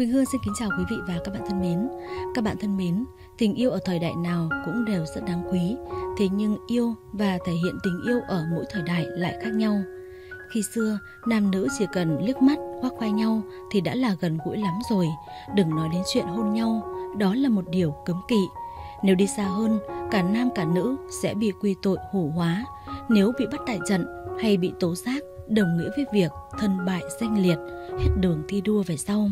Quỳnh Hương xin kính chào quý vị và các bạn thân mến. Các bạn thân mến, tình yêu ở thời đại nào cũng đều rất đáng quý, thế nhưng yêu và thể hiện tình yêu ở mỗi thời đại lại khác nhau. Khi xưa, nam nữ chỉ cần liếc mắt khoác khoai nhau thì đã là gần gũi lắm rồi, đừng nói đến chuyện hôn nhau, đó là một điều cấm kỵ. Nếu đi xa hơn, cả nam cả nữ sẽ bị quy tội hủ hóa, nếu bị bắt tại trận hay bị tố giác đồng nghĩa với việc thân bại danh liệt, hết đường thi đua về sau.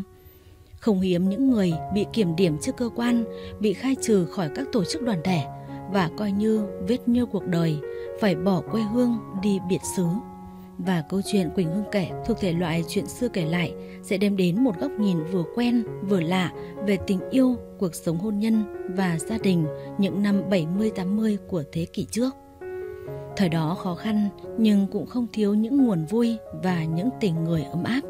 Không hiếm những người bị kiểm điểm trước cơ quan, bị khai trừ khỏi các tổ chức đoàn thể và coi như vết nhiêu cuộc đời, phải bỏ quê hương đi biệt xứ. Và câu chuyện Quỳnh Hương kể thuộc thể loại chuyện xưa kể lại sẽ đem đến một góc nhìn vừa quen vừa lạ về tình yêu, cuộc sống hôn nhân và gia đình những năm 70-80 của thế kỷ trước. Thời đó khó khăn nhưng cũng không thiếu những nguồn vui và những tình người ấm áp.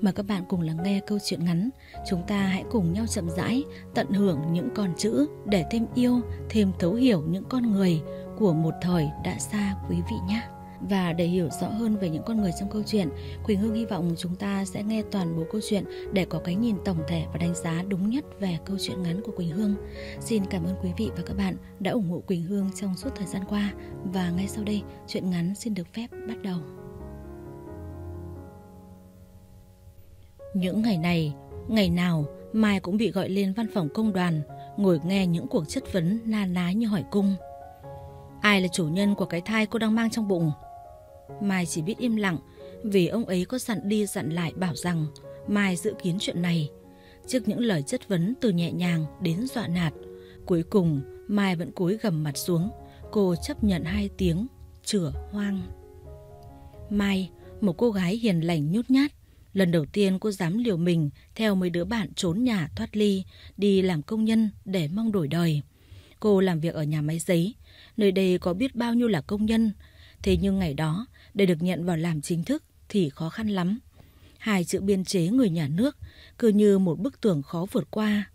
Mời các bạn cùng lắng nghe câu chuyện ngắn chúng ta hãy cùng nhau chậm rãi tận hưởng những con chữ để thêm yêu, thêm thấu hiểu những con người của một thời đã xa quý vị nhé. Và để hiểu rõ hơn về những con người trong câu chuyện, Quỳnh Hương hy vọng chúng ta sẽ nghe toàn bộ câu chuyện để có cái nhìn tổng thể và đánh giá đúng nhất về câu chuyện ngắn của Quỳnh Hương. Xin cảm ơn quý vị và các bạn đã ủng hộ Quỳnh Hương trong suốt thời gian qua và ngay sau đây, chuyện ngắn xin được phép bắt đầu. Những ngày này, Ngày nào, Mai cũng bị gọi lên văn phòng công đoàn, ngồi nghe những cuộc chất vấn na ná như hỏi cung. Ai là chủ nhân của cái thai cô đang mang trong bụng? Mai chỉ biết im lặng vì ông ấy có dặn đi dặn lại bảo rằng Mai dự kiến chuyện này. Trước những lời chất vấn từ nhẹ nhàng đến dọa nạt, cuối cùng Mai vẫn cúi gầm mặt xuống, cô chấp nhận hai tiếng, chửa hoang. Mai, một cô gái hiền lành nhút nhát, Lần đầu tiên cô dám liều mình theo mấy đứa bạn trốn nhà thoát ly, đi làm công nhân để mong đổi đời. Cô làm việc ở nhà máy giấy, nơi đây có biết bao nhiêu là công nhân. Thế nhưng ngày đó, để được nhận vào làm chính thức thì khó khăn lắm. Hai chữ biên chế người nhà nước cứ như một bức tường khó vượt qua.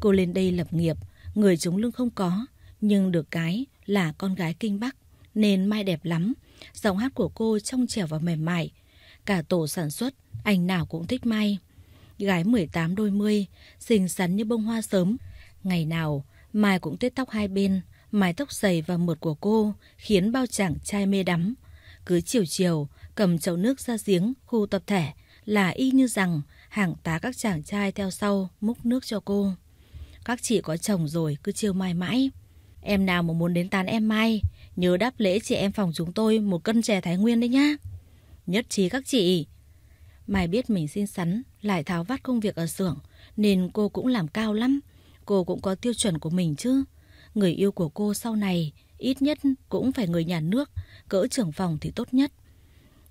Cô lên đây lập nghiệp, người chống lưng không có, nhưng được cái là con gái kinh Bắc, nên mai đẹp lắm. Giọng hát của cô trong trẻo và mềm mại. Cả tổ sản xuất anh nào cũng thích may. Gái 18 đôi mươi, xinh xắn như bông hoa sớm. Ngày nào, Mai cũng tết tóc hai bên, mái tóc dày và mượt của cô khiến bao chàng trai mê đắm. Cứ chiều chiều, cầm chậu nước ra giếng, khu tập thể, là y như rằng hàng tá các chàng trai theo sau múc nước cho cô. Các chị có chồng rồi cứ chiều mai mãi. Em nào mà muốn đến tán em mai, nhớ đáp lễ chị em phòng chúng tôi một cân chè Thái Nguyên đấy nhá. Nhất trí các chị, Mai biết mình xinh xắn, lại tháo vát công việc ở xưởng, nên cô cũng làm cao lắm. Cô cũng có tiêu chuẩn của mình chứ. Người yêu của cô sau này, ít nhất cũng phải người nhà nước, cỡ trưởng phòng thì tốt nhất.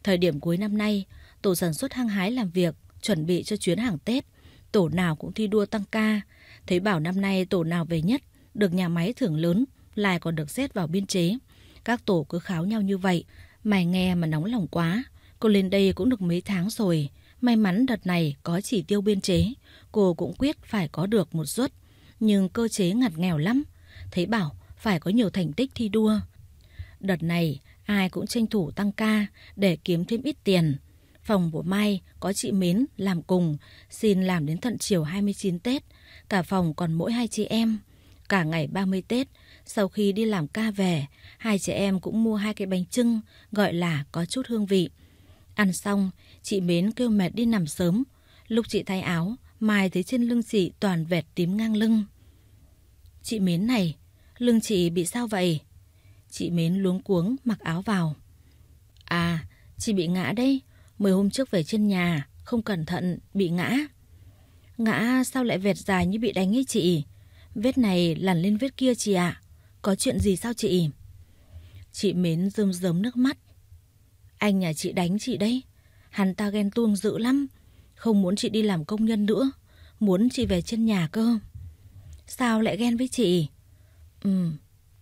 Thời điểm cuối năm nay, tổ sản xuất hăng hái làm việc, chuẩn bị cho chuyến hàng Tết. Tổ nào cũng thi đua tăng ca. Thấy bảo năm nay tổ nào về nhất, được nhà máy thưởng lớn, lại còn được xét vào biên chế. Các tổ cứ kháo nhau như vậy, mày nghe mà nóng lòng quá. Cô lên đây cũng được mấy tháng rồi, may mắn đợt này có chỉ tiêu biên chế, cô cũng quyết phải có được một suất, nhưng cơ chế ngặt nghèo lắm, thấy bảo phải có nhiều thành tích thi đua. Đợt này ai cũng tranh thủ tăng ca để kiếm thêm ít tiền. Phòng của Mai có chị Mến làm cùng, xin làm đến tận chiều 29 Tết, cả phòng còn mỗi hai chị em. Cả ngày 30 Tết, sau khi đi làm ca về, hai chị em cũng mua hai cái bánh trưng gọi là có chút hương vị Ăn xong, chị Mến kêu mệt đi nằm sớm. Lúc chị thay áo, Mai thấy trên lưng chị toàn vẹt tím ngang lưng. Chị Mến này, lưng chị bị sao vậy? Chị Mến luống cuống mặc áo vào. À, chị bị ngã đấy. Mười hôm trước về trên nhà, không cẩn thận, bị ngã. Ngã sao lại vẹt dài như bị đánh ấy chị? Vết này lằn lên vết kia chị ạ. Có chuyện gì sao chị? Chị Mến rơm rớm nước mắt. Anh nhà chị đánh chị đấy. Hắn ta ghen tuông dữ lắm. Không muốn chị đi làm công nhân nữa. Muốn chị về trên nhà cơ. Sao lại ghen với chị? Ừ,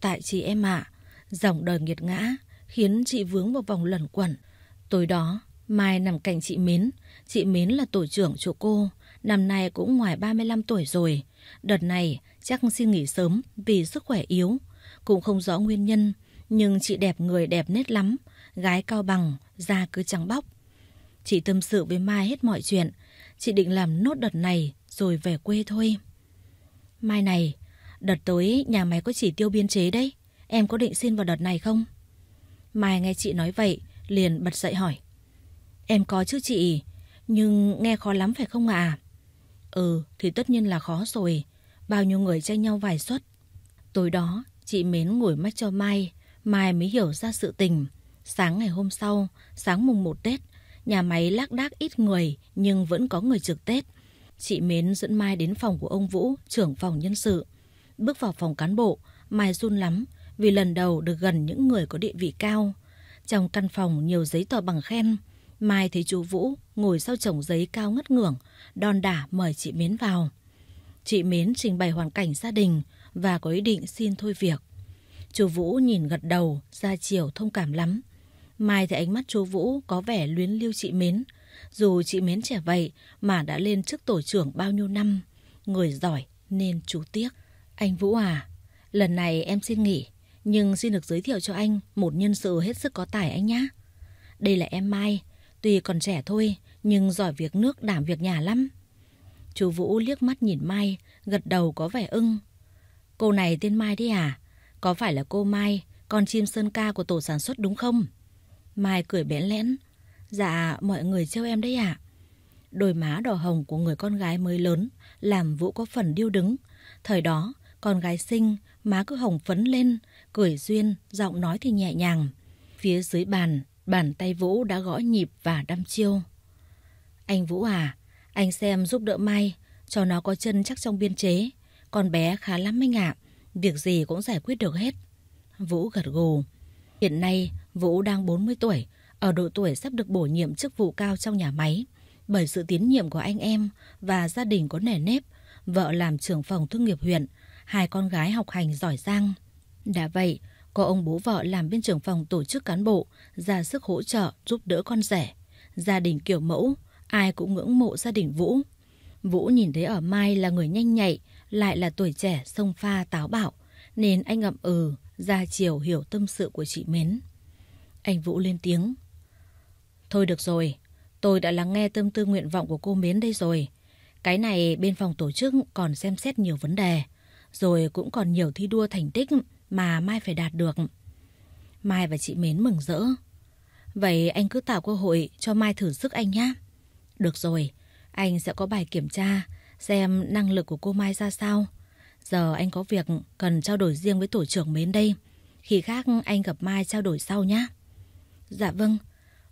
tại chị em ạ. À, dòng đời nghiệt ngã khiến chị vướng vào vòng lẩn quẩn. Tối đó, Mai nằm cạnh chị Mến. Chị Mến là tổ trưởng chỗ cô. Năm nay cũng ngoài 35 tuổi rồi. Đợt này chắc xin nghỉ sớm vì sức khỏe yếu. Cũng không rõ nguyên nhân, nhưng chị đẹp người đẹp nết lắm gái cao bằng, da cứ trắng bóc. Chị tâm sự với Mai hết mọi chuyện, chị định làm nốt đợt này rồi về quê thôi. Mai này, đợt tối nhà máy có chỉ tiêu biên chế đấy, em có định xin vào đợt này không? Mai nghe chị nói vậy, liền bật dậy hỏi. Em có chứ chị, nhưng nghe khó lắm phải không ạ? À? Ừ, thì tất nhiên là khó rồi, bao nhiêu người tranh nhau vài suất. Tối đó, chị Mến ngồi mách cho Mai, Mai mới hiểu ra sự tình. Sáng ngày hôm sau, sáng mùng 1 Tết, nhà máy lác đác ít người nhưng vẫn có người trực Tết. Chị Mến dẫn Mai đến phòng của ông Vũ, trưởng phòng nhân sự. Bước vào phòng cán bộ, Mai run lắm vì lần đầu được gần những người có địa vị cao. Trong căn phòng nhiều giấy tờ bằng khen, Mai thấy chú Vũ ngồi sau chồng giấy cao ngất ngưởng, đòn đả mời chị Mến vào. Chị Mến trình bày hoàn cảnh gia đình và có ý định xin thôi việc. Chú Vũ nhìn gật đầu, ra chiều thông cảm lắm. Mai thì ánh mắt chú Vũ có vẻ luyến lưu chị Mến. Dù chị Mến trẻ vậy mà đã lên chức tổ trưởng bao nhiêu năm. Người giỏi nên chú tiếc. Anh Vũ à, lần này em xin nghỉ. Nhưng xin được giới thiệu cho anh một nhân sự hết sức có tài anh nhé. Đây là em Mai. Tuy còn trẻ thôi nhưng giỏi việc nước đảm việc nhà lắm. Chú Vũ liếc mắt nhìn Mai, gật đầu có vẻ ưng. Cô này tên Mai đấy à? Có phải là cô Mai, con chim sơn ca của tổ sản xuất đúng không? Mai cười bẽn lẽn. Dạ, mọi người trêu em đấy ạ. Đôi má đỏ hồng của người con gái mới lớn làm Vũ có phần điêu đứng. Thời đó, con gái xinh, má cứ hồng phấn lên, cười duyên, giọng nói thì nhẹ nhàng. Phía dưới bàn, bàn tay Vũ đã gõ nhịp và đâm chiêu. Anh Vũ à, anh xem giúp đỡ Mai, cho nó có chân chắc trong biên chế. Con bé khá lắm anh ạ, việc gì cũng giải quyết được hết. Vũ gật gù. Hiện nay, Vũ đang 40 tuổi, ở độ tuổi sắp được bổ nhiệm chức vụ cao trong nhà máy. Bởi sự tiến nhiệm của anh em và gia đình có nề nếp, vợ làm trưởng phòng thương nghiệp huyện, hai con gái học hành giỏi giang. Đã vậy, có ông bố vợ làm bên trưởng phòng tổ chức cán bộ, ra sức hỗ trợ, giúp đỡ con rể. Gia đình kiểu mẫu, ai cũng ngưỡng mộ gia đình Vũ. Vũ nhìn thấy ở Mai là người nhanh nhạy, lại là tuổi trẻ sông pha táo bạo, nên anh ngậm ừ, ra chiều hiểu tâm sự của chị Mến. Anh Vũ lên tiếng. Thôi được rồi, tôi đã lắng nghe tâm tư nguyện vọng của cô Mến đây rồi. Cái này bên phòng tổ chức còn xem xét nhiều vấn đề, rồi cũng còn nhiều thi đua thành tích mà Mai phải đạt được. Mai và chị Mến mừng rỡ. Vậy anh cứ tạo cơ hội cho Mai thử sức anh nhé. Được rồi, anh sẽ có bài kiểm tra xem năng lực của cô Mai ra sao. Giờ anh có việc cần trao đổi riêng với tổ trưởng Mến đây. Khi khác anh gặp Mai trao đổi sau nhé. Dạ vâng.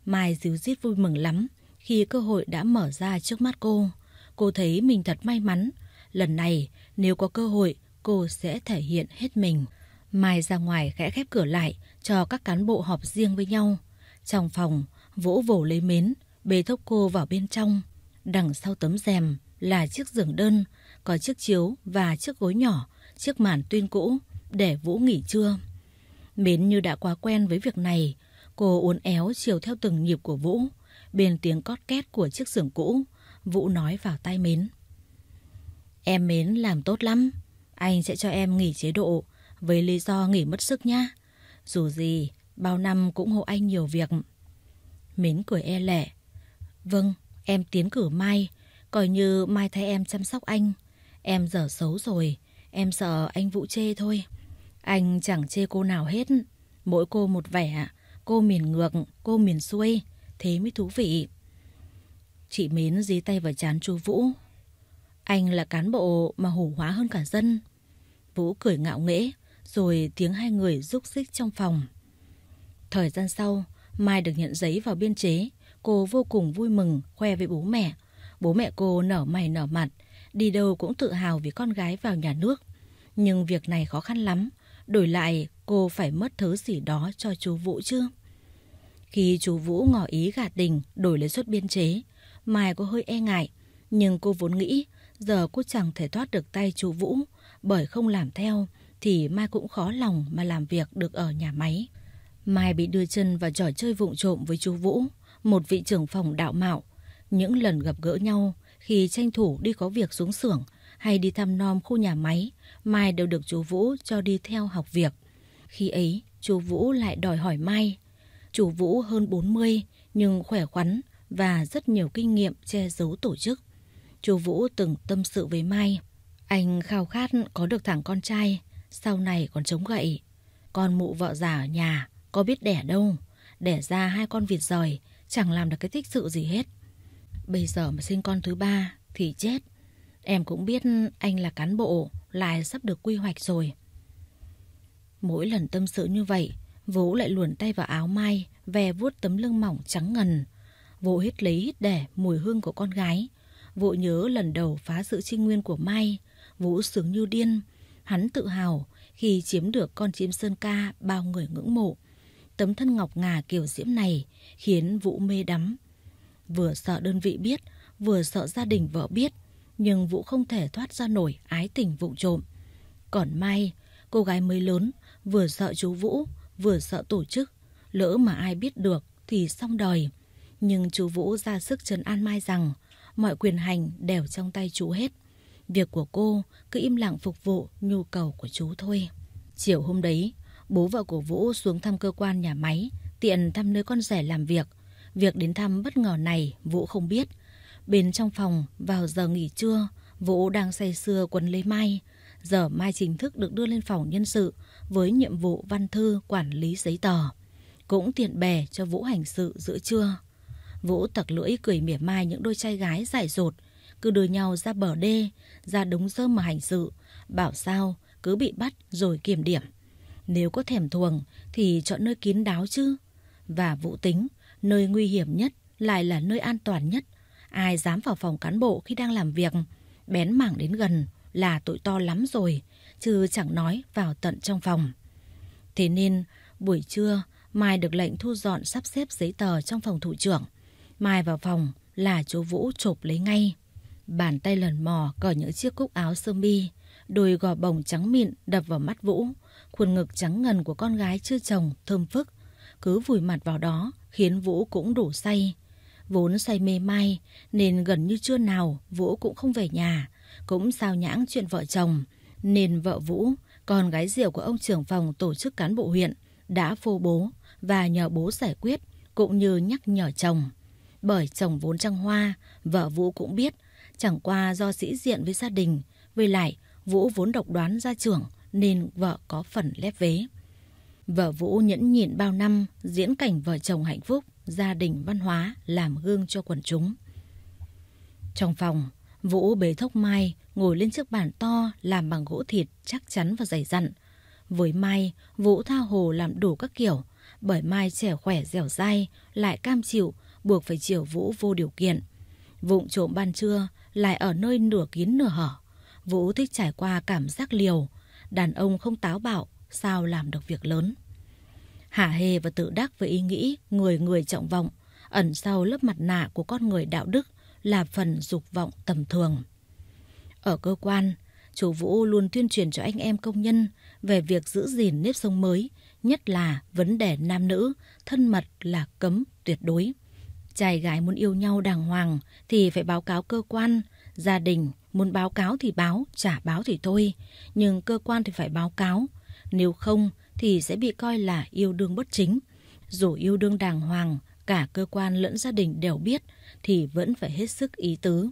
Mai díu dít vui mừng lắm khi cơ hội đã mở ra trước mắt cô. Cô thấy mình thật may mắn. Lần này, nếu có cơ hội, cô sẽ thể hiện hết mình. Mai ra ngoài khẽ khép cửa lại cho các cán bộ họp riêng với nhau. Trong phòng, vỗ vỗ lấy mến, bế thốc cô vào bên trong. Đằng sau tấm rèm là chiếc giường đơn, có chiếc chiếu và chiếc gối nhỏ, chiếc màn tuyên cũ để Vũ nghỉ trưa. Mến như đã quá quen với việc này, Cô uốn éo chiều theo từng nhịp của Vũ, bên tiếng cót két của chiếc giường cũ, Vũ nói vào tai Mến. Em Mến làm tốt lắm, anh sẽ cho em nghỉ chế độ với lý do nghỉ mất sức nhá Dù gì, bao năm cũng hộ anh nhiều việc. Mến cười e lẻ. Vâng, em tiến cử Mai, coi như Mai thay em chăm sóc anh. Em dở xấu rồi, em sợ anh Vũ chê thôi. Anh chẳng chê cô nào hết, mỗi cô một vẻ. ạ cô miền ngược, cô miền xuôi, thế mới thú vị. Chị Mến dí tay vào chán chú Vũ. Anh là cán bộ mà hủ hóa hơn cả dân. Vũ cười ngạo nghễ, rồi tiếng hai người rúc rích trong phòng. Thời gian sau, Mai được nhận giấy vào biên chế. Cô vô cùng vui mừng, khoe với bố mẹ. Bố mẹ cô nở mày nở mặt, đi đâu cũng tự hào vì con gái vào nhà nước. Nhưng việc này khó khăn lắm, đổi lại cô phải mất thứ gì đó cho chú Vũ chứ. Khi chú Vũ ngỏ ý gạt đình đổi lấy suất biên chế, Mai có hơi e ngại, nhưng cô vốn nghĩ giờ cô chẳng thể thoát được tay chú Vũ, bởi không làm theo thì Mai cũng khó lòng mà làm việc được ở nhà máy. Mai bị đưa chân vào trò chơi vụng trộm với chú Vũ, một vị trưởng phòng đạo mạo. Những lần gặp gỡ nhau, khi tranh thủ đi có việc xuống xưởng hay đi thăm nom khu nhà máy, Mai đều được chú Vũ cho đi theo học việc. Khi ấy, chú Vũ lại đòi hỏi Mai Chủ Vũ hơn 40 nhưng khỏe khoắn và rất nhiều kinh nghiệm che giấu tổ chức. Chú Vũ từng tâm sự với Mai. Anh khao khát có được thằng con trai, sau này còn chống gậy. Con mụ vợ già ở nhà, có biết đẻ đâu. Đẻ ra hai con vịt rời, chẳng làm được cái tích sự gì hết. Bây giờ mà sinh con thứ ba thì chết. Em cũng biết anh là cán bộ, lại sắp được quy hoạch rồi. Mỗi lần tâm sự như vậy, Vũ lại luồn tay vào áo Mai, ve vuốt tấm lưng mỏng trắng ngần. Vũ hít lấy hít để mùi hương của con gái. Vũ nhớ lần đầu phá sự trinh nguyên của Mai. Vũ sướng như điên. Hắn tự hào khi chiếm được con chim sơn ca bao người ngưỡng mộ. Tấm thân ngọc ngà kiểu diễm này khiến Vũ mê đắm. Vừa sợ đơn vị biết, vừa sợ gia đình vợ biết. Nhưng Vũ không thể thoát ra nổi ái tình vụ trộm. Còn Mai, cô gái mới lớn, vừa sợ chú Vũ, vừa sợ tổ chức, lỡ mà ai biết được thì xong đời. Nhưng chú Vũ ra sức trấn an Mai rằng mọi quyền hành đều trong tay chú hết. Việc của cô cứ im lặng phục vụ nhu cầu của chú thôi. Chiều hôm đấy, bố vợ của Vũ xuống thăm cơ quan nhà máy, tiện thăm nơi con rể làm việc. Việc đến thăm bất ngờ này Vũ không biết. Bên trong phòng, vào giờ nghỉ trưa, Vũ đang say sưa quấn lấy Mai. Giờ Mai chính thức được đưa lên phòng nhân sự, với nhiệm vụ văn thư quản lý giấy tờ. Cũng tiện bè cho Vũ hành sự giữa trưa. Vũ tặc lưỡi cười mỉa mai những đôi trai gái giải rột, cứ đưa nhau ra bờ đê, ra đống rơm mà hành sự, bảo sao cứ bị bắt rồi kiểm điểm. Nếu có thèm thuồng thì chọn nơi kín đáo chứ. Và Vũ tính, nơi nguy hiểm nhất lại là nơi an toàn nhất. Ai dám vào phòng cán bộ khi đang làm việc, bén mảng đến gần là tội to lắm rồi, chứ chẳng nói vào tận trong phòng. Thế nên, buổi trưa, Mai được lệnh thu dọn sắp xếp giấy tờ trong phòng thủ trưởng. Mai vào phòng là chú Vũ chộp lấy ngay. Bàn tay lần mò cởi những chiếc cúc áo sơ mi, đôi gò bồng trắng mịn đập vào mắt Vũ, khuôn ngực trắng ngần của con gái chưa chồng thơm phức, cứ vùi mặt vào đó khiến Vũ cũng đủ say. Vốn say mê mai nên gần như chưa nào Vũ cũng không về nhà, cũng sao nhãng chuyện vợ chồng, nên vợ Vũ, con gái diều của ông trưởng phòng tổ chức cán bộ huyện, đã phô bố và nhờ bố giải quyết cũng như nhắc nhở chồng. Bởi chồng vốn trăng hoa, vợ Vũ cũng biết, chẳng qua do sĩ diện với gia đình, với lại Vũ vốn độc đoán gia trưởng nên vợ có phần lép vế. Vợ Vũ nhẫn nhịn bao năm diễn cảnh vợ chồng hạnh phúc, gia đình văn hóa làm gương cho quần chúng. Trong phòng, Vũ bế thốc mai ngồi lên chiếc bàn to làm bằng gỗ thịt chắc chắn và dày dặn. Với Mai, Vũ tha hồ làm đủ các kiểu, bởi Mai trẻ khỏe dẻo dai, lại cam chịu, buộc phải chiều Vũ vô điều kiện. Vụng trộm ban trưa, lại ở nơi nửa kín nửa hở. Vũ thích trải qua cảm giác liều, đàn ông không táo bạo, sao làm được việc lớn. Hả hề và tự đắc với ý nghĩ người người trọng vọng, ẩn sau lớp mặt nạ của con người đạo đức là phần dục vọng tầm thường. Ở cơ quan, chủ Vũ luôn tuyên truyền cho anh em công nhân về việc giữ gìn nếp sống mới, nhất là vấn đề nam nữ, thân mật là cấm tuyệt đối. Trai gái muốn yêu nhau đàng hoàng thì phải báo cáo cơ quan, gia đình muốn báo cáo thì báo, trả báo thì thôi, nhưng cơ quan thì phải báo cáo, nếu không thì sẽ bị coi là yêu đương bất chính. Dù yêu đương đàng hoàng, cả cơ quan lẫn gia đình đều biết thì vẫn phải hết sức ý tứ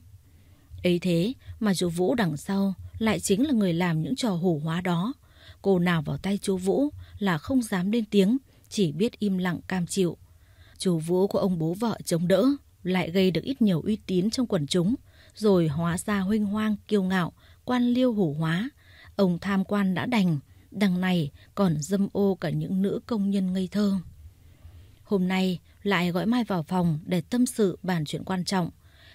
ấy thế mà chú Vũ đằng sau lại chính là người làm những trò hủ hóa đó. Cô nào vào tay chú Vũ là không dám lên tiếng, chỉ biết im lặng cam chịu. Chú Vũ của ông bố vợ chống đỡ, lại gây được ít nhiều uy tín trong quần chúng, rồi hóa ra huynh hoang, kiêu ngạo, quan liêu hủ hóa. Ông tham quan đã đành, đằng này còn dâm ô cả những nữ công nhân ngây thơ. Hôm nay lại gọi Mai vào phòng để tâm sự bàn chuyện quan trọng.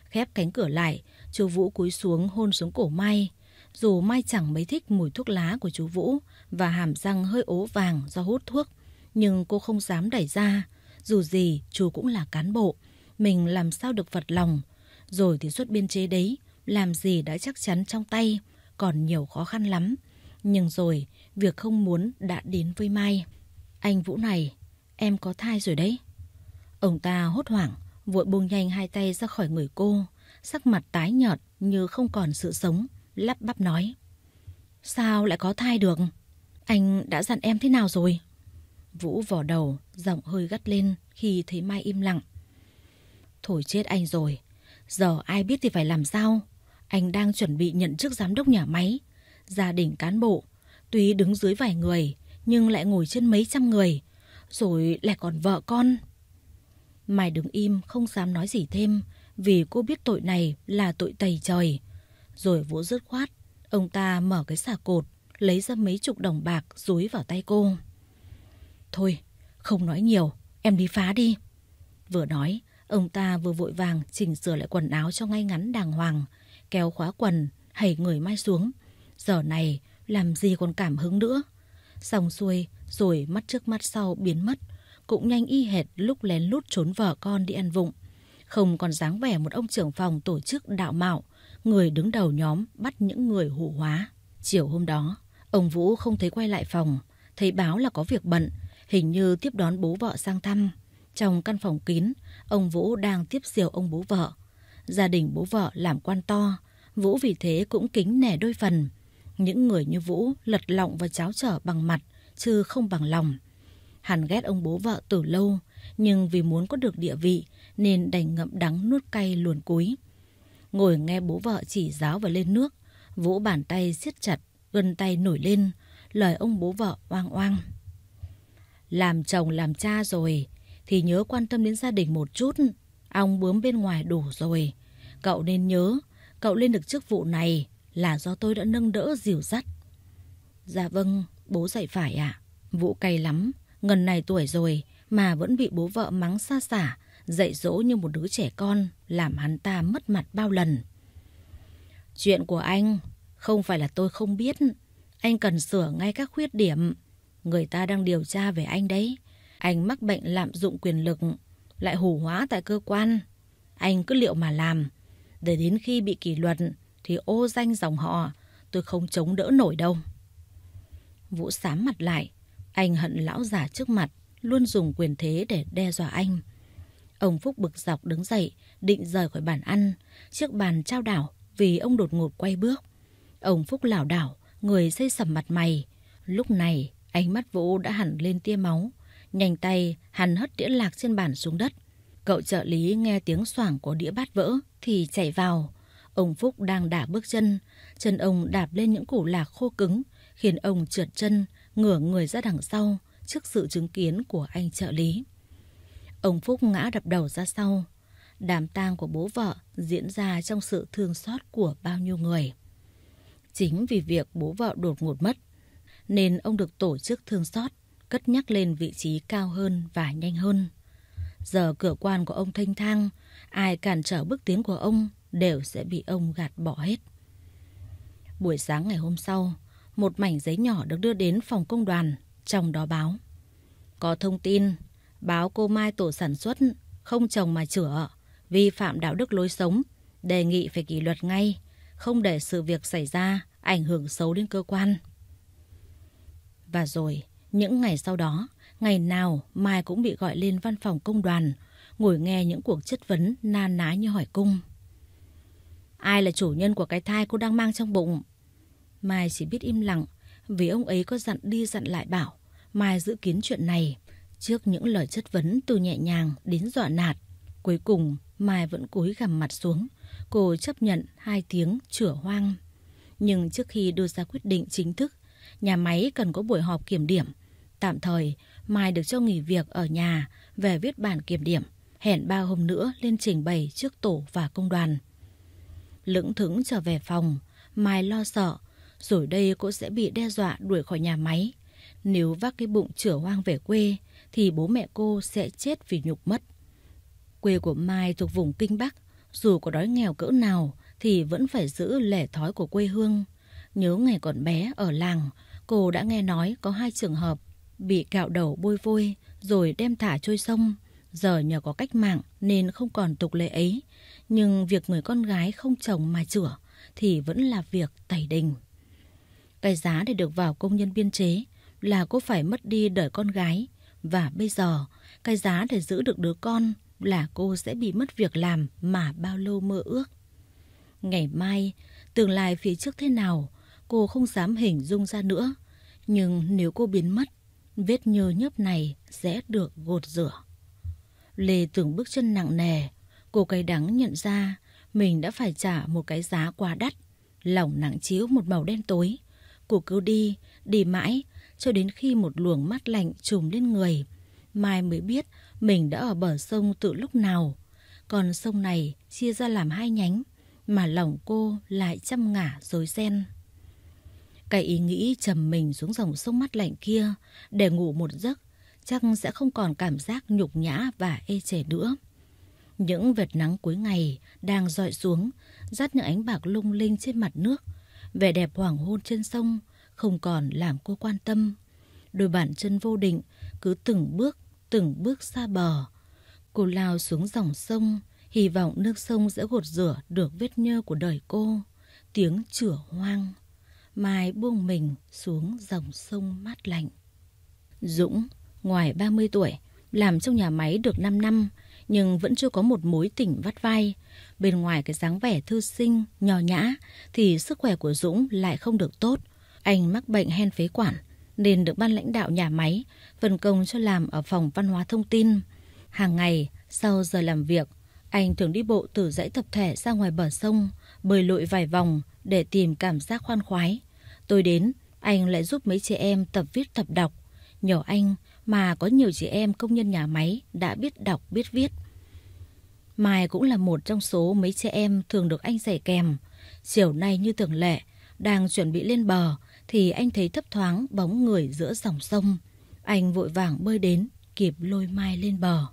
Khép cánh cửa lại, Chú Vũ cúi xuống hôn xuống cổ Mai. Dù Mai chẳng mấy thích mùi thuốc lá của chú Vũ và hàm răng hơi ố vàng do hút thuốc, nhưng cô không dám đẩy ra. Dù gì, chú cũng là cán bộ. Mình làm sao được vật lòng. Rồi thì suốt biên chế đấy, làm gì đã chắc chắn trong tay, còn nhiều khó khăn lắm. Nhưng rồi, việc không muốn đã đến với Mai. Anh Vũ này, em có thai rồi đấy. Ông ta hốt hoảng, vội buông nhanh hai tay ra khỏi người cô sắc mặt tái nhợt như không còn sự sống, lắp bắp nói. Sao lại có thai được? Anh đã dặn em thế nào rồi? Vũ vỏ đầu, giọng hơi gắt lên khi thấy Mai im lặng. Thổi chết anh rồi, giờ ai biết thì phải làm sao? Anh đang chuẩn bị nhận chức giám đốc nhà máy, gia đình cán bộ, tuy đứng dưới vài người nhưng lại ngồi trên mấy trăm người, rồi lại còn vợ con. Mai đứng im không dám nói gì thêm, vì cô biết tội này là tội tày trời. Rồi vỗ dứt khoát, ông ta mở cái xà cột, lấy ra mấy chục đồng bạc dối vào tay cô. Thôi, không nói nhiều, em đi phá đi. Vừa nói, ông ta vừa vội vàng chỉnh sửa lại quần áo cho ngay ngắn đàng hoàng, kéo khóa quần, hẩy người mai xuống. Giờ này, làm gì còn cảm hứng nữa. Xong xuôi, rồi mắt trước mắt sau biến mất, cũng nhanh y hệt lúc lén lút trốn vợ con đi ăn vụng không còn dáng vẻ một ông trưởng phòng tổ chức đạo mạo, người đứng đầu nhóm bắt những người hủ hóa. Chiều hôm đó, ông Vũ không thấy quay lại phòng, thấy báo là có việc bận, hình như tiếp đón bố vợ sang thăm. Trong căn phòng kín, ông Vũ đang tiếp diều ông bố vợ. Gia đình bố vợ làm quan to, Vũ vì thế cũng kính nể đôi phần. Những người như Vũ lật lọng và cháo trở bằng mặt, chứ không bằng lòng. Hàn ghét ông bố vợ từ lâu, nhưng vì muốn có được địa vị nên đành ngậm đắng nuốt cay luồn cúi. Ngồi nghe bố vợ chỉ giáo và lên nước, vỗ bàn tay siết chặt, gân tay nổi lên, lời ông bố vợ oang oang. Làm chồng làm cha rồi thì nhớ quan tâm đến gia đình một chút, ông bướm bên ngoài đủ rồi. Cậu nên nhớ, cậu lên được chức vụ này là do tôi đã nâng đỡ dìu dắt. Dạ vâng, bố dạy phải ạ. À? Vũ cay lắm, ngần này tuổi rồi mà vẫn bị bố vợ mắng xa xả, dạy dỗ như một đứa trẻ con làm hắn ta mất mặt bao lần. Chuyện của anh không phải là tôi không biết, anh cần sửa ngay các khuyết điểm. Người ta đang điều tra về anh đấy. Anh mắc bệnh lạm dụng quyền lực, lại hủ hóa tại cơ quan. Anh cứ liệu mà làm, để đến khi bị kỷ luật thì ô danh dòng họ, tôi không chống đỡ nổi đâu. Vũ sám mặt lại, anh hận lão già trước mặt, luôn dùng quyền thế để đe dọa anh. Ông Phúc bực dọc đứng dậy, định rời khỏi bàn ăn. Chiếc bàn trao đảo vì ông đột ngột quay bước. Ông Phúc lảo đảo, người xây sầm mặt mày. Lúc này, ánh mắt Vũ đã hẳn lên tia máu. Nhanh tay, hắn hất đĩa lạc trên bàn xuống đất. Cậu trợ lý nghe tiếng xoảng của đĩa bát vỡ thì chạy vào. Ông Phúc đang đả bước chân, chân ông đạp lên những củ lạc khô cứng, khiến ông trượt chân, ngửa người ra đằng sau trước sự chứng kiến của anh trợ lý. Ông Phúc ngã đập đầu ra sau. Đám tang của bố vợ diễn ra trong sự thương xót của bao nhiêu người. Chính vì việc bố vợ đột ngột mất, nên ông được tổ chức thương xót, cất nhắc lên vị trí cao hơn và nhanh hơn. Giờ cửa quan của ông thanh thang, ai cản trở bước tiến của ông đều sẽ bị ông gạt bỏ hết. Buổi sáng ngày hôm sau, một mảnh giấy nhỏ được đưa đến phòng công đoàn, trong đó báo. Có thông tin báo cô Mai tổ sản xuất không trồng mà chữa, vi phạm đạo đức lối sống, đề nghị phải kỷ luật ngay, không để sự việc xảy ra ảnh hưởng xấu đến cơ quan. Và rồi, những ngày sau đó, ngày nào Mai cũng bị gọi lên văn phòng công đoàn, ngồi nghe những cuộc chất vấn na ná như hỏi cung. Ai là chủ nhân của cái thai cô đang mang trong bụng? Mai chỉ biết im lặng vì ông ấy có dặn đi dặn lại bảo Mai giữ kín chuyện này. Trước những lời chất vấn từ nhẹ nhàng đến dọa nạt, cuối cùng Mai vẫn cúi gằm mặt xuống, cô chấp nhận hai tiếng chửa hoang. Nhưng trước khi đưa ra quyết định chính thức, nhà máy cần có buổi họp kiểm điểm. Tạm thời, Mai được cho nghỉ việc ở nhà, về viết bản kiểm điểm, hẹn ba hôm nữa lên trình bày trước tổ và công đoàn. Lững thững trở về phòng, Mai lo sợ, rồi đây cô sẽ bị đe dọa đuổi khỏi nhà máy. Nếu vác cái bụng chửa hoang về quê, thì bố mẹ cô sẽ chết vì nhục mất. Quê của Mai thuộc vùng Kinh Bắc, dù có đói nghèo cỡ nào thì vẫn phải giữ lẻ thói của quê hương. Nhớ ngày còn bé ở làng, cô đã nghe nói có hai trường hợp bị cạo đầu bôi vôi rồi đem thả trôi sông. Giờ nhờ có cách mạng nên không còn tục lệ ấy. Nhưng việc người con gái không chồng mà chữa thì vẫn là việc tẩy đình. Cái giá để được vào công nhân biên chế là cô phải mất đi đời con gái, và bây giờ, cái giá để giữ được đứa con là cô sẽ bị mất việc làm mà bao lâu mơ ước. Ngày mai, tương lai phía trước thế nào, cô không dám hình dung ra nữa. Nhưng nếu cô biến mất, vết nhơ nhấp này sẽ được gột rửa. Lê tưởng bước chân nặng nề, cô cay đắng nhận ra mình đã phải trả một cái giá quá đắt. Lòng nặng chiếu một màu đen tối. Cô cứ đi, đi mãi cho đến khi một luồng mát lạnh trùm lên người. Mai mới biết mình đã ở bờ sông từ lúc nào. Còn sông này chia ra làm hai nhánh, mà lòng cô lại chăm ngả rối ren. Cái ý nghĩ trầm mình xuống dòng sông mát lạnh kia để ngủ một giấc chắc sẽ không còn cảm giác nhục nhã và ê chề nữa. Những vệt nắng cuối ngày đang dọi xuống, dắt những ánh bạc lung linh trên mặt nước, vẻ đẹp hoàng hôn trên sông không còn làm cô quan tâm. Đôi bàn chân vô định, cứ từng bước, từng bước xa bờ. Cô lao xuống dòng sông, hy vọng nước sông sẽ gột rửa được vết nhơ của đời cô. Tiếng chửa hoang, Mai buông mình xuống dòng sông mát lạnh. Dũng, ngoài 30 tuổi, làm trong nhà máy được 5 năm, nhưng vẫn chưa có một mối tỉnh vắt vai. Bên ngoài cái dáng vẻ thư sinh, nhỏ nhã, thì sức khỏe của Dũng lại không được tốt. Anh mắc bệnh hen phế quản nên được ban lãnh đạo nhà máy phân công cho làm ở phòng văn hóa thông tin. Hàng ngày, sau giờ làm việc, anh thường đi bộ từ dãy tập thể ra ngoài bờ sông, bơi lội vài vòng để tìm cảm giác khoan khoái. Tôi đến, anh lại giúp mấy chị em tập viết tập đọc. Nhỏ anh mà có nhiều chị em công nhân nhà máy đã biết đọc biết viết. Mai cũng là một trong số mấy chị em thường được anh dạy kèm. Chiều nay như thường lệ, đang chuẩn bị lên bờ thì anh thấy thấp thoáng bóng người giữa dòng sông. Anh vội vàng bơi đến, kịp lôi Mai lên bờ.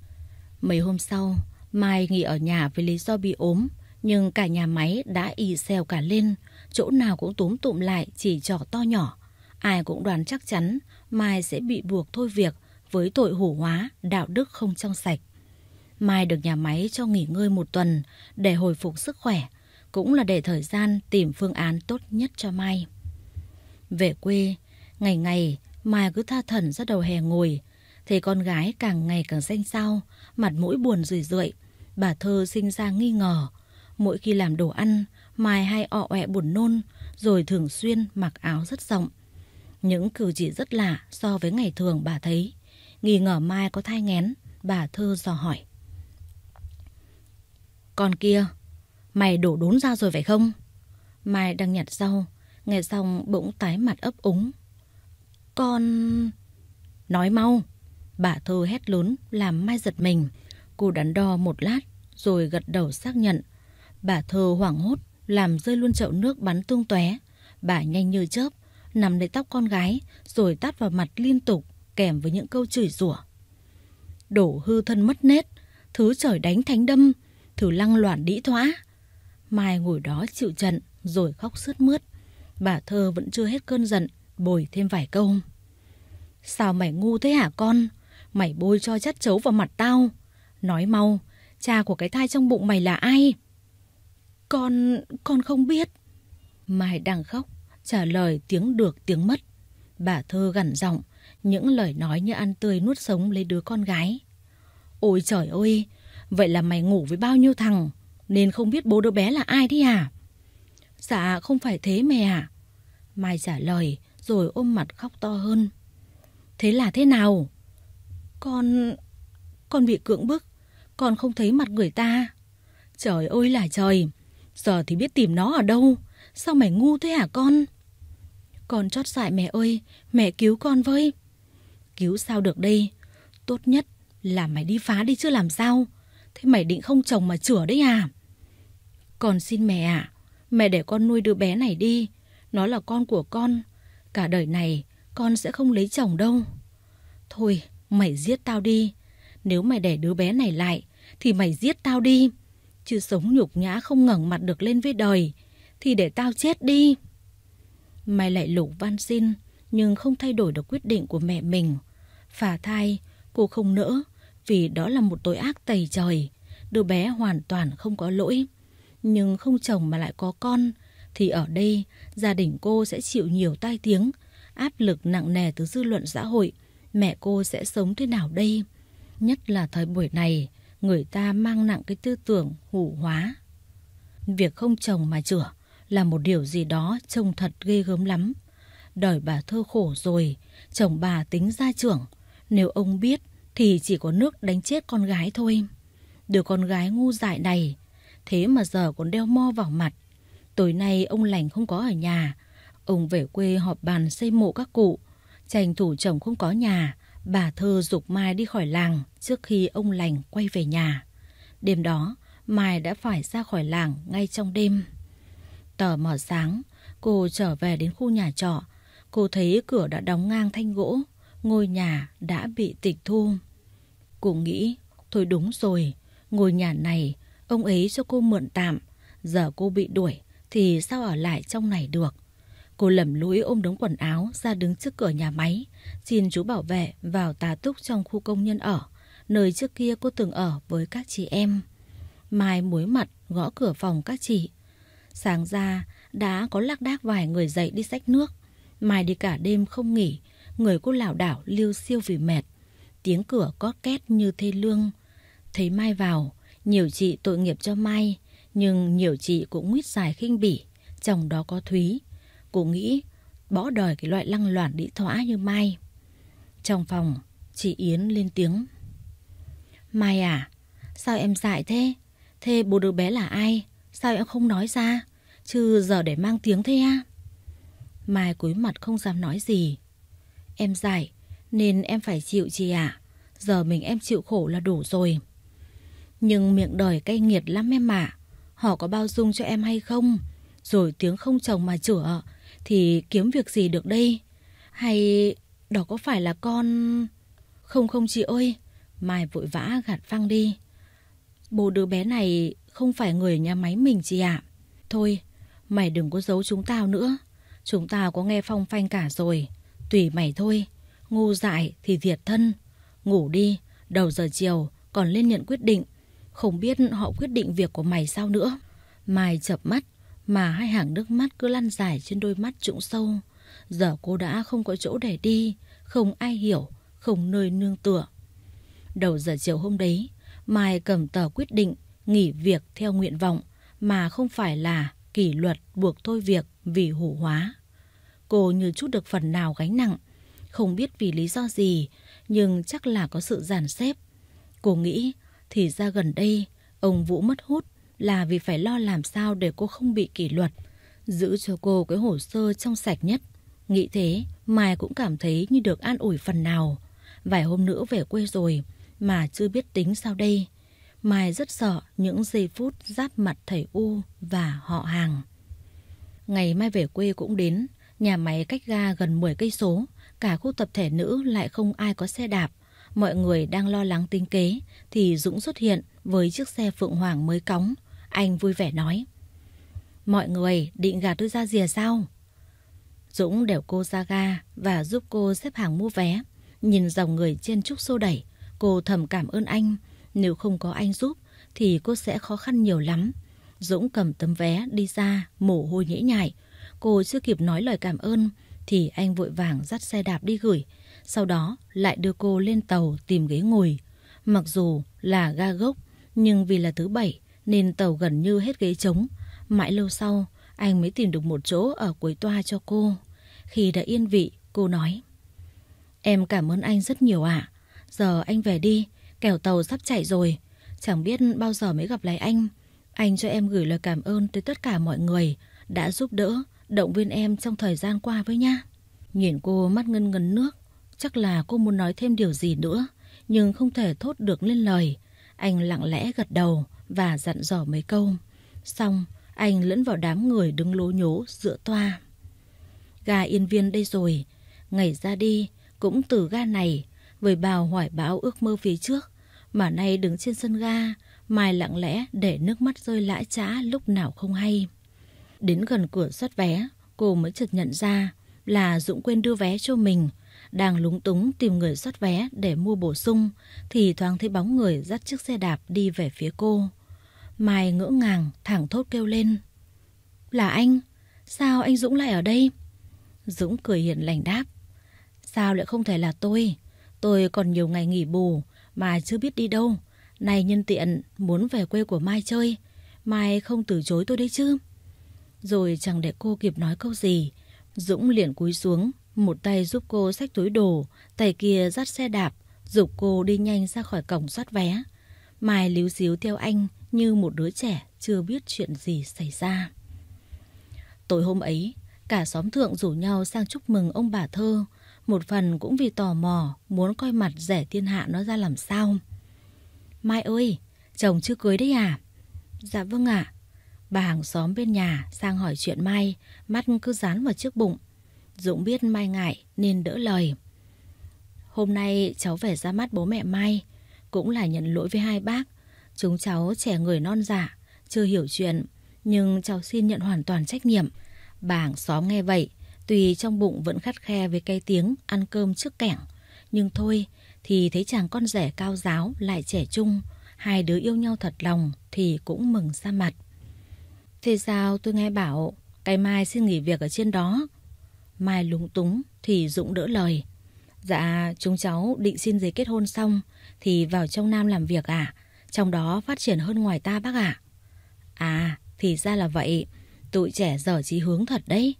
Mấy hôm sau, Mai nghỉ ở nhà vì lý do bị ốm, nhưng cả nhà máy đã y xèo cả lên, chỗ nào cũng túm tụm lại chỉ trò to nhỏ. Ai cũng đoán chắc chắn Mai sẽ bị buộc thôi việc với tội hổ hóa, đạo đức không trong sạch. Mai được nhà máy cho nghỉ ngơi một tuần để hồi phục sức khỏe, cũng là để thời gian tìm phương án tốt nhất cho Mai. Về quê, ngày ngày Mai cứ tha thần ra đầu hè ngồi, thì con gái càng ngày càng xanh xao, mặt mũi buồn rười rượi. Bà thơ sinh ra nghi ngờ, mỗi khi làm đồ ăn, Mai hay ọ ọe buồn nôn, rồi thường xuyên mặc áo rất rộng. Những cử chỉ rất lạ so với ngày thường bà thấy. Nghi ngờ Mai có thai nghén, bà thơ dò hỏi. Con kia, mày đổ đốn ra rồi phải không? Mai đang nhặt rau, Nghe xong bỗng tái mặt ấp úng. Con... Nói mau. Bà thơ hét lớn làm Mai giật mình. Cô đắn đo một lát rồi gật đầu xác nhận. Bà thơ hoảng hốt làm rơi luôn chậu nước bắn tung tóe. Bà nhanh như chớp nằm lấy tóc con gái rồi tát vào mặt liên tục kèm với những câu chửi rủa. Đổ hư thân mất nết, thứ trời đánh thánh đâm, Thử lăng loạn đĩ thoã. Mai ngồi đó chịu trận rồi khóc sướt mướt. Bà thơ vẫn chưa hết cơn giận, bồi thêm vài câu. Sao mày ngu thế hả con? Mày bôi cho chất chấu vào mặt tao. Nói mau, cha của cái thai trong bụng mày là ai? Con, con không biết. Mai đang khóc, trả lời tiếng được tiếng mất. Bà thơ gằn giọng, những lời nói như ăn tươi nuốt sống lấy đứa con gái. Ôi trời ơi, vậy là mày ngủ với bao nhiêu thằng, nên không biết bố đứa bé là ai đi à? Dạ không phải thế mẹ ạ. Mai trả lời rồi ôm mặt khóc to hơn. Thế là thế nào? Con... con bị cưỡng bức. Con không thấy mặt người ta. Trời ơi là trời. Giờ thì biết tìm nó ở đâu. Sao mày ngu thế hả con? Con chót dại mẹ ơi. Mẹ cứu con với. Cứu sao được đây? Tốt nhất là mày đi phá đi chứ làm sao? Thế mày định không chồng mà chửa đấy à? Con xin mẹ ạ. À, Mẹ để con nuôi đứa bé này đi, nó là con của con. Cả đời này, con sẽ không lấy chồng đâu. Thôi, mày giết tao đi. Nếu mày để đứa bé này lại, thì mày giết tao đi. Chứ sống nhục nhã không ngẩng mặt được lên với đời, thì để tao chết đi. Mày lại lục van xin, nhưng không thay đổi được quyết định của mẹ mình. Phà thai, cô không nỡ, vì đó là một tội ác tày trời. Đứa bé hoàn toàn không có lỗi nhưng không chồng mà lại có con, thì ở đây gia đình cô sẽ chịu nhiều tai tiếng, áp lực nặng nề từ dư luận xã hội, mẹ cô sẽ sống thế nào đây? Nhất là thời buổi này, người ta mang nặng cái tư tưởng hủ hóa. Việc không chồng mà chữa là một điều gì đó trông thật ghê gớm lắm. Đời bà thơ khổ rồi, chồng bà tính gia trưởng. Nếu ông biết thì chỉ có nước đánh chết con gái thôi. Đứa con gái ngu dại này, Thế mà giờ còn đeo mo vào mặt. Tối nay ông lành không có ở nhà. Ông về quê họp bàn xây mộ các cụ. Tranh thủ chồng không có nhà. Bà thơ dục Mai đi khỏi làng trước khi ông lành quay về nhà. Đêm đó, Mai đã phải ra khỏi làng ngay trong đêm. Tờ mờ sáng, cô trở về đến khu nhà trọ. Cô thấy cửa đã đóng ngang thanh gỗ, ngôi nhà đã bị tịch thu. Cô nghĩ, thôi đúng rồi, ngôi nhà này Ông ấy cho cô mượn tạm, giờ cô bị đuổi thì sao ở lại trong này được. Cô lầm lũi ôm đống quần áo ra đứng trước cửa nhà máy, xin chú bảo vệ vào tà túc trong khu công nhân ở, nơi trước kia cô từng ở với các chị em. Mai muối mặt gõ cửa phòng các chị. Sáng ra, đã có lác đác vài người dậy đi xách nước. Mai đi cả đêm không nghỉ, người cô lảo đảo liêu siêu vì mệt. Tiếng cửa có két như thê lương. Thấy Mai vào, nhiều chị tội nghiệp cho Mai, nhưng nhiều chị cũng nguyết dài khinh bỉ, chồng đó có Thúy. Cô nghĩ bỏ đời cái loại lăng loạn đĩ thỏa như Mai. Trong phòng, chị Yến lên tiếng. Mai à, sao em dại thế? Thế bố đứa bé là ai? Sao em không nói ra? Chứ giờ để mang tiếng thế à? Mai cúi mặt không dám nói gì. Em dại, nên em phải chịu chị ạ. Giờ mình em chịu khổ là đủ rồi. Nhưng miệng đời cay nghiệt lắm em ạ. Họ có bao dung cho em hay không? Rồi tiếng không chồng mà chữa, thì kiếm việc gì được đây? Hay đó có phải là con... Không không chị ơi, Mai vội vã gạt phăng đi. Bố đứa bé này không phải người nhà máy mình chị ạ. Thôi, mày đừng có giấu chúng tao nữa. Chúng tao có nghe phong phanh cả rồi. Tùy mày thôi, ngu dại thì thiệt thân. Ngủ đi, đầu giờ chiều còn lên nhận quyết định không biết họ quyết định việc của mày sao nữa. Mai chập mắt, mà hai hàng nước mắt cứ lăn dài trên đôi mắt trũng sâu. Giờ cô đã không có chỗ để đi, không ai hiểu, không nơi nương tựa. Đầu giờ chiều hôm đấy, Mai cầm tờ quyết định nghỉ việc theo nguyện vọng mà không phải là kỷ luật buộc thôi việc vì hủ hóa. Cô như chút được phần nào gánh nặng, không biết vì lý do gì, nhưng chắc là có sự giàn xếp. Cô nghĩ thì ra gần đây, ông Vũ mất hút là vì phải lo làm sao để cô không bị kỷ luật, giữ cho cô cái hồ sơ trong sạch nhất. Nghĩ thế, Mai cũng cảm thấy như được an ủi phần nào. Vài hôm nữa về quê rồi, mà chưa biết tính sao đây. Mai rất sợ những giây phút giáp mặt thầy U và họ hàng. Ngày mai về quê cũng đến, nhà máy cách ga gần 10 cây số, cả khu tập thể nữ lại không ai có xe đạp, Mọi người đang lo lắng tính kế thì Dũng xuất hiện với chiếc xe Phượng Hoàng mới cóng. Anh vui vẻ nói. Mọi người định gạt tôi ra rìa sao? Dũng đèo cô ra ga và giúp cô xếp hàng mua vé. Nhìn dòng người trên trúc xô đẩy, cô thầm cảm ơn anh. Nếu không có anh giúp thì cô sẽ khó khăn nhiều lắm. Dũng cầm tấm vé đi ra, mồ hôi nhễ nhại. Cô chưa kịp nói lời cảm ơn thì anh vội vàng dắt xe đạp đi gửi sau đó lại đưa cô lên tàu tìm ghế ngồi. Mặc dù là ga gốc, nhưng vì là thứ bảy nên tàu gần như hết ghế trống. Mãi lâu sau, anh mới tìm được một chỗ ở cuối toa cho cô. Khi đã yên vị, cô nói. Em cảm ơn anh rất nhiều ạ. Giờ anh về đi, kẻo tàu sắp chạy rồi. Chẳng biết bao giờ mới gặp lại anh. Anh cho em gửi lời cảm ơn tới tất cả mọi người đã giúp đỡ, động viên em trong thời gian qua với nha. Nhìn cô mắt ngân ngân nước, Chắc là cô muốn nói thêm điều gì nữa, nhưng không thể thốt được lên lời. Anh lặng lẽ gật đầu và dặn dò mấy câu. Xong, anh lẫn vào đám người đứng lố nhố giữa toa. Ga yên viên đây rồi, ngày ra đi cũng từ ga này, với bào hoài bão ước mơ phía trước, mà nay đứng trên sân ga, Mai lặng lẽ để nước mắt rơi lã trã lúc nào không hay. Đến gần cửa xuất vé, cô mới chợt nhận ra là Dũng quên đưa vé cho mình, đang lúng túng tìm người soát vé để mua bổ sung thì thoáng thấy bóng người dắt chiếc xe đạp đi về phía cô. Mai ngỡ ngàng, thẳng thốt kêu lên. Là anh? Sao anh Dũng lại ở đây? Dũng cười hiền lành đáp. Sao lại không thể là tôi? Tôi còn nhiều ngày nghỉ bù mà chưa biết đi đâu. Này nhân tiện, muốn về quê của Mai chơi. Mai không từ chối tôi đấy chứ. Rồi chẳng để cô kịp nói câu gì. Dũng liền cúi xuống, một tay giúp cô xách túi đồ, tay kia dắt xe đạp, dục cô đi nhanh ra khỏi cổng soát vé. Mai líu xíu theo anh như một đứa trẻ chưa biết chuyện gì xảy ra. Tối hôm ấy, cả xóm thượng rủ nhau sang chúc mừng ông bà thơ, một phần cũng vì tò mò muốn coi mặt rẻ thiên hạ nó ra làm sao. Mai ơi, chồng chưa cưới đấy à? Dạ vâng ạ. Bà hàng xóm bên nhà sang hỏi chuyện Mai, mắt cứ dán vào trước bụng. Dũng biết Mai ngại nên đỡ lời. Hôm nay cháu về ra mắt bố mẹ Mai, cũng là nhận lỗi với hai bác. Chúng cháu trẻ người non dạ, chưa hiểu chuyện, nhưng cháu xin nhận hoàn toàn trách nhiệm. Bảng xóm nghe vậy, tuy trong bụng vẫn khắt khe với cái tiếng ăn cơm trước kẻng. Nhưng thôi, thì thấy chàng con rể cao giáo lại trẻ trung, hai đứa yêu nhau thật lòng thì cũng mừng ra mặt. Thế sao tôi nghe bảo, cái mai xin nghỉ việc ở trên đó, Mai lúng túng thì Dũng đỡ lời. Dạ, chúng cháu định xin giấy kết hôn xong thì vào trong Nam làm việc à? Trong đó phát triển hơn ngoài ta bác ạ. À? à, thì ra là vậy. Tụi trẻ dở trí hướng thật đấy.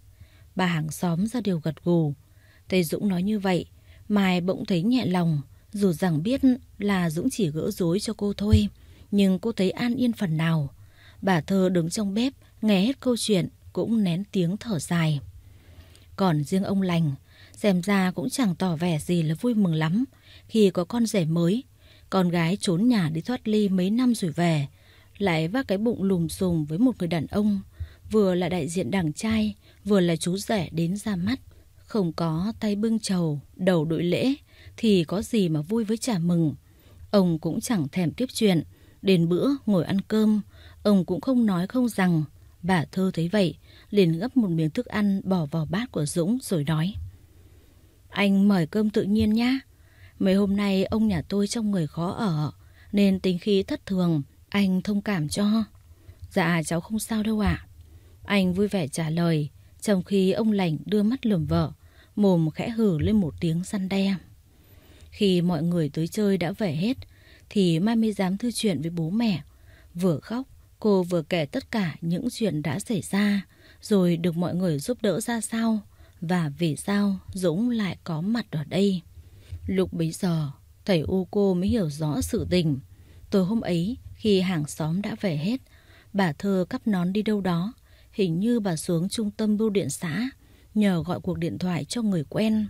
Bà hàng xóm ra điều gật gù. Thầy Dũng nói như vậy, Mai bỗng thấy nhẹ lòng, dù rằng biết là Dũng chỉ gỡ rối cho cô thôi, nhưng cô thấy an yên phần nào. Bà thơ đứng trong bếp, nghe hết câu chuyện cũng nén tiếng thở dài. Còn riêng ông lành, xem ra cũng chẳng tỏ vẻ gì là vui mừng lắm khi có con rể mới. Con gái trốn nhà đi thoát ly mấy năm rồi về, lại vác cái bụng lùm xùm với một người đàn ông, vừa là đại diện đảng trai, vừa là chú rể đến ra mắt. Không có tay bưng trầu, đầu đội lễ, thì có gì mà vui với chả mừng. Ông cũng chẳng thèm tiếp chuyện, đến bữa ngồi ăn cơm, ông cũng không nói không rằng. Bà Thơ thấy vậy liền gấp một miếng thức ăn bỏ vào bát của Dũng rồi nói. Anh mời cơm tự nhiên nhá. Mấy hôm nay ông nhà tôi trong người khó ở, nên tính khí thất thường, anh thông cảm cho. Dạ cháu không sao đâu ạ. Anh vui vẻ trả lời, trong khi ông lành đưa mắt lườm vợ, mồm khẽ hử lên một tiếng săn đe. Khi mọi người tới chơi đã về hết, thì Mai mới dám thư chuyện với bố mẹ. Vừa khóc, cô vừa kể tất cả những chuyện đã xảy ra, rồi được mọi người giúp đỡ ra sao và vì sao Dũng lại có mặt ở đây. Lúc bấy giờ, thầy U cô mới hiểu rõ sự tình. Tối hôm ấy, khi hàng xóm đã về hết, bà thơ cắp nón đi đâu đó, hình như bà xuống trung tâm bưu điện xã, nhờ gọi cuộc điện thoại cho người quen.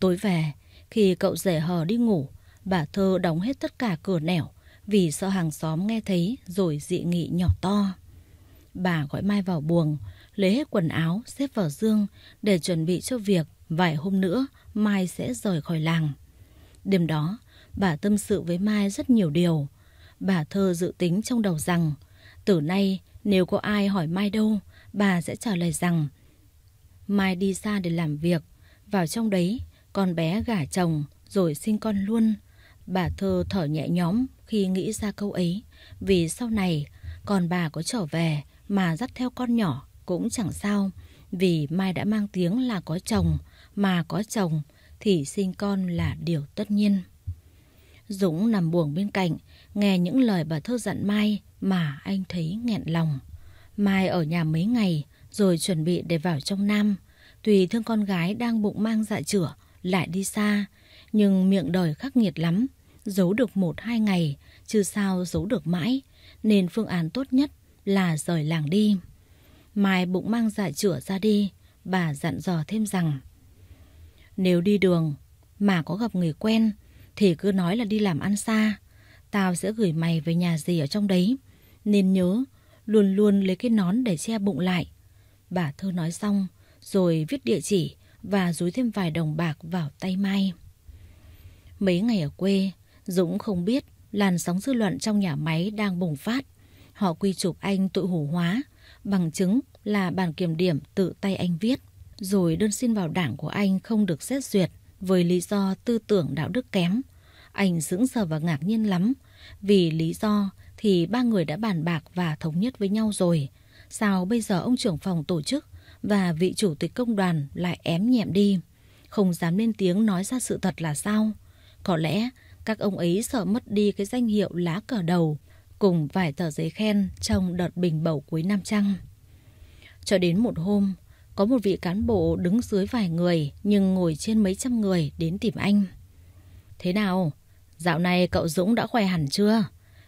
Tối về, khi cậu rể hờ đi ngủ, bà thơ đóng hết tất cả cửa nẻo vì sợ hàng xóm nghe thấy rồi dị nghị nhỏ to. Bà gọi Mai vào buồng, lấy hết quần áo xếp vào dương để chuẩn bị cho việc vài hôm nữa Mai sẽ rời khỏi làng. Đêm đó, bà tâm sự với Mai rất nhiều điều. Bà thơ dự tính trong đầu rằng, từ nay nếu có ai hỏi Mai đâu, bà sẽ trả lời rằng Mai đi xa để làm việc, vào trong đấy con bé gả chồng rồi sinh con luôn. Bà thơ thở nhẹ nhõm khi nghĩ ra câu ấy, vì sau này còn bà có trở về mà dắt theo con nhỏ cũng chẳng sao, vì Mai đã mang tiếng là có chồng, mà có chồng thì sinh con là điều tất nhiên. Dũng nằm buồn bên cạnh, nghe những lời bà thơ dặn Mai mà anh thấy nghẹn lòng. Mai ở nhà mấy ngày rồi chuẩn bị để vào trong Nam. Tùy thương con gái đang bụng mang dạ chữa lại đi xa, nhưng miệng đời khắc nghiệt lắm. Giấu được một hai ngày, chứ sao giấu được mãi, nên phương án tốt nhất là rời làng đi. Mai bụng mang dạ chữa ra đi, bà dặn dò thêm rằng Nếu đi đường mà có gặp người quen thì cứ nói là đi làm ăn xa, tao sẽ gửi mày về nhà gì ở trong đấy. Nên nhớ, luôn luôn lấy cái nón để che bụng lại. Bà thơ nói xong, rồi viết địa chỉ và rúi thêm vài đồng bạc vào tay Mai. Mấy ngày ở quê, Dũng không biết làn sóng dư luận trong nhà máy đang bùng phát. Họ quy chụp anh tội hủ hóa, bằng chứng là bản kiểm điểm tự tay anh viết, rồi đơn xin vào đảng của anh không được xét duyệt với lý do tư tưởng đạo đức kém. Anh sững sờ và ngạc nhiên lắm, vì lý do thì ba người đã bàn bạc và thống nhất với nhau rồi. Sao bây giờ ông trưởng phòng tổ chức và vị chủ tịch công đoàn lại ém nhẹm đi? Không dám lên tiếng nói ra sự thật là sao? Có lẽ các ông ấy sợ mất đi cái danh hiệu lá cờ đầu cùng vài tờ giấy khen trong đợt bình bầu cuối năm trăng. Cho đến một hôm, có một vị cán bộ đứng dưới vài người nhưng ngồi trên mấy trăm người đến tìm anh. Thế nào? Dạo này cậu Dũng đã khỏe hẳn chưa?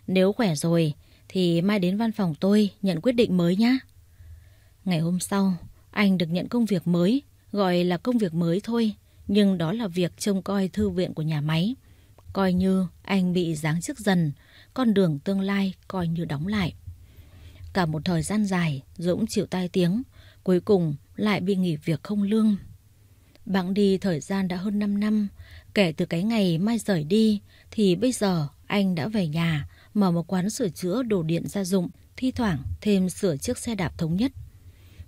Nếu khỏe rồi thì mai đến văn phòng tôi nhận quyết định mới nhé. Ngày hôm sau, anh được nhận công việc mới, gọi là công việc mới thôi, nhưng đó là việc trông coi thư viện của nhà máy. Coi như anh bị giáng chức dần, con đường tương lai coi như đóng lại. Cả một thời gian dài, Dũng chịu tai tiếng, cuối cùng lại bị nghỉ việc không lương. bạn đi thời gian đã hơn 5 năm, kể từ cái ngày Mai rời đi thì bây giờ anh đã về nhà, mở một quán sửa chữa đồ điện gia dụng, thi thoảng thêm sửa chiếc xe đạp thống nhất.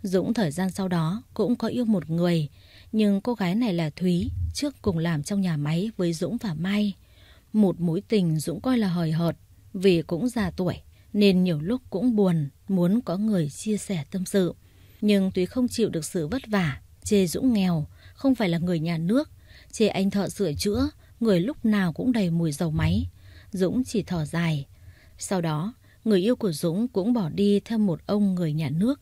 Dũng thời gian sau đó cũng có yêu một người, nhưng cô gái này là Thúy, trước cùng làm trong nhà máy với Dũng và Mai. Một mối tình Dũng coi là hời hợt, vì cũng già tuổi nên nhiều lúc cũng buồn muốn có người chia sẻ tâm sự. Nhưng Túy không chịu được sự vất vả, chê Dũng nghèo, không phải là người nhà nước, chê anh thợ sửa chữa, người lúc nào cũng đầy mùi dầu máy. Dũng chỉ thở dài. Sau đó, người yêu của Dũng cũng bỏ đi theo một ông người nhà nước.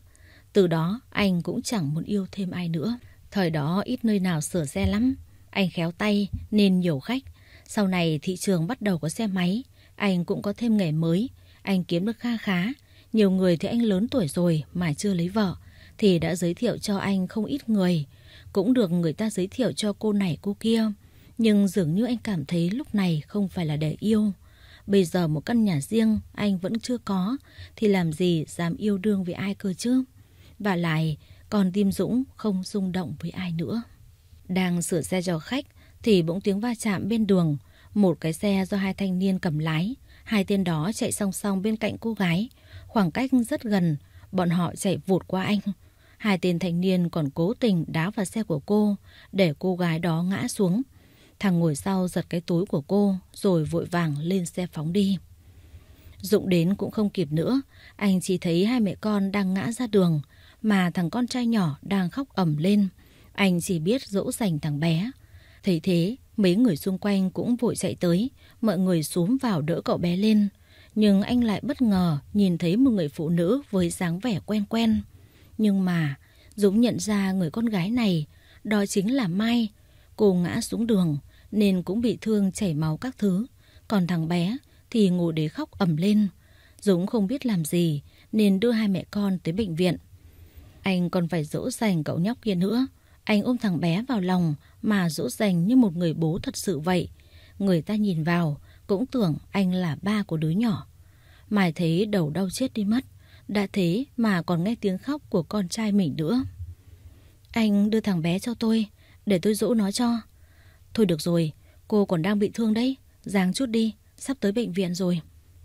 Từ đó, anh cũng chẳng muốn yêu thêm ai nữa. Thời đó ít nơi nào sửa xe lắm. Anh khéo tay nên nhiều khách. Sau này thị trường bắt đầu có xe máy. Anh cũng có thêm nghề mới, anh kiếm được kha khá. Nhiều người thì anh lớn tuổi rồi mà chưa lấy vợ, thì đã giới thiệu cho anh không ít người. Cũng được người ta giới thiệu cho cô này cô kia. Nhưng dường như anh cảm thấy lúc này không phải là để yêu. Bây giờ một căn nhà riêng anh vẫn chưa có, thì làm gì dám yêu đương với ai cơ chứ? Và lại, còn tim Dũng không rung động với ai nữa. Đang sửa xe cho khách, thì bỗng tiếng va chạm bên đường. Một cái xe do hai thanh niên cầm lái, hai tên đó chạy song song bên cạnh cô gái, khoảng cách rất gần, bọn họ chạy vụt qua anh. Hai tên thanh niên còn cố tình đá vào xe của cô, để cô gái đó ngã xuống. Thằng ngồi sau giật cái túi của cô, rồi vội vàng lên xe phóng đi. Dụng đến cũng không kịp nữa, anh chỉ thấy hai mẹ con đang ngã ra đường, mà thằng con trai nhỏ đang khóc ẩm lên. Anh chỉ biết dỗ dành thằng bé. Thấy thế, Mấy người xung quanh cũng vội chạy tới, mọi người xuống vào đỡ cậu bé lên. Nhưng anh lại bất ngờ nhìn thấy một người phụ nữ với dáng vẻ quen quen. Nhưng mà, Dũng nhận ra người con gái này, đó chính là Mai. Cô ngã xuống đường nên cũng bị thương chảy máu các thứ. Còn thằng bé thì ngủ đế khóc ẩm lên. Dũng không biết làm gì nên đưa hai mẹ con tới bệnh viện. Anh còn phải dỗ dành cậu nhóc kia nữa. Anh ôm thằng bé vào lòng mà dỗ dành như một người bố thật sự vậy. Người ta nhìn vào cũng tưởng anh là ba của đứa nhỏ. mai thấy đầu đau chết đi mất. Đã thế mà còn nghe tiếng khóc của con trai mình nữa. Anh đưa thằng bé cho tôi, để tôi dỗ nó cho. Thôi được rồi, cô còn đang bị thương đấy. Giang chút đi, sắp tới bệnh viện rồi.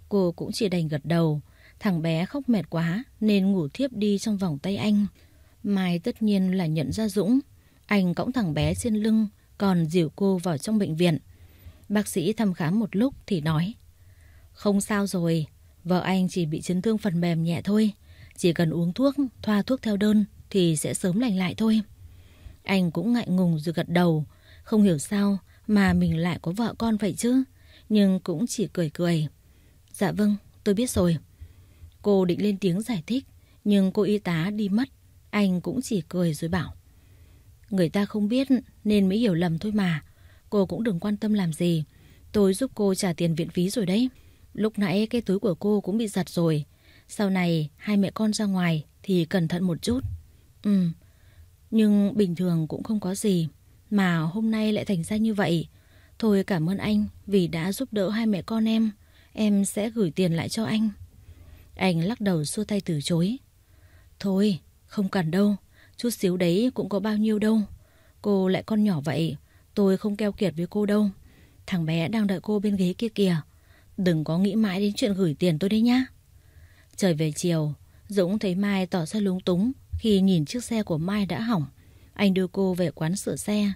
Cô cũng chỉ đành gật đầu. Thằng bé khóc mệt quá nên ngủ thiếp đi trong vòng tay anh. Mai tất nhiên là nhận ra Dũng anh cõng thằng bé trên lưng, còn dìu cô vào trong bệnh viện. Bác sĩ thăm khám một lúc thì nói. Không sao rồi, vợ anh chỉ bị chấn thương phần mềm nhẹ thôi. Chỉ cần uống thuốc, thoa thuốc theo đơn thì sẽ sớm lành lại thôi. Anh cũng ngại ngùng rồi gật đầu. Không hiểu sao mà mình lại có vợ con vậy chứ. Nhưng cũng chỉ cười cười. Dạ vâng, tôi biết rồi. Cô định lên tiếng giải thích, nhưng cô y tá đi mất. Anh cũng chỉ cười rồi bảo. Người ta không biết nên mới hiểu lầm thôi mà. Cô cũng đừng quan tâm làm gì. Tôi giúp cô trả tiền viện phí rồi đấy. Lúc nãy cái túi của cô cũng bị giặt rồi. Sau này hai mẹ con ra ngoài thì cẩn thận một chút. Ừ, nhưng bình thường cũng không có gì. Mà hôm nay lại thành ra như vậy. Thôi cảm ơn anh vì đã giúp đỡ hai mẹ con em. Em sẽ gửi tiền lại cho anh. Anh lắc đầu xua tay từ chối. Thôi, không cần đâu. Chút xíu đấy cũng có bao nhiêu đâu. Cô lại con nhỏ vậy, tôi không keo kiệt với cô đâu. Thằng bé đang đợi cô bên ghế kia kìa. Đừng có nghĩ mãi đến chuyện gửi tiền tôi đấy nhá. Trời về chiều, Dũng thấy Mai tỏ ra lúng túng khi nhìn chiếc xe của Mai đã hỏng. Anh đưa cô về quán sửa xe.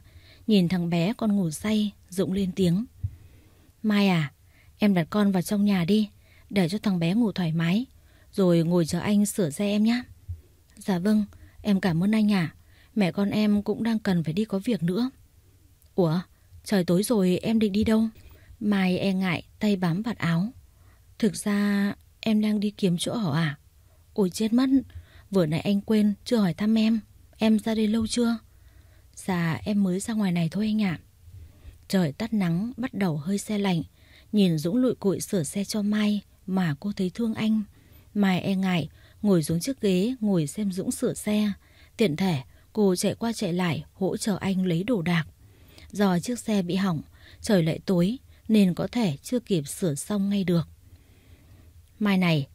Nhìn thằng bé con ngủ say, Dũng lên tiếng. Mai à, em đặt con vào trong nhà đi, để cho thằng bé ngủ thoải mái. Rồi ngồi chờ anh sửa xe em nhé. Dạ vâng, Em cảm ơn anh à Mẹ con em cũng đang cần phải đi có việc nữa Ủa Trời tối rồi em định đi đâu Mai e ngại tay bám vạt áo Thực ra em đang đi kiếm chỗ ở à Ôi chết mất Vừa nãy anh quên chưa hỏi thăm em Em ra đây lâu chưa Dạ em mới ra ngoài này thôi anh ạ Trời tắt nắng bắt đầu hơi xe lạnh Nhìn Dũng lụi cụi sửa xe cho Mai Mà cô thấy thương anh Mai e ngại ngồi xuống chiếc ghế ngồi xem Dũng sửa xe. Tiện thể, cô chạy qua chạy lại hỗ trợ anh lấy đồ đạc. Do chiếc xe bị hỏng, trời lại tối nên có thể chưa kịp sửa xong ngay được. Mai này,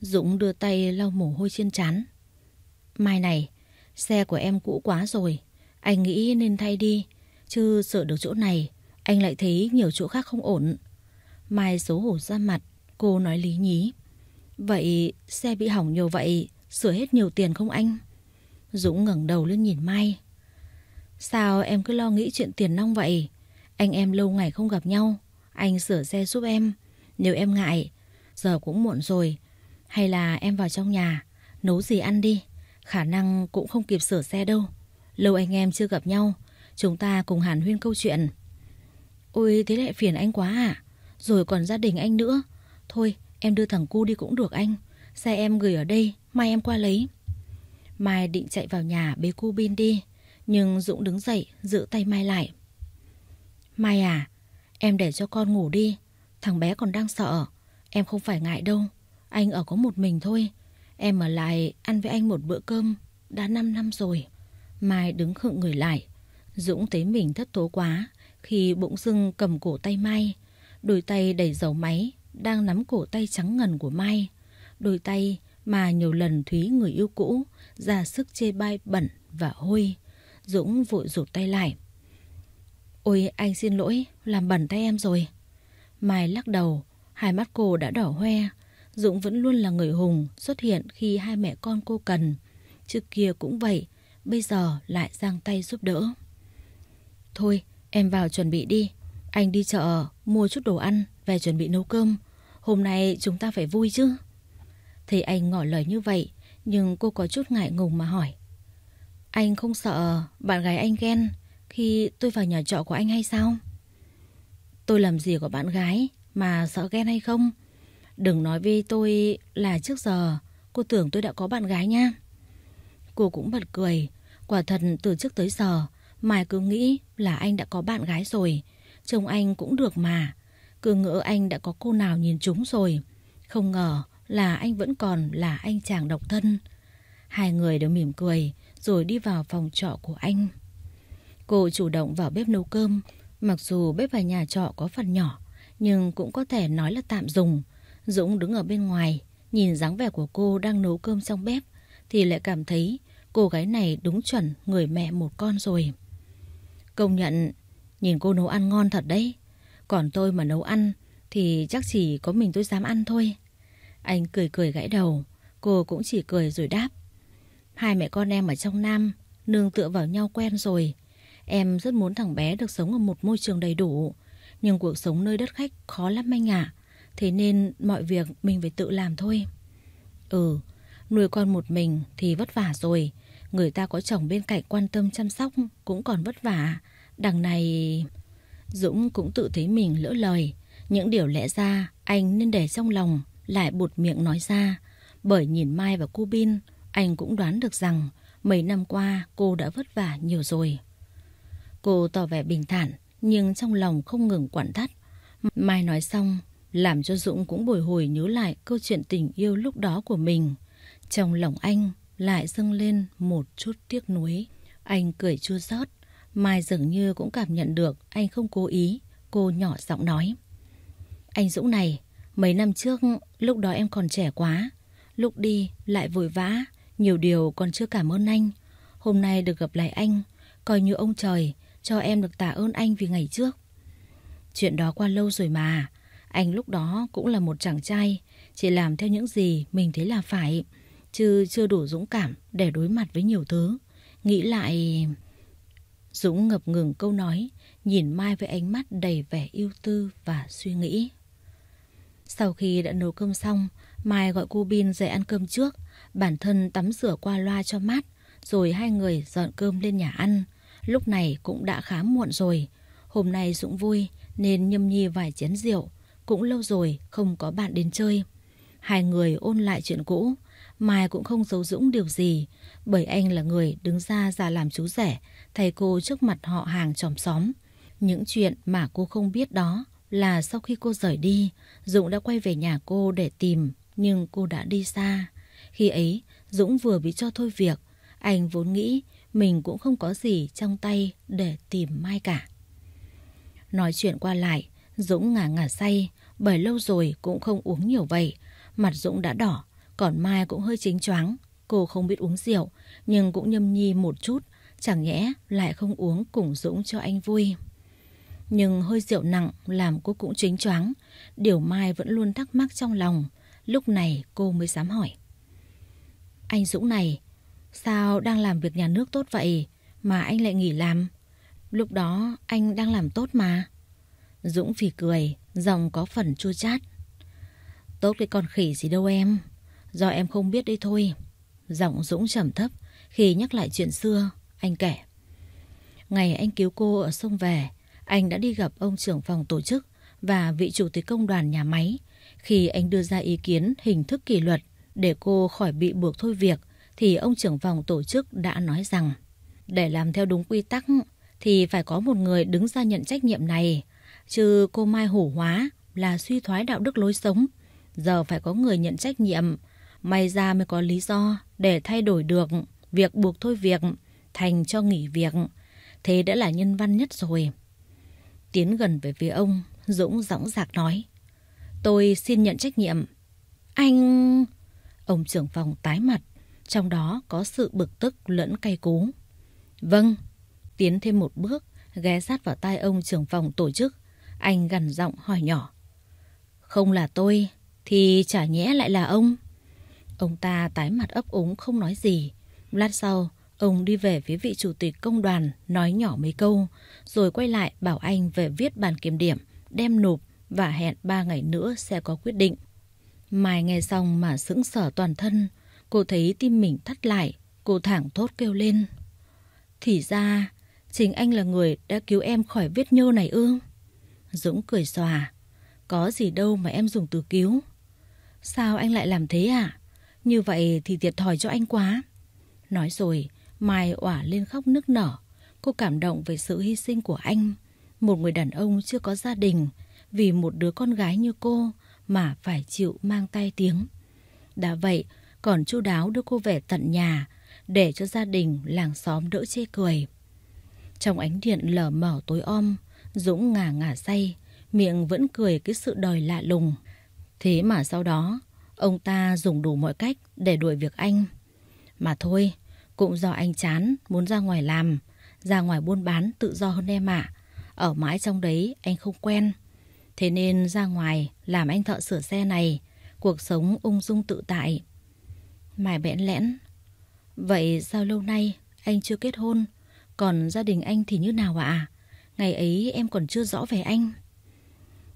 Dũng đưa tay lau mồ hôi trên trán. Mai này, xe của em cũ quá rồi, anh nghĩ nên thay đi, chứ sợ được chỗ này, anh lại thấy nhiều chỗ khác không ổn. Mai xấu hổ ra mặt, cô nói lý nhí. Vậy xe bị hỏng nhiều vậy, sửa hết nhiều tiền không anh? Dũng ngẩng đầu lên nhìn Mai. Sao em cứ lo nghĩ chuyện tiền nong vậy? Anh em lâu ngày không gặp nhau, anh sửa xe giúp em. Nếu em ngại, giờ cũng muộn rồi. Hay là em vào trong nhà, nấu gì ăn đi. Khả năng cũng không kịp sửa xe đâu. Lâu anh em chưa gặp nhau, chúng ta cùng hàn huyên câu chuyện. Ôi thế lại phiền anh quá à Rồi còn gia đình anh nữa Thôi Em đưa thằng cu đi cũng được anh Xe em gửi ở đây Mai em qua lấy Mai định chạy vào nhà bế cu Bin đi Nhưng Dũng đứng dậy giữ tay Mai lại Mai à Em để cho con ngủ đi Thằng bé còn đang sợ Em không phải ngại đâu Anh ở có một mình thôi Em ở lại ăn với anh một bữa cơm Đã 5 năm rồi Mai đứng khựng người lại Dũng thấy mình thất tố quá Khi bụng dưng cầm cổ tay Mai Đôi tay đầy dầu máy đang nắm cổ tay trắng ngần của Mai. Đôi tay mà nhiều lần Thúy người yêu cũ ra sức chê bai bẩn và hôi. Dũng vội rụt tay lại. Ôi anh xin lỗi, làm bẩn tay em rồi. Mai lắc đầu, hai mắt cô đã đỏ hoe. Dũng vẫn luôn là người hùng xuất hiện khi hai mẹ con cô cần. Trước kia cũng vậy, bây giờ lại giang tay giúp đỡ. Thôi, em vào chuẩn bị đi, anh đi chợ mua chút đồ ăn về chuẩn bị nấu cơm. Hôm nay chúng ta phải vui chứ. Thì anh ngỏ lời như vậy, nhưng cô có chút ngại ngùng mà hỏi. Anh không sợ bạn gái anh ghen khi tôi vào nhà trọ của anh hay sao? Tôi làm gì của bạn gái mà sợ ghen hay không? Đừng nói với tôi là trước giờ cô tưởng tôi đã có bạn gái nha. Cô cũng bật cười. Quả thật từ trước tới giờ Mai cứ nghĩ là anh đã có bạn gái rồi Trông anh cũng được mà. Cứ ngỡ anh đã có cô nào nhìn chúng rồi. Không ngờ là anh vẫn còn là anh chàng độc thân. Hai người đều mỉm cười rồi đi vào phòng trọ của anh. Cô chủ động vào bếp nấu cơm. Mặc dù bếp và nhà trọ có phần nhỏ nhưng cũng có thể nói là tạm dùng. Dũng đứng ở bên ngoài nhìn dáng vẻ của cô đang nấu cơm trong bếp thì lại cảm thấy cô gái này đúng chuẩn người mẹ một con rồi. Công nhận Nhìn cô nấu ăn ngon thật đấy. Còn tôi mà nấu ăn thì chắc chỉ có mình tôi dám ăn thôi. Anh cười cười gãi đầu, cô cũng chỉ cười rồi đáp. Hai mẹ con em ở trong Nam, nương tựa vào nhau quen rồi. Em rất muốn thằng bé được sống ở một môi trường đầy đủ, nhưng cuộc sống nơi đất khách khó lắm anh ạ. Thế nên mọi việc mình phải tự làm thôi. Ừ, nuôi con một mình thì vất vả rồi. Người ta có chồng bên cạnh quan tâm chăm sóc cũng còn vất vả. Đằng này... Dũng cũng tự thấy mình lỡ lời. Những điều lẽ ra anh nên để trong lòng lại buột miệng nói ra. Bởi nhìn Mai và cô Bin, anh cũng đoán được rằng mấy năm qua cô đã vất vả nhiều rồi. Cô tỏ vẻ bình thản, nhưng trong lòng không ngừng quản thắt. Mai nói xong, làm cho Dũng cũng bồi hồi nhớ lại câu chuyện tình yêu lúc đó của mình. Trong lòng anh lại dâng lên một chút tiếc nuối. Anh cười chua xót Mai dường như cũng cảm nhận được anh không cố ý, cô nhỏ giọng nói. Anh Dũng này, mấy năm trước lúc đó em còn trẻ quá, lúc đi lại vội vã, nhiều điều còn chưa cảm ơn anh. Hôm nay được gặp lại anh, coi như ông trời cho em được tạ ơn anh vì ngày trước. Chuyện đó qua lâu rồi mà, anh lúc đó cũng là một chàng trai, chỉ làm theo những gì mình thấy là phải, chứ chưa đủ dũng cảm để đối mặt với nhiều thứ. Nghĩ lại... Dũng ngập ngừng câu nói, nhìn Mai với ánh mắt đầy vẻ yêu tư và suy nghĩ. Sau khi đã nấu cơm xong, Mai gọi cô Bin dậy ăn cơm trước, bản thân tắm rửa qua loa cho mát, rồi hai người dọn cơm lên nhà ăn. Lúc này cũng đã khá muộn rồi. Hôm nay Dũng vui nên nhâm nhi vài chén rượu, cũng lâu rồi không có bạn đến chơi. Hai người ôn lại chuyện cũ, Mai cũng không giấu Dũng điều gì, bởi anh là người đứng ra ra làm chú rẻ, thầy cô trước mặt họ hàng chòm xóm. Những chuyện mà cô không biết đó là sau khi cô rời đi, Dũng đã quay về nhà cô để tìm, nhưng cô đã đi xa. Khi ấy, Dũng vừa bị cho thôi việc, anh vốn nghĩ mình cũng không có gì trong tay để tìm Mai cả. Nói chuyện qua lại, Dũng ngả ngả say, bởi lâu rồi cũng không uống nhiều vậy. Mặt Dũng đã đỏ, còn Mai cũng hơi chính choáng. Cô không biết uống rượu, nhưng cũng nhâm nhi một chút Chẳng nhẽ lại không uống cùng Dũng cho anh vui Nhưng hơi rượu nặng làm cô cũng chính choáng Điều Mai vẫn luôn thắc mắc trong lòng Lúc này cô mới dám hỏi Anh Dũng này Sao đang làm việc nhà nước tốt vậy Mà anh lại nghỉ làm Lúc đó anh đang làm tốt mà Dũng phì cười Giọng có phần chua chát Tốt cái con khỉ gì đâu em Do em không biết đi thôi Giọng Dũng trầm thấp Khi nhắc lại chuyện xưa anh kể. Ngày anh cứu cô ở sông về, anh đã đi gặp ông trưởng phòng tổ chức và vị chủ tịch công đoàn nhà máy. Khi anh đưa ra ý kiến hình thức kỷ luật để cô khỏi bị buộc thôi việc, thì ông trưởng phòng tổ chức đã nói rằng để làm theo đúng quy tắc thì phải có một người đứng ra nhận trách nhiệm này, chứ cô Mai hổ hóa là suy thoái đạo đức lối sống. Giờ phải có người nhận trách nhiệm, may ra mới có lý do để thay đổi được việc buộc thôi việc Thành cho nghỉ việc. Thế đã là nhân văn nhất rồi. Tiến gần về phía ông, Dũng dõng dạc nói. Tôi xin nhận trách nhiệm. Anh... Ông trưởng phòng tái mặt, trong đó có sự bực tức lẫn cay cú. Vâng. Tiến thêm một bước, ghé sát vào tai ông trưởng phòng tổ chức. Anh gằn giọng hỏi nhỏ. Không là tôi, thì chả nhẽ lại là ông. Ông ta tái mặt ấp úng không nói gì. Lát sau, Ông đi về phía vị chủ tịch công đoàn nói nhỏ mấy câu, rồi quay lại bảo anh về viết bản kiểm điểm, đem nộp và hẹn 3 ngày nữa sẽ có quyết định. Mai nghe xong mà sững sờ toàn thân, cô thấy tim mình thắt lại, cô thẳng thốt kêu lên. Thì ra, chính anh là người đã cứu em khỏi vết nhơ này ư? Dũng cười xòa, có gì đâu mà em dùng từ cứu. Sao anh lại làm thế ạ? À? Như vậy thì thiệt thòi cho anh quá. Nói rồi, Mai òa lên khóc nức nở. Cô cảm động về sự hy sinh của anh. Một người đàn ông chưa có gia đình, vì một đứa con gái như cô mà phải chịu mang tay tiếng. Đã vậy, còn chu đáo đưa cô về tận nhà, để cho gia đình, làng xóm đỡ chê cười. Trong ánh điện lờ mờ tối om, Dũng ngả ngả say, miệng vẫn cười cái sự đời lạ lùng. Thế mà sau đó, ông ta dùng đủ mọi cách để đuổi việc anh. Mà thôi, cũng do anh chán, muốn ra ngoài làm, ra ngoài buôn bán tự do hơn em ạ. À. Ở mãi trong đấy anh không quen. Thế nên ra ngoài làm anh thợ sửa xe này, cuộc sống ung dung tự tại. Mải bẽn lẽn. Vậy sao lâu nay anh chưa kết hôn, còn gia đình anh thì như nào ạ? À? Ngày ấy em còn chưa rõ về anh.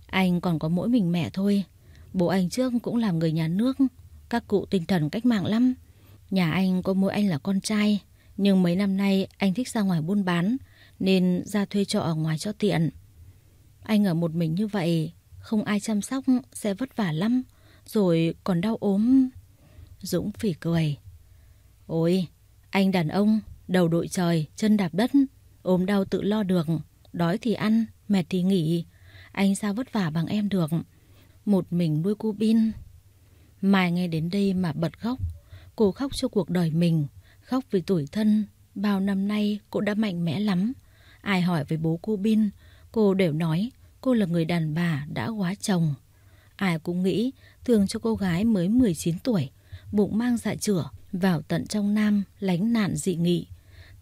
Anh còn có mỗi mình mẹ thôi. Bố anh trước cũng làm người nhà nước, các cụ tinh thần cách mạng lắm. Nhà anh có mỗi anh là con trai, nhưng mấy năm nay anh thích ra ngoài buôn bán, nên ra thuê trọ ở ngoài cho tiện. Anh ở một mình như vậy, không ai chăm sóc sẽ vất vả lắm, rồi còn đau ốm. Dũng phỉ cười. Ôi, anh đàn ông, đầu đội trời, chân đạp đất, ốm đau tự lo được, đói thì ăn, mệt thì nghỉ. Anh sao vất vả bằng em được, một mình nuôi cu bin. Mai nghe đến đây mà bật khóc, Cô khóc cho cuộc đời mình, khóc vì tuổi thân. Bao năm nay cô đã mạnh mẽ lắm. Ai hỏi về bố cô Bin, cô đều nói cô là người đàn bà đã quá chồng. Ai cũng nghĩ thường cho cô gái mới 19 tuổi, bụng mang dạ chửa, vào tận trong Nam lánh nạn dị nghị.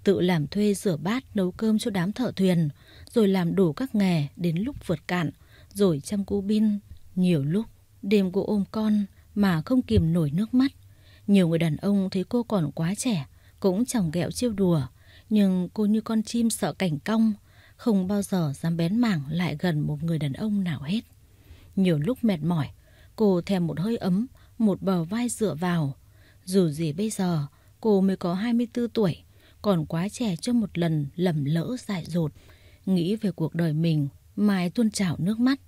Tự làm thuê rửa bát nấu cơm cho đám thợ thuyền, rồi làm đủ các nghề đến lúc vượt cạn, rồi chăm cô Bin. Nhiều lúc, đêm cô ôm con mà không kìm nổi nước mắt. Nhiều người đàn ông thấy cô còn quá trẻ, cũng chẳng ghẹo chiêu đùa, nhưng cô như con chim sợ cảnh cong, không bao giờ dám bén mảng lại gần một người đàn ông nào hết. Nhiều lúc mệt mỏi, cô thèm một hơi ấm, một bờ vai dựa vào. Dù gì bây giờ, cô mới có 24 tuổi, còn quá trẻ cho một lần lầm lỡ dại dột. Nghĩ về cuộc đời mình, Mai tuôn trào nước mắt.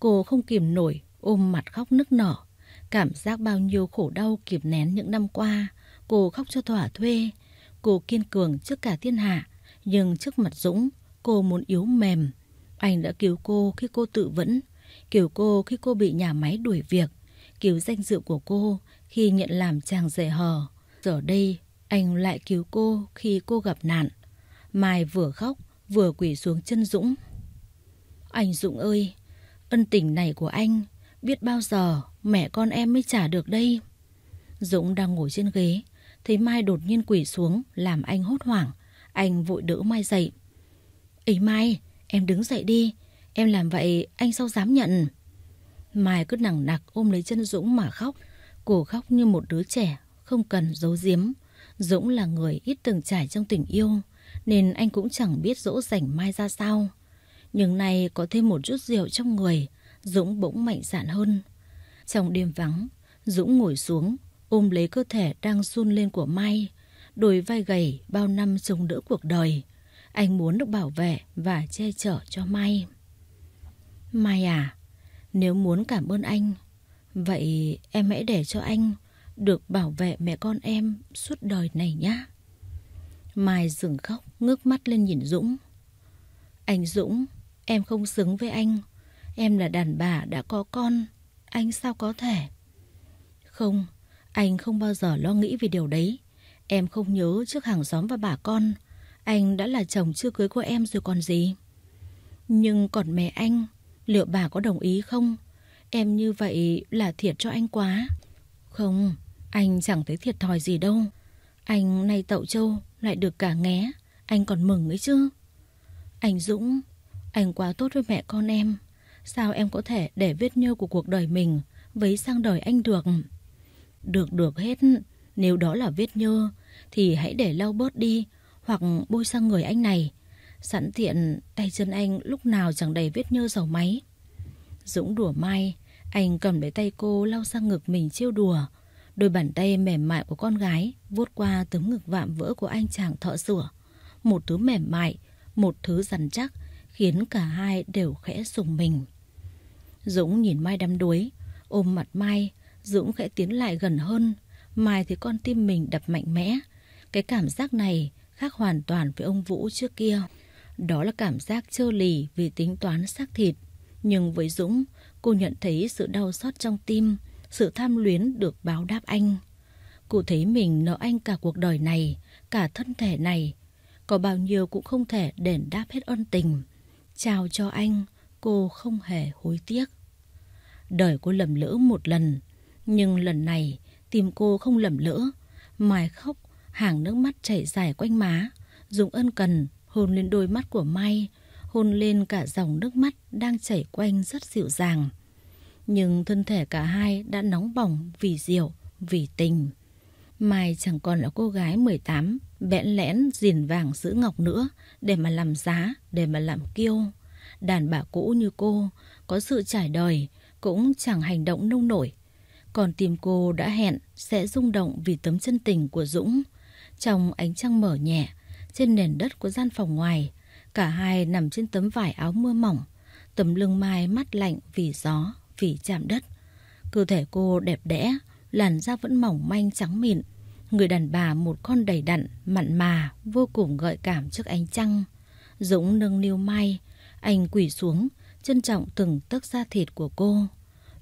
Cô không kìm nổi, ôm mặt khóc nức nở. Cảm giác bao nhiêu khổ đau kịp nén những năm qua, cô khóc cho thỏa thuê. Cô kiên cường trước cả thiên hạ, nhưng trước mặt Dũng, cô muốn yếu mềm. Anh đã cứu cô khi cô tự vẫn, cứu cô khi cô bị nhà máy đuổi việc, cứu danh dự của cô khi nhận làm chàng rể hờ. Giờ đây, anh lại cứu cô khi cô gặp nạn. Mai vừa khóc, vừa quỳ xuống chân Dũng. Anh Dũng ơi, ân tình này của anh biết bao giờ Mẹ con em mới trả được đây. Dũng đang ngồi trên ghế, thấy Mai đột nhiên quỷ xuống làm anh hốt hoảng. Anh vội đỡ Mai dậy. Ý Mai, em đứng dậy đi. Em làm vậy anh sao dám nhận. Mai cứ nặng nặc ôm lấy chân Dũng mà khóc. cổ khóc như một đứa trẻ, không cần giấu giếm. Dũng là người ít từng trải trong tình yêu, nên anh cũng chẳng biết dỗ dành Mai ra sao. Nhưng nay có thêm một chút rượu trong người, Dũng bỗng mạnh dạn hơn. Trong đêm vắng, Dũng ngồi xuống, ôm lấy cơ thể đang run lên của Mai, đôi vai gầy bao năm chống đỡ cuộc đời. Anh muốn được bảo vệ và che chở cho Mai. Mai à, nếu muốn cảm ơn anh, vậy em hãy để cho anh được bảo vệ mẹ con em suốt đời này nhé. Mai dừng khóc, ngước mắt lên nhìn Dũng. Anh Dũng, em không xứng với anh. Em là đàn bà đã có con, anh sao có thể? Không, anh không bao giờ lo nghĩ về điều đấy. Em không nhớ trước hàng xóm và bà con, anh đã là chồng chưa cưới của em rồi còn gì. Nhưng còn mẹ anh, liệu bà có đồng ý không? Em như vậy là thiệt cho anh quá. Không, anh chẳng thấy thiệt thòi gì đâu. Anh nay tậu châu lại được cả nghé, anh còn mừng ấy chứ. Anh Dũng, anh quá tốt với mẹ con em. Sao em có thể để vết nhơ của cuộc đời mình Vấy sang đời anh được Được được hết Nếu đó là vết nhơ Thì hãy để lau bớt đi Hoặc bôi sang người anh này Sẵn tiện tay chân anh lúc nào chẳng đầy vết nhơ dầu máy Dũng đùa mai Anh cầm lấy tay cô lau sang ngực mình chiêu đùa Đôi bàn tay mềm mại của con gái vuốt qua tấm ngực vạm vỡ của anh chàng thợ sửa. Một thứ mềm mại, một thứ dằn chắc khiến cả hai đều khẽ sùng mình. Dũng nhìn Mai đắm đuối, ôm mặt Mai, Dũng khẽ tiến lại gần hơn. Mai thì con tim mình đập mạnh mẽ. Cái cảm giác này khác hoàn toàn với ông Vũ trước kia. Đó là cảm giác trơ lì vì tính toán xác thịt. Nhưng với Dũng, cô nhận thấy sự đau xót trong tim, sự tham luyến được báo đáp anh. Cô thấy mình nợ anh cả cuộc đời này, cả thân thể này. Có bao nhiêu cũng không thể đền đáp hết ân tình chào cho anh, cô không hề hối tiếc. Đời cô lầm lỡ một lần, nhưng lần này tim cô không lầm lỡ. Mai khóc, hàng nước mắt chảy dài quanh má. Dùng ân cần, hôn lên đôi mắt của Mai, hôn lên cả dòng nước mắt đang chảy quanh rất dịu dàng. Nhưng thân thể cả hai đã nóng bỏng vì rượu, vì tình. Mai chẳng còn là cô gái 18 bẽn lẽn dìn vàng giữ ngọc nữa để mà làm giá, để mà làm kiêu. Đàn bà cũ như cô, có sự trải đời, cũng chẳng hành động nông nổi. Còn tìm cô đã hẹn sẽ rung động vì tấm chân tình của Dũng. Trong ánh trăng mở nhẹ, trên nền đất của gian phòng ngoài, cả hai nằm trên tấm vải áo mưa mỏng, tấm lưng mai mắt lạnh vì gió, vì chạm đất. Cơ thể cô đẹp đẽ, làn da vẫn mỏng manh trắng mịn, Người đàn bà một con đầy đặn, mặn mà, vô cùng gợi cảm trước ánh trăng. Dũng nâng niu mai anh quỳ xuống, trân trọng từng tấc da thịt của cô.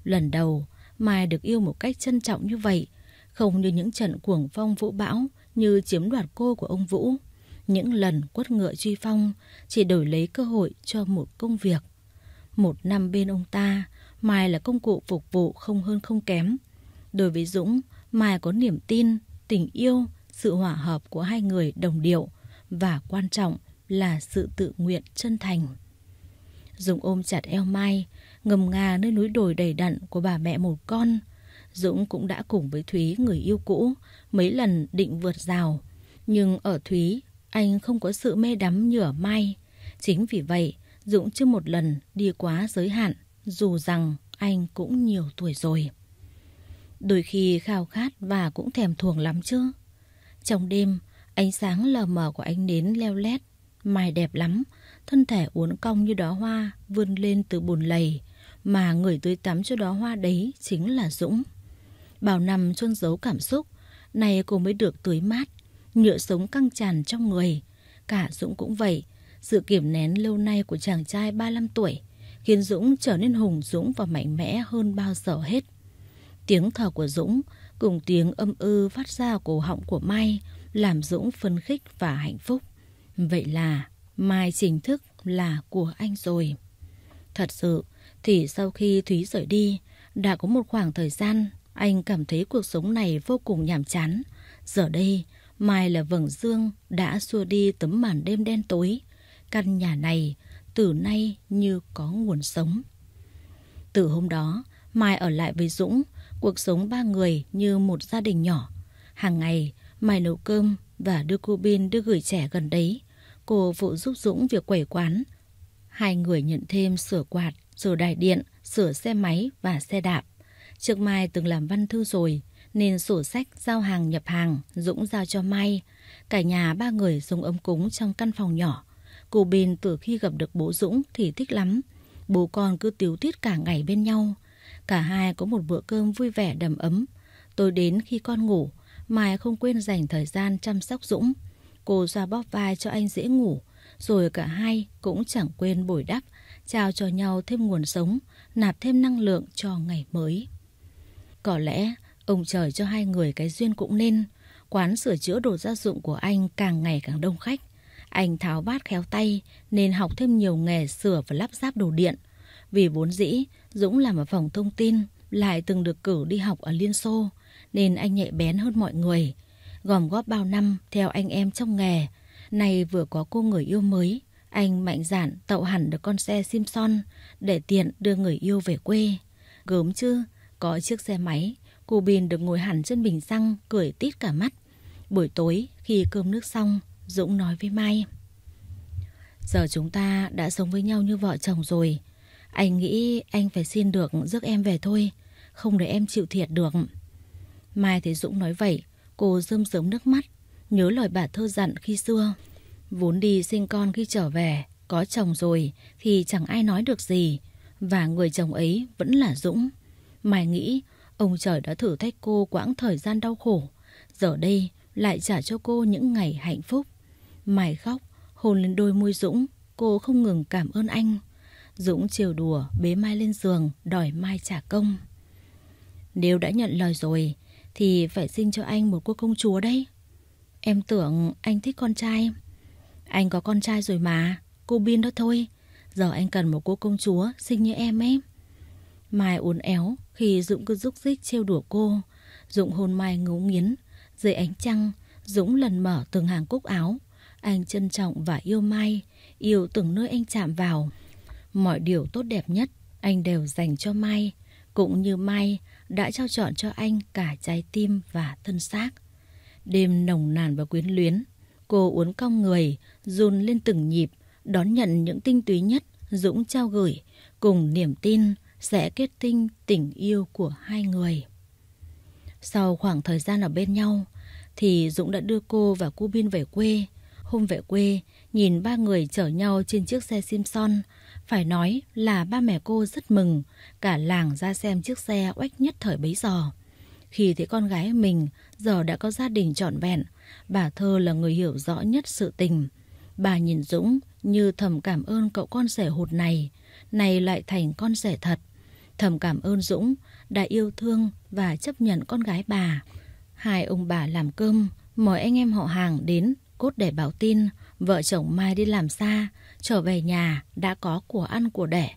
Lần đầu, Mai được yêu một cách trân trọng như vậy, không như những trận cuồng phong vũ bão như chiếm đoạt cô của ông Vũ. Những lần quất ngựa truy phong chỉ đổi lấy cơ hội cho một công việc. Một năm bên ông ta, Mai là công cụ phục vụ không hơn không kém. Đối với Dũng, Mai có niềm tin, tình yêu, sự hòa hợp của hai người đồng điệu và quan trọng là sự tự nguyện chân thành. Dũng ôm chặt eo Mai, ngầm ngà nơi núi đồi đầy đặn của bà mẹ một con. Dũng cũng đã cùng với Thúy người yêu cũ mấy lần định vượt rào. Nhưng ở Thúy, anh không có sự mê đắm như ở Mai. Chính vì vậy, Dũng chưa một lần đi quá giới hạn, dù rằng anh cũng nhiều tuổi rồi đôi khi khao khát và cũng thèm thuồng lắm chứ. Trong đêm, ánh sáng lờ mờ của ánh nến leo lét, mài đẹp lắm, thân thể uốn cong như đóa hoa vươn lên từ bùn lầy, mà người tưới tắm cho đóa hoa đấy chính là Dũng. Bảo nằm chôn giấu cảm xúc, này cô mới được tưới mát, nhựa sống căng tràn trong người. Cả Dũng cũng vậy, sự kiểm nén lâu nay của chàng trai 35 tuổi khiến Dũng trở nên hùng dũng và mạnh mẽ hơn bao giờ hết. Tiếng thở của Dũng cùng tiếng âm ư phát ra cổ họng của Mai làm Dũng phấn khích và hạnh phúc. Vậy là Mai chính thức là của anh rồi. Thật sự thì sau khi Thúy rời đi, đã có một khoảng thời gian anh cảm thấy cuộc sống này vô cùng nhàm chán. Giờ đây, Mai là vầng dương đã xua đi tấm màn đêm đen tối. Căn nhà này từ nay như có nguồn sống. Từ hôm đó, Mai ở lại với Dũng, Cuộc sống ba người như một gia đình nhỏ. Hàng ngày, Mai nấu cơm và đưa cô Bin đưa gửi trẻ gần đấy. Cô phụ giúp Dũng việc quẩy quán. Hai người nhận thêm sửa quạt, sửa đài điện, sửa xe máy và xe đạp. Trước Mai từng làm văn thư rồi, nên sổ sách giao hàng nhập hàng Dũng giao cho Mai. Cả nhà ba người dùng ấm cúng trong căn phòng nhỏ. Cô Bin từ khi gặp được bố Dũng thì thích lắm. Bố con cứ tiếu tiết cả ngày bên nhau. Cả hai có một bữa cơm vui vẻ đầm ấm. Tôi đến khi con ngủ, Mai không quên dành thời gian chăm sóc Dũng. Cô xoa bóp vai cho anh dễ ngủ, rồi cả hai cũng chẳng quên bồi đắp, trao cho nhau thêm nguồn sống, nạp thêm năng lượng cho ngày mới. Có lẽ ông trời cho hai người cái duyên cũng nên. Quán sửa chữa đồ gia dụng của anh càng ngày càng đông khách. Anh tháo bát khéo tay nên học thêm nhiều nghề sửa và lắp ráp đồ điện. Vì vốn dĩ, Dũng làm ở phòng thông tin, lại từng được cử đi học ở Liên Xô, nên anh nhạy bén hơn mọi người. Gòm góp bao năm theo anh em trong nghề, nay vừa có cô người yêu mới, anh mạnh dạn tậu hẳn được con xe Simpson để tiện đưa người yêu về quê. Gớm chứ, có chiếc xe máy, cô Bình được ngồi hẳn trên bình xăng, cười tít cả mắt. Buổi tối, khi cơm nước xong, Dũng nói với Mai. Giờ chúng ta đã sống với nhau như vợ chồng rồi, anh nghĩ anh phải xin được rước em về thôi, không để em chịu thiệt được. Mai Thế Dũng nói vậy, cô rơm rớm nước mắt, nhớ lời bà thơ dặn khi xưa. Vốn đi sinh con khi trở về, có chồng rồi thì chẳng ai nói được gì, và người chồng ấy vẫn là Dũng. Mai nghĩ ông trời đã thử thách cô quãng thời gian đau khổ, giờ đây lại trả cho cô những ngày hạnh phúc. Mai khóc, hôn lên đôi môi Dũng, cô không ngừng cảm ơn anh. Dũng chiều đùa, bế Mai lên giường, đòi Mai trả công. Nếu đã nhận lời rồi, thì phải xin cho anh một cô công chúa đấy. Em tưởng anh thích con trai. Anh có con trai rồi mà, cô Bin đó thôi. Giờ anh cần một cô công chúa xinh như em ấy. Mai uốn éo khi Dũng cứ rúc rích trêu đùa cô. Dũng hôn Mai ngấu nghiến. Dưới ánh trăng, Dũng lần mở từng hàng cúc áo. Anh trân trọng và yêu Mai, yêu từng nơi anh chạm vào. Mọi điều tốt đẹp nhất anh đều dành cho Mai, cũng như Mai đã trao chọn cho anh cả trái tim và thân xác. Đêm nồng nàn và quyến luyến, cô uốn cong người, run lên từng nhịp, đón nhận những tinh túy nhất Dũng trao gửi, cùng niềm tin sẽ kết tinh tình yêu của hai người. Sau khoảng thời gian ở bên nhau, thì Dũng đã đưa cô và cô Bin về quê. Hôm về quê, nhìn ba người chở nhau trên chiếc xe Simpson, phải nói là ba mẹ cô rất mừng, cả làng ra xem chiếc xe oách nhất thời bấy giờ. Khi thấy con gái mình giờ đã có gia đình trọn vẹn, bà Thơ là người hiểu rõ nhất sự tình. Bà nhìn Dũng như thầm cảm ơn cậu con rể hụt này, này lại thành con rể thật. Thầm cảm ơn Dũng đã yêu thương và chấp nhận con gái bà. Hai ông bà làm cơm, mời anh em họ hàng đến cốt để báo tin vợ chồng Mai đi làm xa, trở về nhà đã có của ăn của đẻ.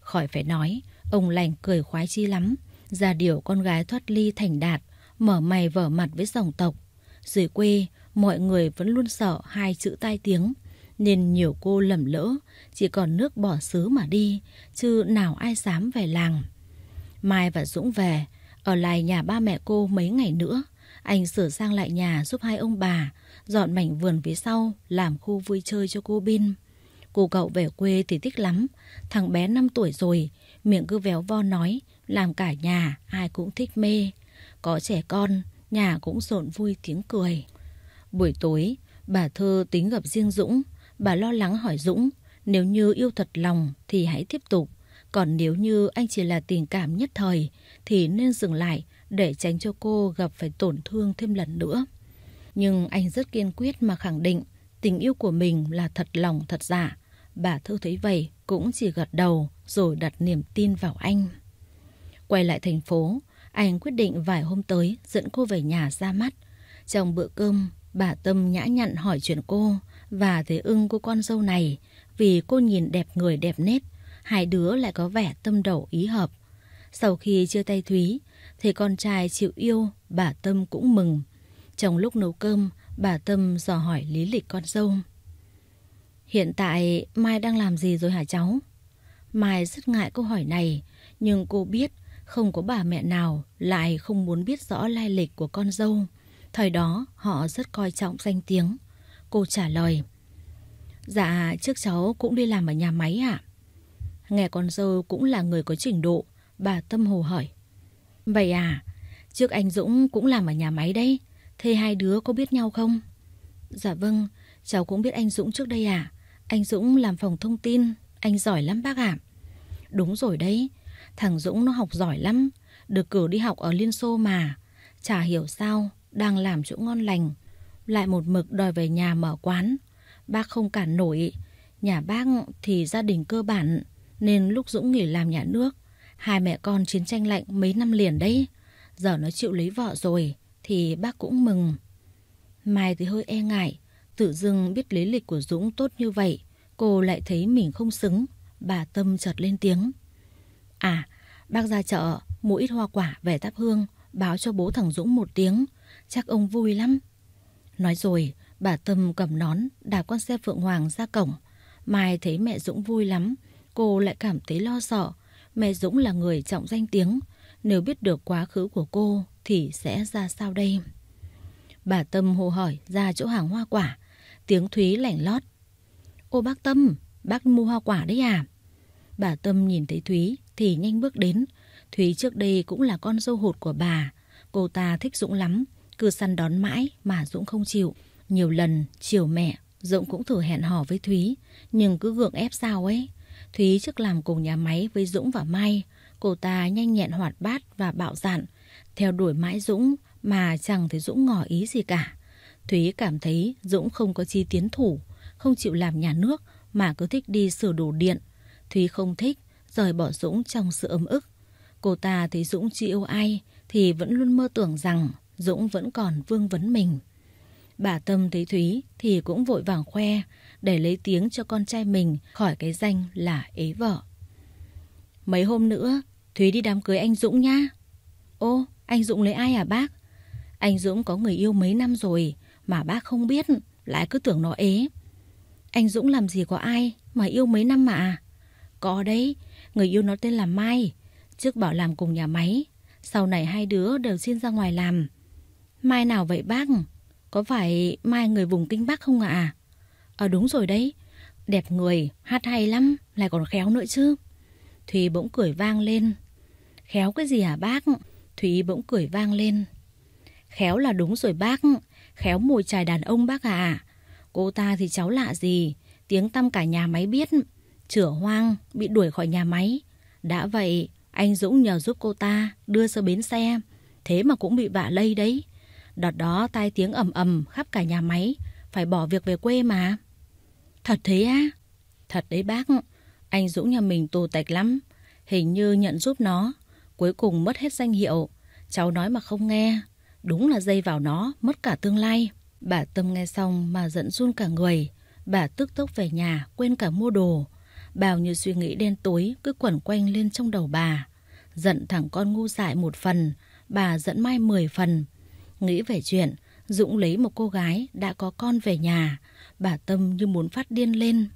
Khỏi phải nói, ông lành cười khoái chi lắm, ra điều con gái thoát ly thành đạt, mở mày vở mặt với dòng tộc. Dưới quê, mọi người vẫn luôn sợ hai chữ tai tiếng, nên nhiều cô lầm lỡ, chỉ còn nước bỏ xứ mà đi, chứ nào ai dám về làng. Mai và Dũng về, ở lại nhà ba mẹ cô mấy ngày nữa, anh sửa sang lại nhà giúp hai ông bà, dọn mảnh vườn phía sau làm khu vui chơi cho cô Bin. Cô cậu về quê thì thích lắm, thằng bé 5 tuổi rồi, miệng cứ véo vo nói, làm cả nhà ai cũng thích mê. Có trẻ con, nhà cũng rộn vui tiếng cười. Buổi tối, bà Thơ tính gặp riêng Dũng, bà lo lắng hỏi Dũng, nếu như yêu thật lòng thì hãy tiếp tục, còn nếu như anh chỉ là tình cảm nhất thời thì nên dừng lại để tránh cho cô gặp phải tổn thương thêm lần nữa. Nhưng anh rất kiên quyết mà khẳng định tình yêu của mình là thật lòng thật giả. Bà Thư thấy vậy cũng chỉ gật đầu rồi đặt niềm tin vào anh. Quay lại thành phố, anh quyết định vài hôm tới dẫn cô về nhà ra mắt. Trong bữa cơm, bà Tâm nhã nhặn hỏi chuyện cô và thấy ưng cô con dâu này vì cô nhìn đẹp người đẹp nét, hai đứa lại có vẻ tâm đầu ý hợp. Sau khi chia tay Thúy, thấy con trai chịu yêu, bà Tâm cũng mừng. Trong lúc nấu cơm, bà Tâm dò hỏi lý lịch con dâu. Hiện tại Mai đang làm gì rồi hả cháu? Mai rất ngại câu hỏi này, nhưng cô biết không có bà mẹ nào lại không muốn biết rõ lai lịch của con dâu. Thời đó họ rất coi trọng danh tiếng. Cô trả lời. Dạ, trước cháu cũng đi làm ở nhà máy ạ. À? Nghe con dâu cũng là người có trình độ, bà Tâm Hồ hỏi. Vậy à, trước anh Dũng cũng làm ở nhà máy đấy, thế hai đứa có biết nhau không? Dạ vâng, cháu cũng biết anh Dũng trước đây ạ. À? Anh Dũng làm phòng thông tin, anh giỏi lắm bác ạ. Đúng rồi đấy, thằng Dũng nó học giỏi lắm, được cử đi học ở Liên Xô mà. Chả hiểu sao, đang làm chỗ ngon lành. Lại một mực đòi về nhà mở quán. Bác không cản nổi, nhà bác thì gia đình cơ bản, nên lúc Dũng nghỉ làm nhà nước, hai mẹ con chiến tranh lạnh mấy năm liền đấy. Giờ nó chịu lấy vợ rồi, thì bác cũng mừng. Mai thì hơi e ngại, tự dưng biết lý lịch của Dũng tốt như vậy, Cô lại thấy mình không xứng, bà Tâm chợt lên tiếng. À, bác ra chợ, mua ít hoa quả về thắp hương, báo cho bố thằng Dũng một tiếng, chắc ông vui lắm. Nói rồi, bà Tâm cầm nón, đạp con xe Phượng Hoàng ra cổng. Mai thấy mẹ Dũng vui lắm, cô lại cảm thấy lo sợ. Mẹ Dũng là người trọng danh tiếng, nếu biết được quá khứ của cô thì sẽ ra sao đây? Bà Tâm hồ hỏi ra chỗ hàng hoa quả, tiếng Thúy lảnh lót. Ô bác Tâm, bác mua hoa quả đấy à? Bà Tâm nhìn thấy Thúy thì nhanh bước đến. Thúy trước đây cũng là con dâu hột của bà. Cô ta thích Dũng lắm, cứ săn đón mãi mà Dũng không chịu. Nhiều lần, chiều mẹ, Dũng cũng thử hẹn hò với Thúy, nhưng cứ gượng ép sao ấy. Thúy trước làm cùng nhà máy với Dũng và Mai. Cô ta nhanh nhẹn hoạt bát và bạo dạn, theo đuổi mãi Dũng mà chẳng thấy Dũng ngỏ ý gì cả. Thúy cảm thấy Dũng không có chi tiến thủ, không chịu làm nhà nước mà cứ thích đi sửa đồ điện. Thúy không thích, rời bỏ Dũng trong sự ấm ức. Cô ta thấy Dũng chưa yêu ai thì vẫn luôn mơ tưởng rằng Dũng vẫn còn vương vấn mình. Bà Tâm thấy Thúy thì cũng vội vàng khoe để lấy tiếng cho con trai mình khỏi cái danh là ế vợ. Mấy hôm nữa, Thúy đi đám cưới anh Dũng nha. Ô, anh Dũng lấy ai à bác? Anh Dũng có người yêu mấy năm rồi mà bác không biết, lại cứ tưởng nó ế. Anh Dũng làm gì có ai mà yêu mấy năm mà à? Có đấy, người yêu nó tên là Mai, trước bảo làm cùng nhà máy, sau này hai đứa đều xin ra ngoài làm. Mai nào vậy bác? Có phải Mai người vùng Kinh Bắc không ạ? À? Ờ à, đúng rồi đấy, đẹp người, hát hay lắm, lại còn khéo nữa chứ. Thùy bỗng cười vang lên. Khéo cái gì hả bác? Thùy bỗng cười vang lên. Khéo là đúng rồi bác, khéo mùi chài đàn ông bác à. Cô ta thì cháu lạ gì, tiếng tăm cả nhà máy biết. Chửa hoang, bị đuổi khỏi nhà máy. Đã vậy, anh Dũng nhờ giúp cô ta đưa sơ bến xe. Thế mà cũng bị vạ lây đấy. Đợt đó tai tiếng ầm ầm khắp cả nhà máy, phải bỏ việc về quê mà. Thật thế á? Thật đấy bác, anh Dũng nhà mình tù tạch lắm. Hình như nhận giúp nó, cuối cùng mất hết danh hiệu. Cháu nói mà không nghe, đúng là dây vào nó mất cả tương lai. Bà Tâm nghe xong mà giận run cả người. Bà tức tốc về nhà, quên cả mua đồ. Bao nhiêu suy nghĩ đen tối cứ quẩn quanh lên trong đầu bà. Giận thằng con ngu dại một phần, bà giận mai mười phần. Nghĩ về chuyện, Dũng lấy một cô gái đã có con về nhà. Bà Tâm như muốn phát điên lên.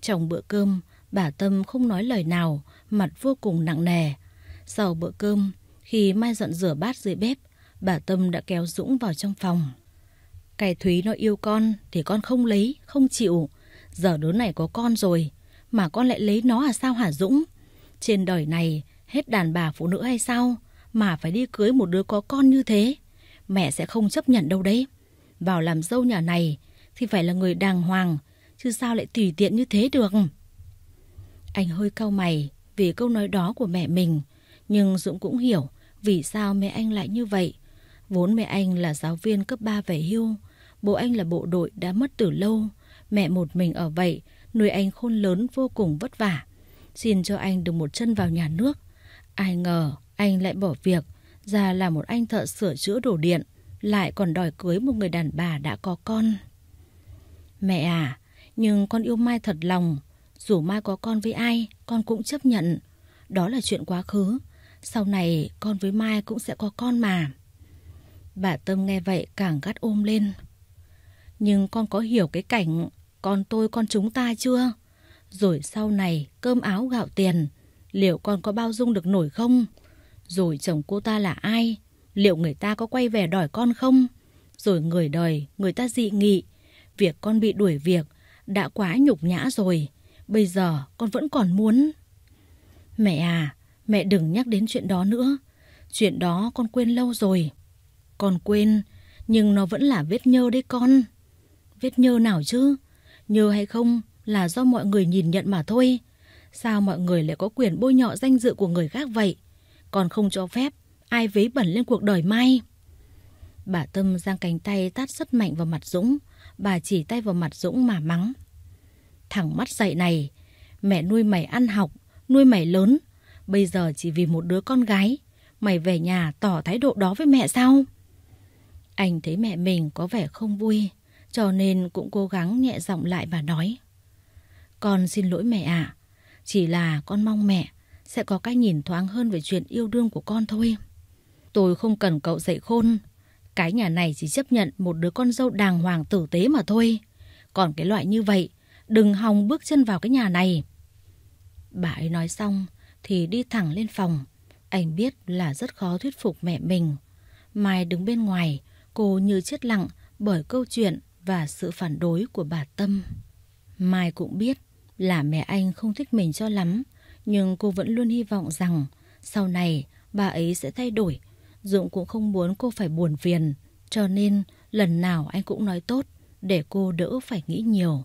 Trong bữa cơm, bà Tâm không nói lời nào, mặt vô cùng nặng nề. Sau bữa cơm, khi Mai giận rửa bát dưới bếp, bà Tâm đã kéo Dũng vào trong phòng. Cái Thúy nó yêu con thì con không lấy, không chịu. Giờ đứa này có con rồi, mà con lại lấy nó à sao hả Dũng? Trên đời này, hết đàn bà phụ nữ hay sao? Mà phải đi cưới một đứa có con như thế. Mẹ sẽ không chấp nhận đâu đấy. Vào làm dâu nhà này thì phải là người đàng hoàng, chứ sao lại tùy tiện như thế được. Anh hơi cau mày vì câu nói đó của mẹ mình, nhưng Dũng cũng hiểu vì sao mẹ anh lại như vậy. Vốn mẹ anh là giáo viên cấp 3 về hưu, Bố anh là bộ đội đã mất từ lâu, mẹ một mình ở vậy, nuôi anh khôn lớn vô cùng vất vả. Xin cho anh được một chân vào nhà nước. Ai ngờ anh lại bỏ việc, ra là một anh thợ sửa chữa đồ điện, lại còn đòi cưới một người đàn bà đã có con. Mẹ à, nhưng con yêu Mai thật lòng, dù Mai có con với ai, con cũng chấp nhận. Đó là chuyện quá khứ, sau này con với Mai cũng sẽ có con mà. Bà Tâm nghe vậy càng gắt ôm lên. Nhưng con có hiểu cái cảnh con tôi con chúng ta chưa? Rồi sau này cơm áo gạo tiền, liệu con có bao dung được nổi không? Rồi chồng cô ta là ai? Liệu người ta có quay về đòi con không? Rồi người đời, người ta dị nghị. Việc con bị đuổi việc đã quá nhục nhã rồi. Bây giờ con vẫn còn muốn. Mẹ à, mẹ đừng nhắc đến chuyện đó nữa. Chuyện đó con quên lâu rồi. Con quên, nhưng nó vẫn là vết nhơ đấy con viết nhơ nào chứ? Nhơ hay không là do mọi người nhìn nhận mà thôi. Sao mọi người lại có quyền bôi nhọ danh dự của người khác vậy? Còn không cho phép ai vấy bẩn lên cuộc đời mai. Bà Tâm giang cánh tay tát rất mạnh vào mặt Dũng. Bà chỉ tay vào mặt Dũng mà mắng. Thằng mắt dậy này, mẹ nuôi mày ăn học, nuôi mày lớn. Bây giờ chỉ vì một đứa con gái, mày về nhà tỏ thái độ đó với mẹ sao? Anh thấy mẹ mình có vẻ không vui, cho nên cũng cố gắng nhẹ giọng lại và nói. Con xin lỗi mẹ ạ, à. chỉ là con mong mẹ sẽ có cách nhìn thoáng hơn về chuyện yêu đương của con thôi. Tôi không cần cậu dạy khôn, cái nhà này chỉ chấp nhận một đứa con dâu đàng hoàng tử tế mà thôi. Còn cái loại như vậy, đừng hòng bước chân vào cái nhà này. Bà ấy nói xong thì đi thẳng lên phòng. Anh biết là rất khó thuyết phục mẹ mình. Mai đứng bên ngoài, cô như chết lặng bởi câu chuyện và sự phản đối của bà Tâm. Mai cũng biết là mẹ anh không thích mình cho lắm, nhưng cô vẫn luôn hy vọng rằng sau này bà ấy sẽ thay đổi. Dũng cũng không muốn cô phải buồn phiền, cho nên lần nào anh cũng nói tốt để cô đỡ phải nghĩ nhiều.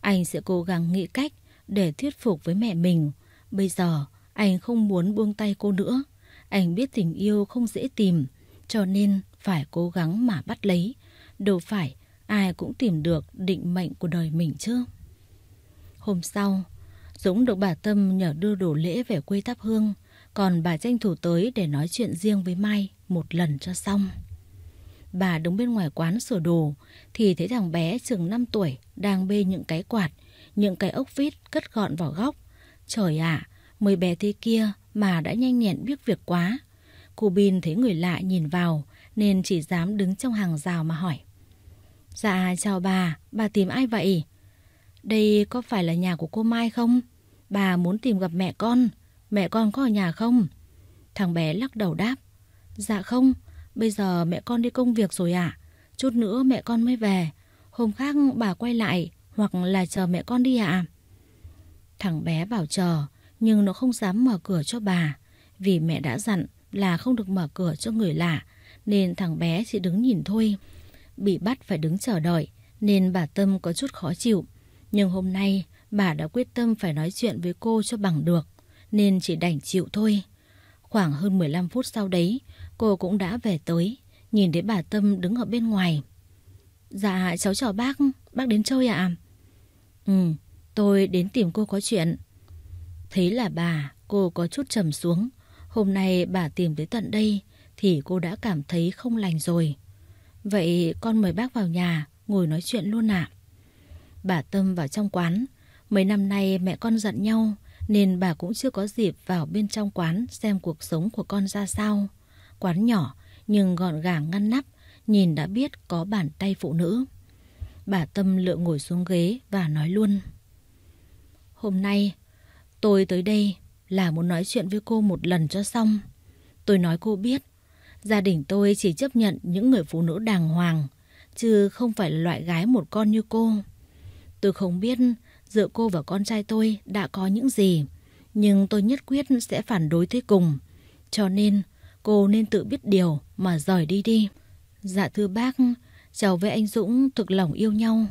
Anh sẽ cố gắng nghĩ cách để thuyết phục với mẹ mình. Bây giờ anh không muốn buông tay cô nữa. Anh biết tình yêu không dễ tìm, cho nên phải cố gắng mà bắt lấy. Đâu phải ai cũng tìm được định mệnh của đời mình chứ. Hôm sau, Dũng được bà Tâm nhờ đưa đồ lễ về quê thắp hương, còn bà tranh thủ tới để nói chuyện riêng với Mai một lần cho xong. Bà đứng bên ngoài quán sửa đồ thì thấy thằng bé chừng 5 tuổi đang bê những cái quạt, những cái ốc vít cất gọn vào góc. Trời ạ, à, mấy bé thế kia mà đã nhanh nhẹn biết việc quá. Cô Bin thấy người lạ nhìn vào nên chỉ dám đứng trong hàng rào mà hỏi. Dạ chào bà, bà tìm ai vậy? Đây có phải là nhà của cô Mai không? Bà muốn tìm gặp mẹ con, mẹ con có ở nhà không? Thằng bé lắc đầu đáp. Dạ không, bây giờ mẹ con đi công việc rồi ạ. À? Chút nữa mẹ con mới về, hôm khác bà quay lại hoặc là chờ mẹ con đi ạ. À? Thằng bé bảo chờ, nhưng nó không dám mở cửa cho bà, vì mẹ đã dặn là không được mở cửa cho người lạ, nên thằng bé chỉ đứng nhìn thôi bị bắt phải đứng chờ đợi nên bà Tâm có chút khó chịu. Nhưng hôm nay bà đã quyết tâm phải nói chuyện với cô cho bằng được nên chỉ đành chịu thôi. Khoảng hơn 15 phút sau đấy cô cũng đã về tới nhìn thấy bà Tâm đứng ở bên ngoài. Dạ cháu chào bác, bác đến chơi ạ. À? Ừ, tôi đến tìm cô có chuyện. Thấy là bà, cô có chút trầm xuống. Hôm nay bà tìm tới tận đây thì cô đã cảm thấy không lành rồi. Vậy con mời bác vào nhà, ngồi nói chuyện luôn ạ. Bà Tâm vào trong quán. Mấy năm nay mẹ con giận nhau, nên bà cũng chưa có dịp vào bên trong quán xem cuộc sống của con ra sao. Quán nhỏ, nhưng gọn gàng ngăn nắp, nhìn đã biết có bàn tay phụ nữ. Bà Tâm lựa ngồi xuống ghế và nói luôn. Hôm nay, tôi tới đây là muốn nói chuyện với cô một lần cho xong. Tôi nói cô biết Gia đình tôi chỉ chấp nhận những người phụ nữ đàng hoàng, chứ không phải là loại gái một con như cô. Tôi không biết giữa cô và con trai tôi đã có những gì, nhưng tôi nhất quyết sẽ phản đối tới cùng. Cho nên, cô nên tự biết điều mà rời đi đi. Dạ thưa bác, cháu với anh Dũng thực lòng yêu nhau.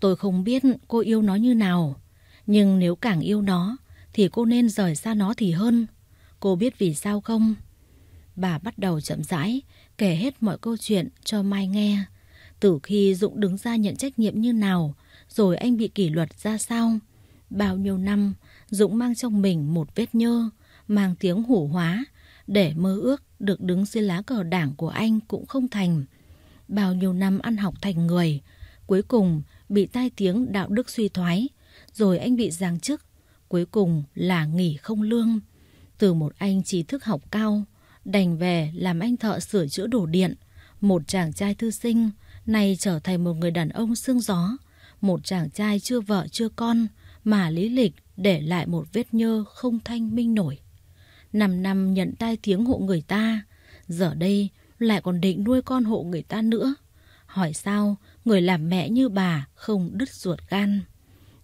Tôi không biết cô yêu nó như nào, nhưng nếu càng yêu nó thì cô nên rời xa nó thì hơn. Cô biết vì sao không? bà bắt đầu chậm rãi kể hết mọi câu chuyện cho Mai nghe. Từ khi Dũng đứng ra nhận trách nhiệm như nào, rồi anh bị kỷ luật ra sao. Bao nhiêu năm, Dũng mang trong mình một vết nhơ, mang tiếng hủ hóa, để mơ ước được đứng dưới lá cờ đảng của anh cũng không thành. Bao nhiêu năm ăn học thành người, cuối cùng bị tai tiếng đạo đức suy thoái, rồi anh bị giáng chức, cuối cùng là nghỉ không lương. Từ một anh trí thức học cao, đành về làm anh thợ sửa chữa đồ điện. Một chàng trai thư sinh, nay trở thành một người đàn ông xương gió. Một chàng trai chưa vợ chưa con, mà lý lịch để lại một vết nhơ không thanh minh nổi. Năm năm nhận tai tiếng hộ người ta, giờ đây lại còn định nuôi con hộ người ta nữa. Hỏi sao người làm mẹ như bà không đứt ruột gan.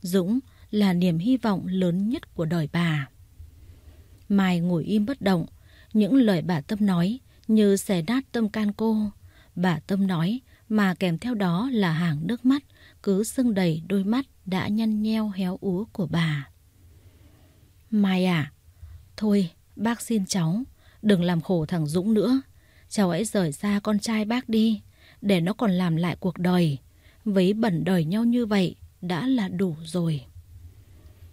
Dũng là niềm hy vọng lớn nhất của đời bà. Mai ngồi im bất động, những lời bà Tâm nói như xẻ nát tâm can cô. Bà Tâm nói mà kèm theo đó là hàng nước mắt cứ sưng đầy đôi mắt đã nhăn nheo héo úa của bà. Mai à, thôi bác xin cháu, đừng làm khổ thằng Dũng nữa. Cháu hãy rời xa con trai bác đi, để nó còn làm lại cuộc đời. Với bẩn đời nhau như vậy đã là đủ rồi.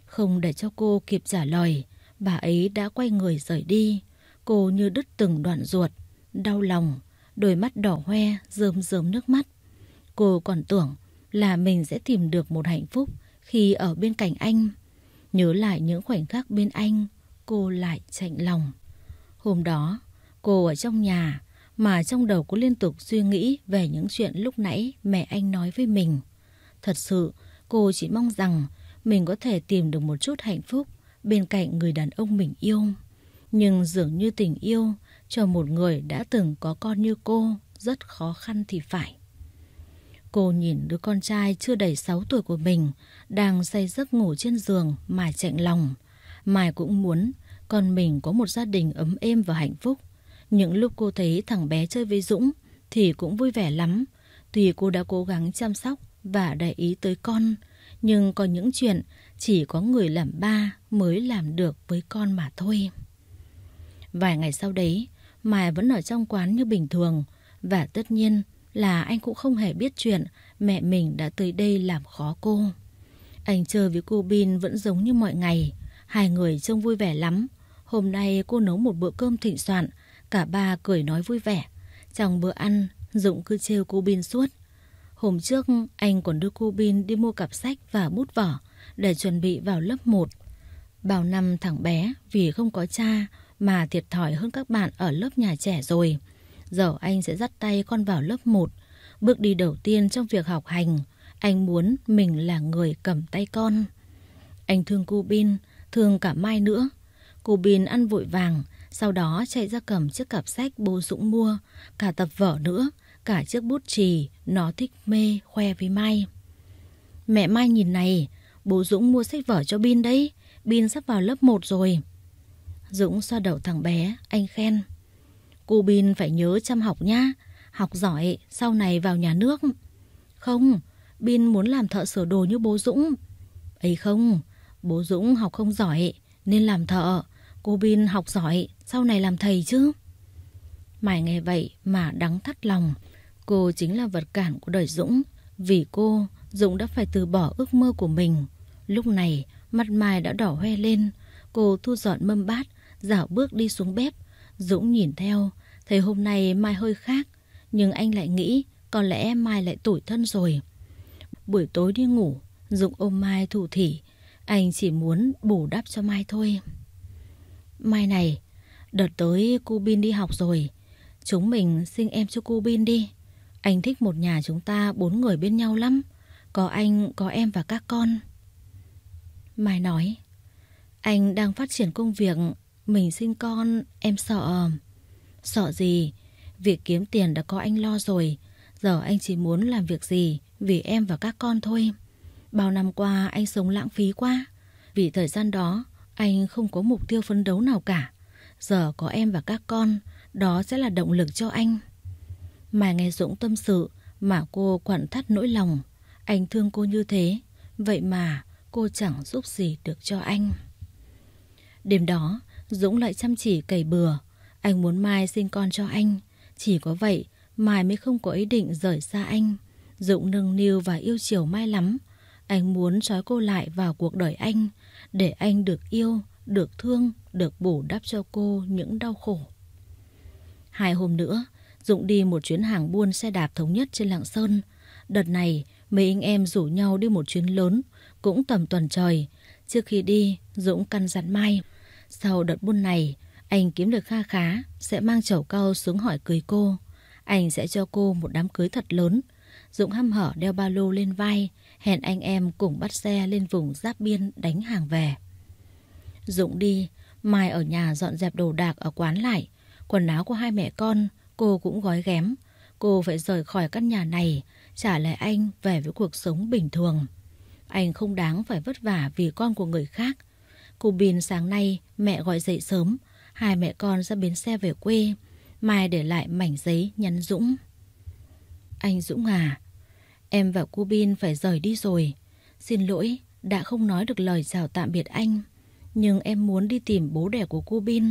Không để cho cô kịp trả lời, bà ấy đã quay người rời đi. Cô như đứt từng đoạn ruột, đau lòng, đôi mắt đỏ hoe, rơm rớm nước mắt. Cô còn tưởng là mình sẽ tìm được một hạnh phúc khi ở bên cạnh anh. Nhớ lại những khoảnh khắc bên anh, cô lại chạnh lòng. Hôm đó, cô ở trong nhà mà trong đầu cô liên tục suy nghĩ về những chuyện lúc nãy mẹ anh nói với mình. Thật sự, cô chỉ mong rằng mình có thể tìm được một chút hạnh phúc bên cạnh người đàn ông mình yêu. Nhưng dường như tình yêu cho một người đã từng có con như cô rất khó khăn thì phải. Cô nhìn đứa con trai chưa đầy 6 tuổi của mình đang say giấc ngủ trên giường mải chạnh lòng. Mài cũng muốn con mình có một gia đình ấm êm và hạnh phúc. Những lúc cô thấy thằng bé chơi với Dũng thì cũng vui vẻ lắm. Tuy cô đã cố gắng chăm sóc và để ý tới con, nhưng có những chuyện chỉ có người làm ba mới làm được với con mà thôi. Vài ngày sau đấy, Mai vẫn ở trong quán như bình thường. Và tất nhiên là anh cũng không hề biết chuyện mẹ mình đã tới đây làm khó cô. Anh chơi với cô Bin vẫn giống như mọi ngày. Hai người trông vui vẻ lắm. Hôm nay cô nấu một bữa cơm thịnh soạn. Cả ba cười nói vui vẻ. Trong bữa ăn, Dũng cứ trêu cô Bin suốt. Hôm trước, anh còn đưa cô Bin đi mua cặp sách và bút vỏ để chuẩn bị vào lớp 1. Bao năm thằng bé vì không có cha, mà thiệt thòi hơn các bạn ở lớp nhà trẻ rồi. Giờ anh sẽ dắt tay con vào lớp 1, bước đi đầu tiên trong việc học hành. Anh muốn mình là người cầm tay con. Anh thương cô Bin, thương cả Mai nữa. Cô Bin ăn vội vàng, sau đó chạy ra cầm chiếc cặp sách bố Dũng mua, cả tập vở nữa, cả chiếc bút chì, nó thích mê, khoe với Mai. Mẹ Mai nhìn này, bố Dũng mua sách vở cho Bin đấy, Bin sắp vào lớp 1 rồi. Dũng xoa đầu thằng bé, anh khen. Cô Bin phải nhớ chăm học nhá, học giỏi sau này vào nhà nước. Không, Bin muốn làm thợ sửa đồ như bố Dũng. ấy không, bố Dũng học không giỏi nên làm thợ, cô Bin học giỏi sau này làm thầy chứ. Mai nghe vậy mà đắng thắt lòng, cô chính là vật cản của đời Dũng. Vì cô, Dũng đã phải từ bỏ ước mơ của mình. Lúc này, mặt Mai đã đỏ hoe lên, cô thu dọn mâm bát, dạo bước đi xuống bếp. Dũng nhìn theo, thấy hôm nay Mai hơi khác, nhưng anh lại nghĩ có lẽ Mai lại tủi thân rồi. Buổi tối đi ngủ, Dũng ôm Mai thủ thỉ, anh chỉ muốn bù đắp cho Mai thôi. Mai này, đợt tới cô Bin đi học rồi, chúng mình sinh em cho cô Bin đi. Anh thích một nhà chúng ta bốn người bên nhau lắm, có anh, có em và các con. Mai nói, anh đang phát triển công việc mình sinh con, em sợ. Sợ gì? Việc kiếm tiền đã có anh lo rồi. Giờ anh chỉ muốn làm việc gì vì em và các con thôi. Bao năm qua anh sống lãng phí quá. Vì thời gian đó, anh không có mục tiêu phấn đấu nào cả. Giờ có em và các con, đó sẽ là động lực cho anh. Mà nghe Dũng tâm sự mà cô quặn thắt nỗi lòng. Anh thương cô như thế, vậy mà cô chẳng giúp gì được cho anh. Đêm đó, Dũng lại chăm chỉ cày bừa. Anh muốn Mai sinh con cho anh. Chỉ có vậy, Mai mới không có ý định rời xa anh. Dũng nâng niu và yêu chiều Mai lắm. Anh muốn trói cô lại vào cuộc đời anh, để anh được yêu, được thương, được bổ đắp cho cô những đau khổ. Hai hôm nữa, Dũng đi một chuyến hàng buôn xe đạp thống nhất trên Lạng Sơn. Đợt này, mấy anh em rủ nhau đi một chuyến lớn, cũng tầm tuần trời. Trước khi đi, Dũng căn dặn Mai. Sau đợt buôn này, anh kiếm được kha khá, sẽ mang chầu cao xuống hỏi cưới cô. Anh sẽ cho cô một đám cưới thật lớn. Dũng hăm hở đeo ba lô lên vai, hẹn anh em cùng bắt xe lên vùng giáp biên đánh hàng về. Dũng đi, Mai ở nhà dọn dẹp đồ đạc ở quán lại. Quần áo của hai mẹ con, cô cũng gói ghém. Cô phải rời khỏi căn nhà này, trả lại anh về với cuộc sống bình thường. Anh không đáng phải vất vả vì con của người khác. Cô Bin sáng nay mẹ gọi dậy sớm, hai mẹ con ra bến xe về quê. Mai để lại mảnh giấy nhắn Dũng. Anh Dũng à, em và cô Bin phải rời đi rồi. Xin lỗi, đã không nói được lời chào tạm biệt anh. Nhưng em muốn đi tìm bố đẻ của cô Bin.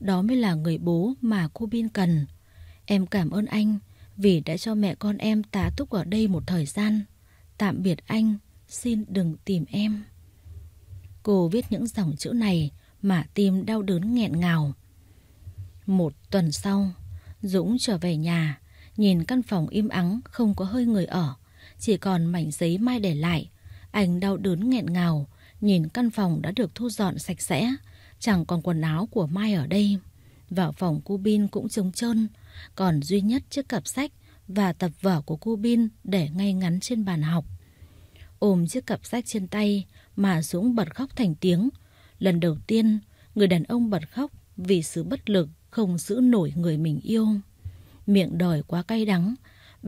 Đó mới là người bố mà cô Bin cần. Em cảm ơn anh vì đã cho mẹ con em tá túc ở đây một thời gian. Tạm biệt anh, xin đừng tìm em. Cô viết những dòng chữ này mà tim đau đớn nghẹn ngào. Một tuần sau, Dũng trở về nhà, nhìn căn phòng im ắng không có hơi người ở, chỉ còn mảnh giấy mai để lại. Anh đau đớn nghẹn ngào, nhìn căn phòng đã được thu dọn sạch sẽ, chẳng còn quần áo của Mai ở đây. Vào phòng cu Bin cũng trống trơn, còn duy nhất chiếc cặp sách và tập vở của cu Bin để ngay ngắn trên bàn học ôm chiếc cặp sách trên tay mà Dũng bật khóc thành tiếng. Lần đầu tiên, người đàn ông bật khóc vì sự bất lực không giữ nổi người mình yêu. Miệng đòi quá cay đắng,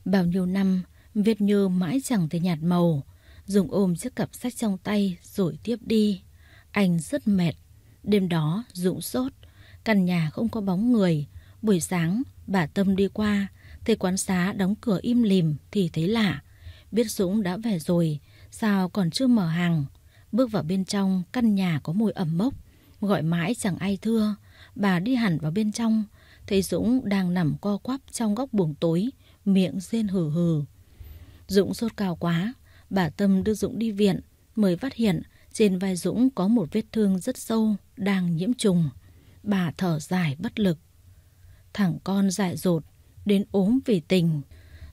bao nhiêu năm viết như mãi chẳng thể nhạt màu. Dùng ôm chiếc cặp sách trong tay rồi tiếp đi. Anh rất mệt. Đêm đó Dũng sốt. Căn nhà không có bóng người. Buổi sáng bà Tâm đi qua. Thấy quán xá đóng cửa im lìm thì thấy lạ. Biết Dũng đã về rồi. Sao còn chưa mở hàng? Bước vào bên trong, căn nhà có mùi ẩm mốc. Gọi mãi chẳng ai thưa. Bà đi hẳn vào bên trong. Thấy Dũng đang nằm co quắp trong góc buồng tối, miệng rên hừ hừ. Dũng sốt cao quá. Bà Tâm đưa Dũng đi viện. Mới phát hiện trên vai Dũng có một vết thương rất sâu, đang nhiễm trùng. Bà thở dài bất lực. Thằng con dại dột, đến ốm vì tình.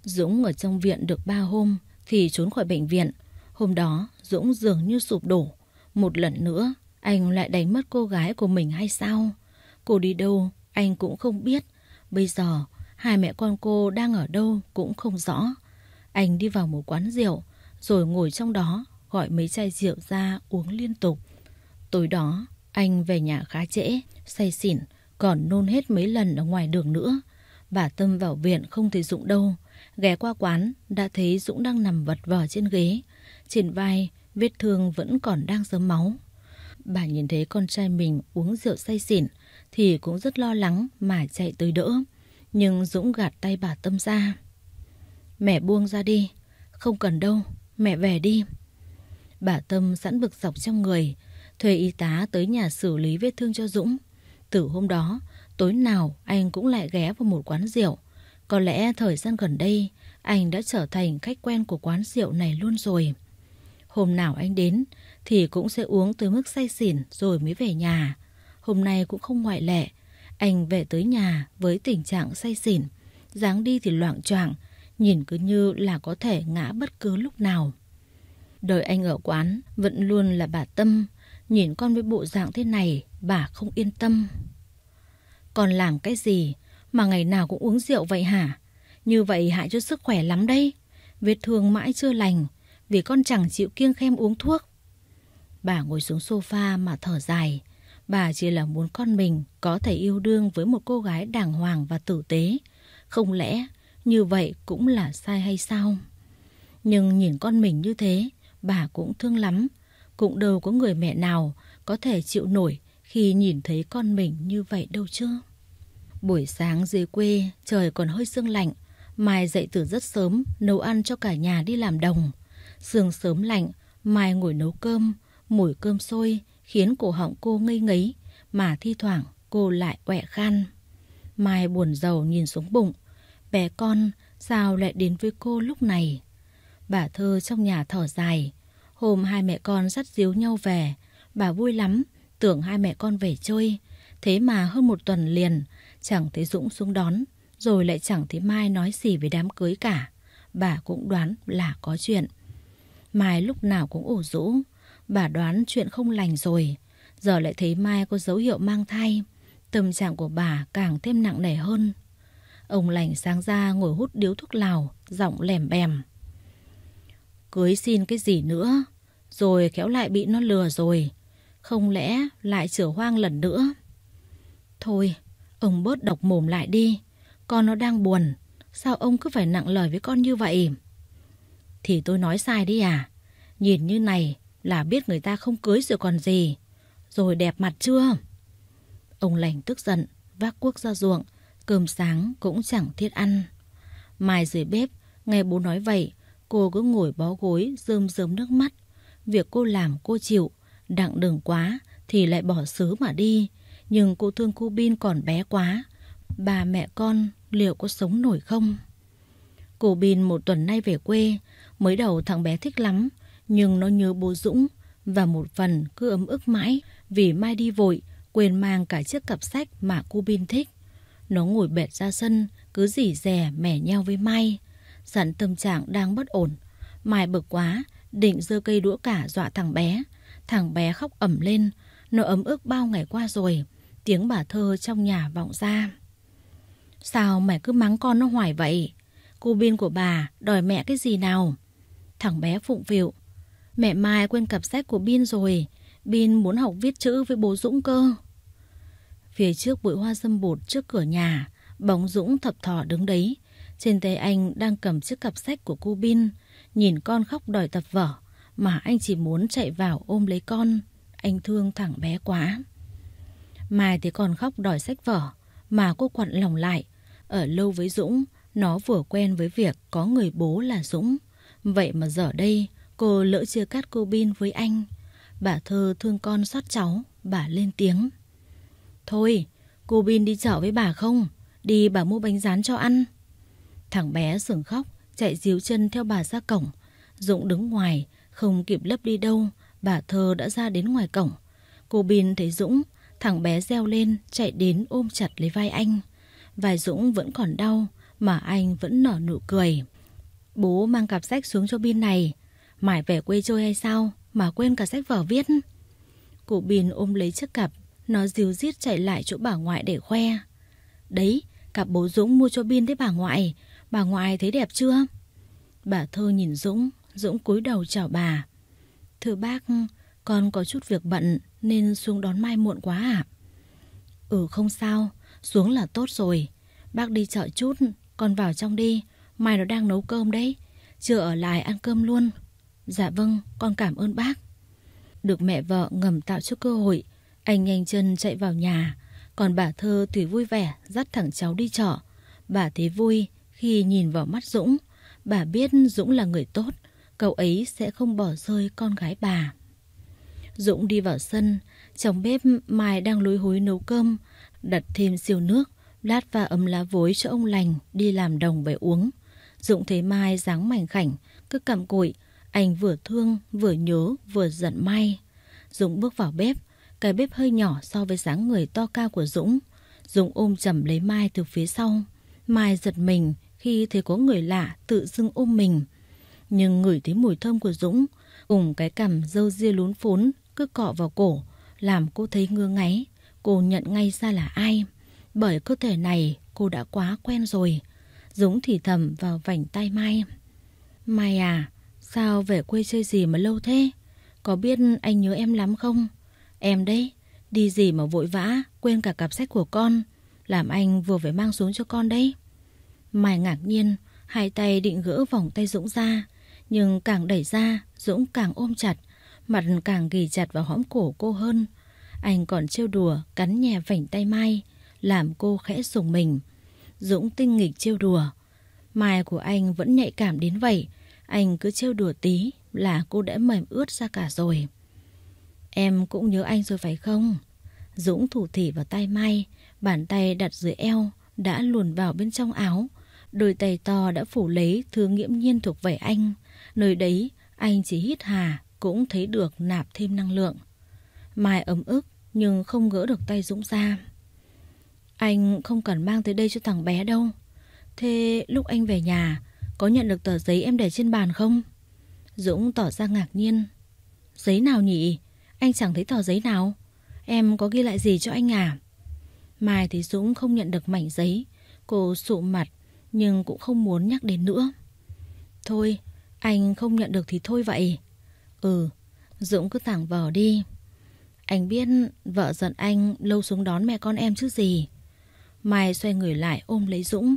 Dũng ở trong viện được ba hôm thì trốn khỏi bệnh viện. Hôm đó, Dũng dường như sụp đổ. Một lần nữa, anh lại đánh mất cô gái của mình hay sao? Cô đi đâu, anh cũng không biết. Bây giờ, hai mẹ con cô đang ở đâu cũng không rõ. Anh đi vào một quán rượu, rồi ngồi trong đó, gọi mấy chai rượu ra uống liên tục. Tối đó, anh về nhà khá trễ, say xỉn, còn nôn hết mấy lần ở ngoài đường nữa. Bà Tâm vào viện không thấy Dũng đâu, ghé qua quán đã thấy Dũng đang nằm vật vờ trên ghế. Trên vai, vết thương vẫn còn đang dớm máu. Bà nhìn thấy con trai mình uống rượu say xỉn thì cũng rất lo lắng mà chạy tới đỡ. Nhưng Dũng gạt tay bà Tâm ra. Mẹ buông ra đi, không cần đâu, mẹ về đi. Bà Tâm sẵn bực dọc trong người, thuê y tá tới nhà xử lý vết thương cho Dũng. Từ hôm đó, tối nào anh cũng lại ghé vào một quán rượu. Có lẽ thời gian gần đây, anh đã trở thành khách quen của quán rượu này luôn rồi. Hôm nào anh đến thì cũng sẽ uống tới mức say xỉn rồi mới về nhà. Hôm nay cũng không ngoại lệ. Anh về tới nhà với tình trạng say xỉn. dáng đi thì loạn choạng, nhìn cứ như là có thể ngã bất cứ lúc nào. Đời anh ở quán vẫn luôn là bà Tâm. Nhìn con với bộ dạng thế này, bà không yên tâm. còn làm cái gì mà ngày nào cũng uống rượu vậy hả? Như vậy hại cho sức khỏe lắm đây. Vết thương mãi chưa lành, vì con chẳng chịu kiêng khem uống thuốc. Bà ngồi xuống sofa mà thở dài. Bà chỉ là muốn con mình có thể yêu đương với một cô gái đàng hoàng và tử tế. Không lẽ như vậy cũng là sai hay sao? Nhưng nhìn con mình như thế, bà cũng thương lắm. Cũng đâu có người mẹ nào có thể chịu nổi khi nhìn thấy con mình như vậy đâu chứ. Buổi sáng dưới quê trời còn hơi sương lạnh, Mai dậy từ rất sớm nấu ăn cho cả nhà đi làm đồng. Sương sớm lạnh, Mai ngồi nấu cơm, mùi cơm sôi khiến cổ họng cô ngây ngấy, mà thi thoảng cô lại quẹ khan. Mai buồn rầu nhìn xuống bụng, bé con sao lại đến với cô lúc này? Bà thơ trong nhà thở dài, hôm hai mẹ con dắt díu nhau về, bà vui lắm, tưởng hai mẹ con về chơi. Thế mà hơn một tuần liền, chẳng thấy Dũng xuống đón, rồi lại chẳng thấy Mai nói gì về đám cưới cả. Bà cũng đoán là có chuyện. Mai lúc nào cũng ủ rũ. Bà đoán chuyện không lành rồi. Giờ lại thấy Mai có dấu hiệu mang thai. Tâm trạng của bà càng thêm nặng nề hơn. Ông lành sáng ra ngồi hút điếu thuốc lào, giọng lèm bèm. Cưới xin cái gì nữa? Rồi kéo lại bị nó lừa rồi. Không lẽ lại chữa hoang lần nữa? Thôi, ông bớt độc mồm lại đi. Con nó đang buồn. Sao ông cứ phải nặng lời với con như vậy? Thì tôi nói sai đi à? Nhìn như này là biết người ta không cưới rồi còn gì. Rồi đẹp mặt chưa? Ông lành tức giận, vác cuốc ra ruộng, cơm sáng cũng chẳng thiết ăn. Mai dưới bếp, nghe bố nói vậy, cô cứ ngồi bó gối rơm rớm nước mắt. Việc cô làm cô chịu, đặng đường quá thì lại bỏ xứ mà đi. Nhưng cô thương cô Bin còn bé quá. Bà mẹ con liệu có sống nổi không? Cô Bin một tuần nay về quê, Mới đầu thằng bé thích lắm, nhưng nó nhớ bố Dũng và một phần cứ ấm ức mãi vì Mai đi vội, quên mang cả chiếc cặp sách mà cô Bin thích. Nó ngồi bệt ra sân, cứ rỉ rè mẻ nhau với Mai. Sẵn tâm trạng đang bất ổn, Mai bực quá, định giơ cây đũa cả dọa thằng bé. Thằng bé khóc ẩm lên, nó ấm ức bao ngày qua rồi, tiếng bà thơ trong nhà vọng ra. Sao mày cứ mắng con nó hoài vậy? Cô Bin của bà đòi mẹ cái gì nào? Thằng bé phụng phịu. Mẹ Mai quên cặp sách của Bin rồi. Bin muốn học viết chữ với bố Dũng cơ. Phía trước bụi hoa dâm bột trước cửa nhà, bóng Dũng thập thò đứng đấy. Trên tay anh đang cầm chiếc cặp sách của cô Bin, nhìn con khóc đòi tập vở, mà anh chỉ muốn chạy vào ôm lấy con. Anh thương thằng bé quá. Mai thì còn khóc đòi sách vở, mà cô quặn lòng lại. Ở lâu với Dũng, nó vừa quen với việc có người bố là Dũng. Vậy mà giờ đây cô lỡ chia cắt cô Bin với anh. Bà thơ thương con xót cháu, bà lên tiếng. Thôi, cô Bin đi chợ với bà không? Đi bà mua bánh rán cho ăn. Thằng bé sừng khóc, chạy díu chân theo bà ra cổng. Dũng đứng ngoài, không kịp lấp đi đâu, bà thơ đã ra đến ngoài cổng. Cô Bin thấy Dũng, thằng bé reo lên, chạy đến ôm chặt lấy vai anh. vài Dũng vẫn còn đau, mà anh vẫn nở nụ cười. Bố mang cặp sách xuống cho Bin này mãi về quê trôi hay sao Mà quên cả sách vở viết Cụ Bin ôm lấy chiếc cặp Nó díu dít chạy lại chỗ bà ngoại để khoe Đấy Cặp bố Dũng mua cho Bin đấy bà ngoại Bà ngoại thấy đẹp chưa Bà Thơ nhìn Dũng Dũng cúi đầu chào bà Thưa bác Con có chút việc bận Nên xuống đón mai muộn quá à? Ừ không sao Xuống là tốt rồi Bác đi chợ chút Con vào trong đi Mai nó đang nấu cơm đấy Chưa ở lại ăn cơm luôn Dạ vâng con cảm ơn bác Được mẹ vợ ngầm tạo cho cơ hội Anh nhanh chân chạy vào nhà Còn bà Thơ tùy vui vẻ Dắt thẳng cháu đi trọ Bà thấy vui khi nhìn vào mắt Dũng Bà biết Dũng là người tốt Cậu ấy sẽ không bỏ rơi con gái bà Dũng đi vào sân Trong bếp Mai đang lối hối nấu cơm Đặt thêm siêu nước Lát và ấm lá vối cho ông lành Đi làm đồng về uống Dụng Thế Mai dáng mảnh khảnh, cứ cặm cụi, anh vừa thương, vừa nhớ, vừa giận Mai. Dũng bước vào bếp, cái bếp hơi nhỏ so với dáng người to cao của Dũng. Dũng ôm chầm lấy Mai từ phía sau. Mai giật mình khi thấy có người lạ tự dưng ôm mình. Nhưng ngửi thấy mùi thơm của Dũng, cùng cái cằm dâu ria lún phún cứ cọ vào cổ, làm cô thấy ngứa ngáy. Cô nhận ngay ra là ai. Bởi cơ thể này cô đã quá quen rồi. Dũng thì thầm vào vành tay Mai. Mai à, sao về quê chơi gì mà lâu thế? Có biết anh nhớ em lắm không? Em đấy, đi gì mà vội vã, quên cả cặp sách của con. Làm anh vừa phải mang xuống cho con đấy. Mai ngạc nhiên, hai tay định gỡ vòng tay Dũng ra. Nhưng càng đẩy ra, Dũng càng ôm chặt, mặt càng ghì chặt vào hõm cổ cô hơn. Anh còn trêu đùa, cắn nhẹ vảnh tay Mai, làm cô khẽ sùng mình. Dũng tinh nghịch trêu đùa. Mai của anh vẫn nhạy cảm đến vậy, anh cứ trêu đùa tí là cô đã mềm ướt ra cả rồi. Em cũng nhớ anh rồi phải không? Dũng thủ thỉ vào tay Mai, bàn tay đặt dưới eo, đã luồn vào bên trong áo. Đôi tay to đã phủ lấy thứ nghiễm nhiên thuộc về anh. Nơi đấy, anh chỉ hít hà, cũng thấy được nạp thêm năng lượng. Mai ấm ức, nhưng không gỡ được tay Dũng ra. Anh không cần mang tới đây cho thằng bé đâu Thế lúc anh về nhà Có nhận được tờ giấy em để trên bàn không? Dũng tỏ ra ngạc nhiên Giấy nào nhỉ? Anh chẳng thấy tờ giấy nào Em có ghi lại gì cho anh à? Mai thấy Dũng không nhận được mảnh giấy Cô sụ mặt Nhưng cũng không muốn nhắc đến nữa Thôi Anh không nhận được thì thôi vậy Ừ Dũng cứ thẳng vờ đi Anh biết vợ giận anh lâu xuống đón mẹ con em chứ gì Mai xoay người lại ôm lấy Dũng.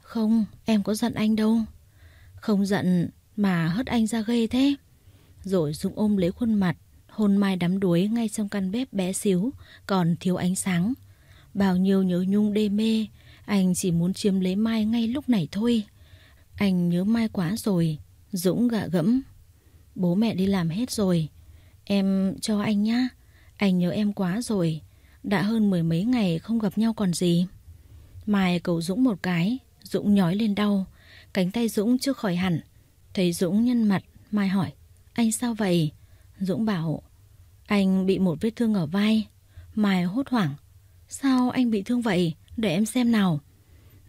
Không, em có giận anh đâu. Không giận mà hất anh ra ghê thế. Rồi Dũng ôm lấy khuôn mặt, hôn Mai đắm đuối ngay trong căn bếp bé xíu, còn thiếu ánh sáng. Bao nhiêu nhớ nhung đê mê, anh chỉ muốn chiếm lấy Mai ngay lúc này thôi. Anh nhớ Mai quá rồi, Dũng gạ gẫm. Bố mẹ đi làm hết rồi, em cho anh nhá, anh nhớ em quá rồi. Đã hơn mười mấy ngày không gặp nhau còn gì Mai cầu Dũng một cái Dũng nhói lên đau Cánh tay Dũng chưa khỏi hẳn Thấy Dũng nhân mặt Mai hỏi Anh sao vậy Dũng bảo Anh bị một vết thương ở vai Mai hốt hoảng Sao anh bị thương vậy Để em xem nào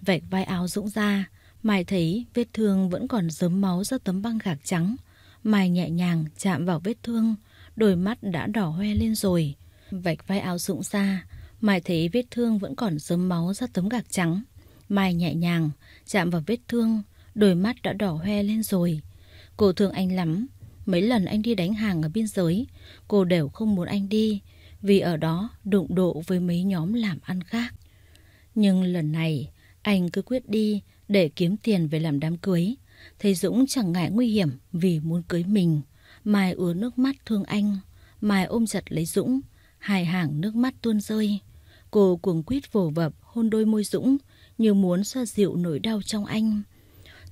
Vạch vai áo Dũng ra Mai thấy vết thương vẫn còn dớm máu ra tấm băng gạc trắng Mai nhẹ nhàng chạm vào vết thương Đôi mắt đã đỏ hoe lên rồi Vạch vai áo rụng ra, Mai thấy vết thương vẫn còn dớm máu ra tấm gạc trắng. Mai nhẹ nhàng, chạm vào vết thương, đôi mắt đã đỏ hoe lên rồi. Cô thương anh lắm, mấy lần anh đi đánh hàng ở biên giới, cô đều không muốn anh đi, vì ở đó đụng độ với mấy nhóm làm ăn khác. Nhưng lần này, anh cứ quyết đi để kiếm tiền về làm đám cưới. Thấy Dũng chẳng ngại nguy hiểm vì muốn cưới mình. Mai ứa nước mắt thương anh. Mai ôm chặt lấy Dũng, hai hàng nước mắt tuôn rơi. Cô cuồng quýt vồ vập hôn đôi môi Dũng như muốn xoa dịu nỗi đau trong anh.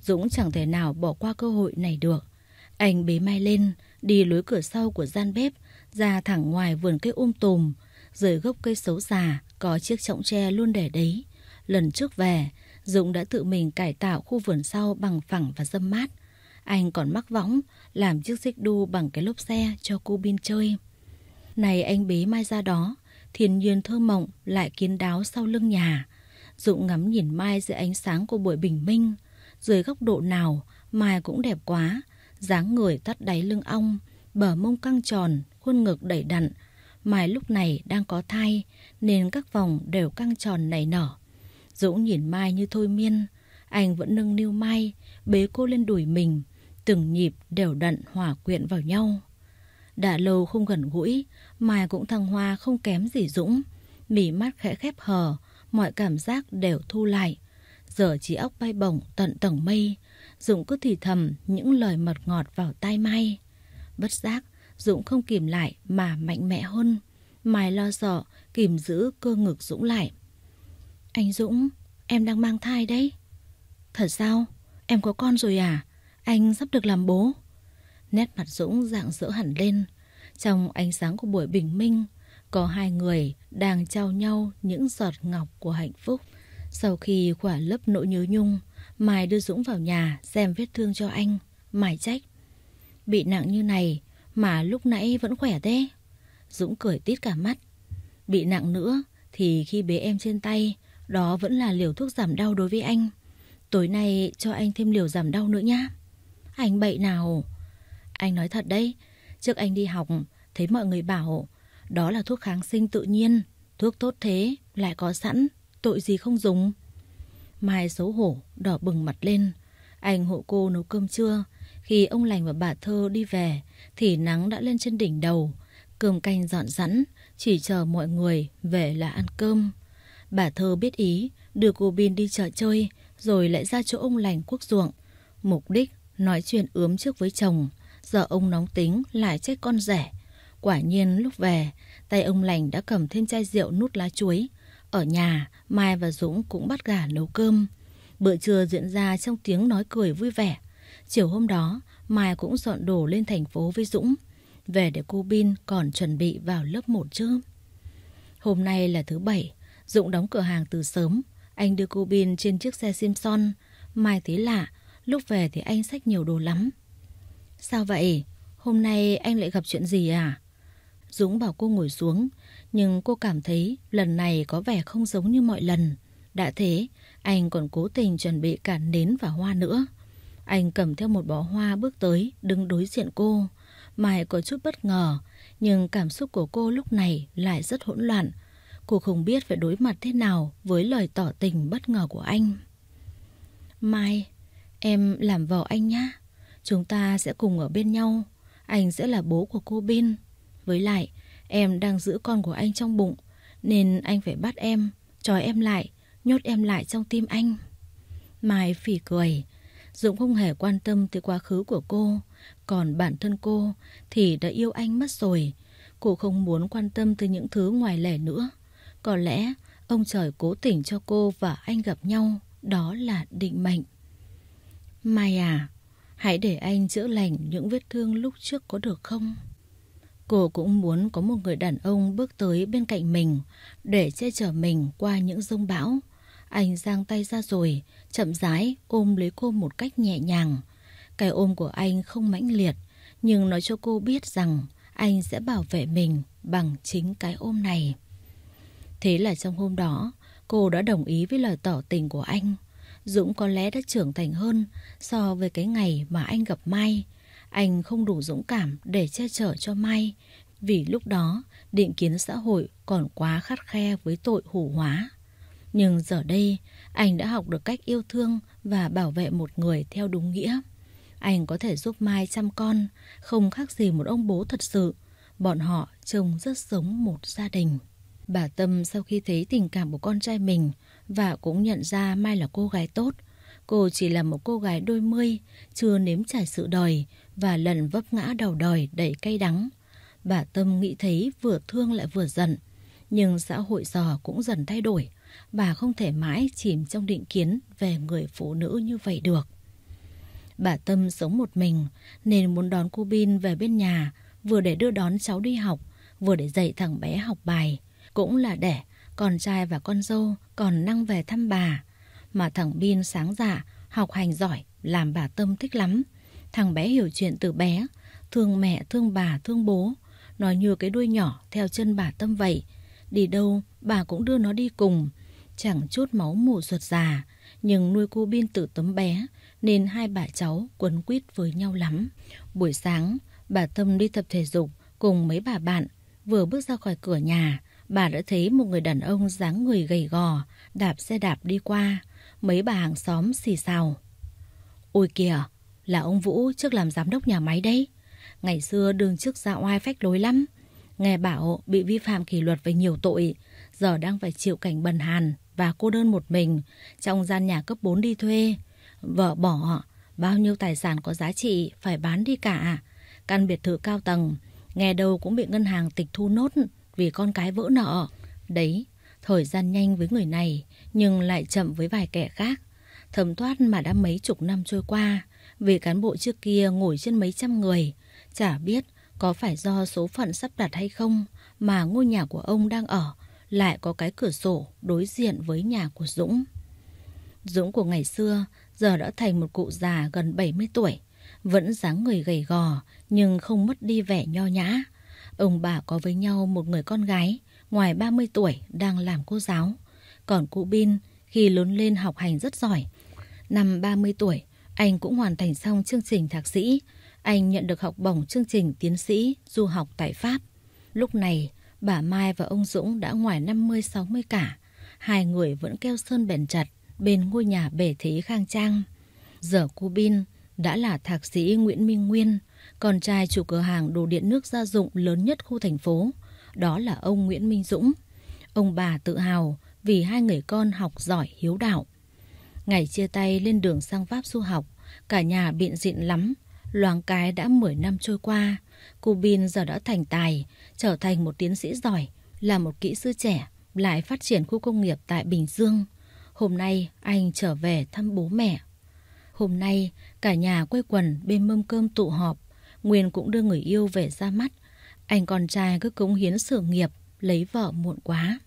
Dũng chẳng thể nào bỏ qua cơ hội này được. Anh bế Mai lên, đi lối cửa sau của gian bếp, ra thẳng ngoài vườn cây um tùm, rời gốc cây xấu già có chiếc trọng tre luôn để đấy. Lần trước về, Dũng đã tự mình cải tạo khu vườn sau bằng phẳng và dâm mát. Anh còn mắc võng, làm chiếc xích đu bằng cái lốp xe cho cô Bin chơi. Này anh bế Mai ra đó, thiên nhiên thơ mộng lại kiến đáo sau lưng nhà. Dụng ngắm nhìn Mai dưới ánh sáng của buổi bình minh. Dưới góc độ nào, Mai cũng đẹp quá. dáng người tắt đáy lưng ong, bờ mông căng tròn, khuôn ngực đẩy đặn. Mai lúc này đang có thai, nên các vòng đều căng tròn nảy nở. Dũng nhìn Mai như thôi miên. Anh vẫn nâng niu Mai, bế cô lên đùi mình. Từng nhịp đều đặn hòa quyện vào nhau. Đã lâu không gần gũi, Mai cũng thăng hoa không kém gì Dũng. Mỉ mắt khẽ khép hờ, mọi cảm giác đều thu lại. Giờ chỉ óc bay bổng tận tầng mây, Dũng cứ thì thầm những lời mật ngọt vào tai Mai. Bất giác, Dũng không kìm lại mà mạnh mẽ hơn. Mai lo sợ, kìm giữ cơ ngực Dũng lại. Anh Dũng, em đang mang thai đấy. Thật sao? Em có con rồi à? Anh sắp được làm bố. Nét mặt Dũng rạng rỡ hẳn lên. Trong ánh sáng của buổi bình minh, có hai người đang trao nhau những giọt ngọc của hạnh phúc. Sau khi khỏa lấp nỗi nhớ nhung, Mai đưa Dũng vào nhà xem vết thương cho anh. Mai trách. Bị nặng như này mà lúc nãy vẫn khỏe thế. Dũng cười tít cả mắt. Bị nặng nữa thì khi bế em trên tay, đó vẫn là liều thuốc giảm đau đối với anh. Tối nay cho anh thêm liều giảm đau nữa nhá. Anh bậy nào, anh nói thật đấy, trước anh đi học, thấy mọi người bảo đó là thuốc kháng sinh tự nhiên, thuốc tốt thế, lại có sẵn, tội gì không dùng. Mai xấu hổ, đỏ bừng mặt lên. Anh hộ cô nấu cơm trưa. Khi ông lành và bà thơ đi về, thì nắng đã lên trên đỉnh đầu. Cơm canh dọn sẵn, chỉ chờ mọi người về là ăn cơm. Bà thơ biết ý, đưa cô Bin đi chợ chơi, rồi lại ra chỗ ông lành quốc ruộng. Mục đích nói chuyện ướm trước với chồng. Giờ ông nóng tính lại trách con rẻ. Quả nhiên lúc về, tay ông lành đã cầm thêm chai rượu nút lá chuối. Ở nhà, Mai và Dũng cũng bắt gà nấu cơm. Bữa trưa diễn ra trong tiếng nói cười vui vẻ. Chiều hôm đó, Mai cũng dọn đồ lên thành phố với Dũng. Về để cô Bin còn chuẩn bị vào lớp 1 chứ. Hôm nay là thứ bảy, Dũng đóng cửa hàng từ sớm. Anh đưa cô Bin trên chiếc xe Simpson. Mai thấy lạ, lúc về thì anh xách nhiều đồ lắm. Sao vậy? Hôm nay anh lại gặp chuyện gì à? Dũng bảo cô ngồi xuống, nhưng cô cảm thấy lần này có vẻ không giống như mọi lần. Đã thế, anh còn cố tình chuẩn bị cả nến và hoa nữa. Anh cầm theo một bó hoa bước tới, đứng đối diện cô. Mai có chút bất ngờ, nhưng cảm xúc của cô lúc này lại rất hỗn loạn. Cô không biết phải đối mặt thế nào với lời tỏ tình bất ngờ của anh. Mai, em làm vợ anh nhá. Chúng ta sẽ cùng ở bên nhau. Anh sẽ là bố của cô Bin. Với lại, em đang giữ con của anh trong bụng, nên anh phải bắt em, trói em lại, nhốt em lại trong tim anh. Mai phỉ cười. Dũng không hề quan tâm tới quá khứ của cô, còn bản thân cô thì đã yêu anh mất rồi. Cô không muốn quan tâm tới những thứ ngoài lẻ nữa. Có lẽ ông trời cố tình cho cô và anh gặp nhau, đó là định mệnh. Mai à, Hãy để anh chữa lành những vết thương lúc trước có được không? Cô cũng muốn có một người đàn ông bước tới bên cạnh mình để che chở mình qua những rông bão. Anh giang tay ra rồi, chậm rãi ôm lấy cô một cách nhẹ nhàng. Cái ôm của anh không mãnh liệt, nhưng nói cho cô biết rằng anh sẽ bảo vệ mình bằng chính cái ôm này. Thế là trong hôm đó, cô đã đồng ý với lời tỏ tình của anh. Dũng có lẽ đã trưởng thành hơn so với cái ngày mà anh gặp Mai. Anh không đủ dũng cảm để che chở cho Mai, vì lúc đó định kiến xã hội còn quá khắt khe với tội hủ hóa. Nhưng giờ đây, anh đã học được cách yêu thương và bảo vệ một người theo đúng nghĩa. Anh có thể giúp Mai chăm con, không khác gì một ông bố thật sự. Bọn họ trông rất giống một gia đình. Bà Tâm sau khi thấy tình cảm của con trai mình, và cũng nhận ra Mai là cô gái tốt. Cô chỉ là một cô gái đôi mươi, chưa nếm trải sự đời và lần vấp ngã đầu đời đầy cay đắng. Bà Tâm nghĩ thấy vừa thương lại vừa giận. Nhưng xã hội giờ cũng dần thay đổi. Bà không thể mãi chìm trong định kiến về người phụ nữ như vậy được. Bà Tâm sống một mình nên muốn đón cô Bin về bên nhà vừa để đưa đón cháu đi học vừa để dạy thằng bé học bài. Cũng là để con trai và con dâu còn năng về thăm bà. Mà thằng Bin sáng dạ, học hành giỏi, làm bà Tâm thích lắm. Thằng bé hiểu chuyện từ bé, thương mẹ, thương bà, thương bố. Nó như cái đuôi nhỏ theo chân bà Tâm vậy. Đi đâu, bà cũng đưa nó đi cùng. Chẳng chút máu mù ruột già, nhưng nuôi cô Bin từ tấm bé, nên hai bà cháu quấn quýt với nhau lắm. Buổi sáng, bà Tâm đi tập thể dục cùng mấy bà bạn, vừa bước ra khỏi cửa nhà, bà đã thấy một người đàn ông dáng người gầy gò, đạp xe đạp đi qua, mấy bà hàng xóm xì xào. Ôi kìa, là ông Vũ trước làm giám đốc nhà máy đấy. Ngày xưa đường trước ra oai phách lối lắm. Nghe bảo bị vi phạm kỷ luật về nhiều tội, giờ đang phải chịu cảnh bần hàn và cô đơn một mình trong gian nhà cấp 4 đi thuê. Vợ bỏ, bao nhiêu tài sản có giá trị phải bán đi cả. Căn biệt thự cao tầng, nghe đâu cũng bị ngân hàng tịch thu nốt vì con cái vỡ nợ. Đấy, thời gian nhanh với người này nhưng lại chậm với vài kẻ khác. Thẩm thoát mà đã mấy chục năm trôi qua, vì cán bộ trước kia ngồi trên mấy trăm người, chả biết có phải do số phận sắp đặt hay không mà ngôi nhà của ông đang ở lại có cái cửa sổ đối diện với nhà của Dũng. Dũng của ngày xưa giờ đã thành một cụ già gần 70 tuổi, vẫn dáng người gầy gò nhưng không mất đi vẻ nho nhã. Ông bà có với nhau một người con gái ngoài 30 tuổi đang làm cô giáo. Còn cụ Bin khi lớn lên học hành rất giỏi. Năm 30 tuổi, anh cũng hoàn thành xong chương trình thạc sĩ. Anh nhận được học bổng chương trình tiến sĩ du học tại Pháp. Lúc này, bà Mai và ông Dũng đã ngoài 50-60 cả. Hai người vẫn keo sơn bền chặt bên ngôi nhà bể thế khang trang. Giờ cô Bin đã là thạc sĩ Nguyễn Minh Nguyên, con trai chủ cửa hàng đồ điện nước gia dụng lớn nhất khu thành phố, đó là ông Nguyễn Minh Dũng. Ông bà tự hào vì hai người con học giỏi hiếu đạo. Ngày chia tay lên đường sang Pháp du học, cả nhà biện diện lắm. Loáng cái đã 10 năm trôi qua, cô Bin giờ đã thành tài, trở thành một tiến sĩ giỏi, là một kỹ sư trẻ, lại phát triển khu công nghiệp tại Bình Dương. Hôm nay anh trở về thăm bố mẹ. Hôm nay cả nhà quây quần bên mâm cơm tụ họp Nguyên cũng đưa người yêu về ra mắt. Anh con trai cứ cống hiến sự nghiệp, lấy vợ muộn quá.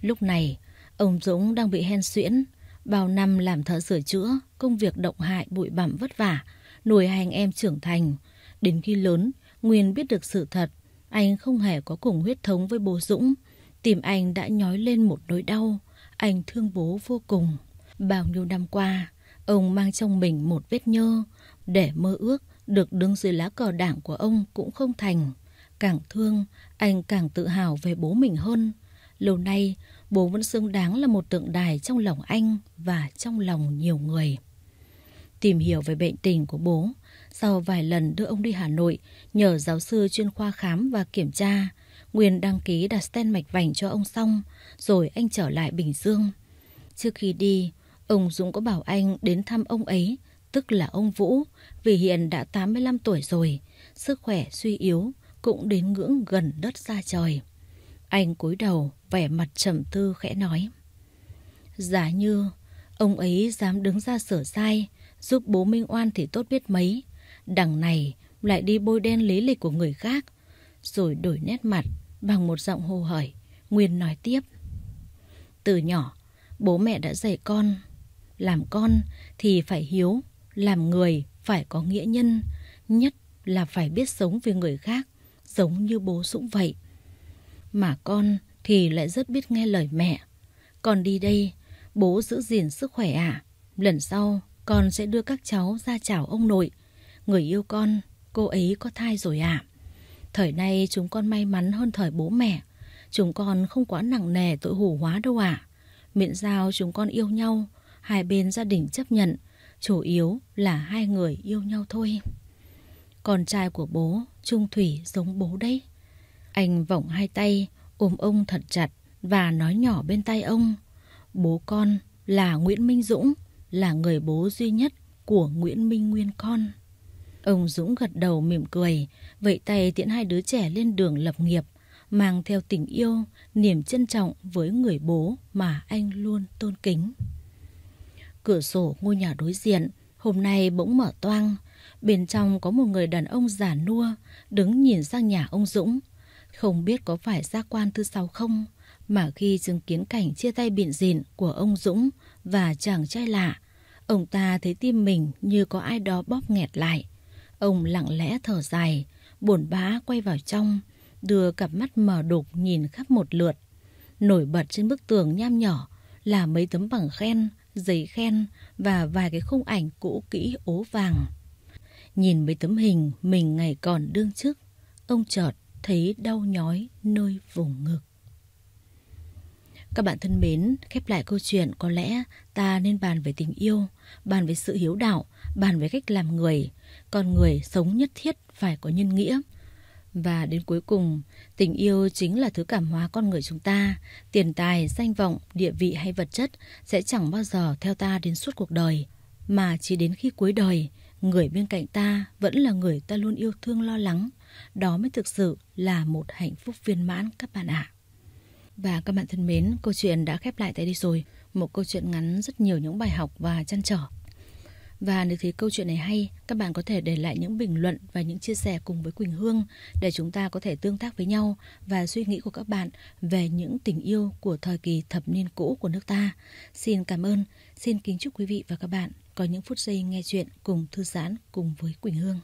Lúc này, ông Dũng đang bị hen suyễn. Bao năm làm thợ sửa chữa, công việc động hại bụi bặm vất vả, nuôi hai anh em trưởng thành. Đến khi lớn, Nguyên biết được sự thật, anh không hề có cùng huyết thống với bố Dũng. Tìm anh đã nhói lên một nỗi đau, anh thương bố vô cùng. Bao nhiêu năm qua, ông mang trong mình một vết nhơ để mơ ước được đứng dưới lá cờ đảng của ông cũng không thành. Càng thương, anh càng tự hào về bố mình hơn. Lâu nay, bố vẫn xứng đáng là một tượng đài trong lòng anh và trong lòng nhiều người. Tìm hiểu về bệnh tình của bố, sau vài lần đưa ông đi Hà Nội nhờ giáo sư chuyên khoa khám và kiểm tra, Nguyên đăng ký đặt stent mạch vành cho ông xong, rồi anh trở lại Bình Dương. Trước khi đi, ông Dũng có bảo anh đến thăm ông ấy tức là ông Vũ, vì hiện đã 85 tuổi rồi, sức khỏe suy yếu, cũng đến ngưỡng gần đất xa trời. Anh cúi đầu, vẻ mặt trầm tư khẽ nói. Giả như ông ấy dám đứng ra sửa sai, giúp bố Minh Oan thì tốt biết mấy, đằng này lại đi bôi đen lý lịch của người khác, rồi đổi nét mặt bằng một giọng hồ hởi, Nguyên nói tiếp. Từ nhỏ, bố mẹ đã dạy con, làm con thì phải hiếu, làm người phải có nghĩa nhân, nhất là phải biết sống vì người khác, giống như bố Dũng vậy. Mà con thì lại rất biết nghe lời mẹ. Con đi đây, bố giữ gìn sức khỏe ạ. À? Lần sau, con sẽ đưa các cháu ra chào ông nội. Người yêu con, cô ấy có thai rồi ạ. À? Thời nay chúng con may mắn hơn thời bố mẹ. Chúng con không quá nặng nề tội hủ hóa đâu ạ. À. Miễn giao chúng con yêu nhau, hai bên gia đình chấp nhận, chủ yếu là hai người yêu nhau thôi. Con trai của bố, Trung Thủy giống bố đấy. Anh vòng hai tay, ôm ông thật chặt và nói nhỏ bên tay ông. Bố con là Nguyễn Minh Dũng, là người bố duy nhất của Nguyễn Minh Nguyên con. Ông Dũng gật đầu mỉm cười, vẫy tay tiễn hai đứa trẻ lên đường lập nghiệp, mang theo tình yêu, niềm trân trọng với người bố mà anh luôn tôn kính. Cửa sổ ngôi nhà đối diện hôm nay bỗng mở toang. Bên trong có một người đàn ông già nua đứng nhìn sang nhà ông Dũng. Không biết có phải gia quan thứ sáu không mà khi chứng kiến cảnh chia tay biển dịn của ông Dũng và chàng trai lạ, ông ta thấy tim mình như có ai đó bóp nghẹt lại. Ông lặng lẽ thở dài, buồn bã quay vào trong, đưa cặp mắt mở đục nhìn khắp một lượt. Nổi bật trên bức tường nham nhỏ là mấy tấm bằng khen giày khen và vài cái khung ảnh cũ kỹ ố vàng. Nhìn mấy tấm hình mình ngày còn đương chức, ông chợt thấy đau nhói nơi vùng ngực. Các bạn thân mến, khép lại câu chuyện có lẽ ta nên bàn về tình yêu, bàn về sự hiếu đạo, bàn về cách làm người. Con người sống nhất thiết phải có nhân nghĩa. Và đến cuối cùng, tình yêu chính là thứ cảm hóa con người chúng ta. Tiền tài, danh vọng, địa vị hay vật chất sẽ chẳng bao giờ theo ta đến suốt cuộc đời. Mà chỉ đến khi cuối đời, người bên cạnh ta vẫn là người ta luôn yêu thương lo lắng. Đó mới thực sự là một hạnh phúc viên mãn các bạn ạ. Và các bạn thân mến, câu chuyện đã khép lại tại đây rồi. Một câu chuyện ngắn rất nhiều những bài học và chăn trở. Và nếu thấy câu chuyện này hay, các bạn có thể để lại những bình luận và những chia sẻ cùng với Quỳnh Hương để chúng ta có thể tương tác với nhau và suy nghĩ của các bạn về những tình yêu của thời kỳ thập niên cũ của nước ta. Xin cảm ơn, xin kính chúc quý vị và các bạn có những phút giây nghe chuyện cùng thư giãn cùng với Quỳnh Hương.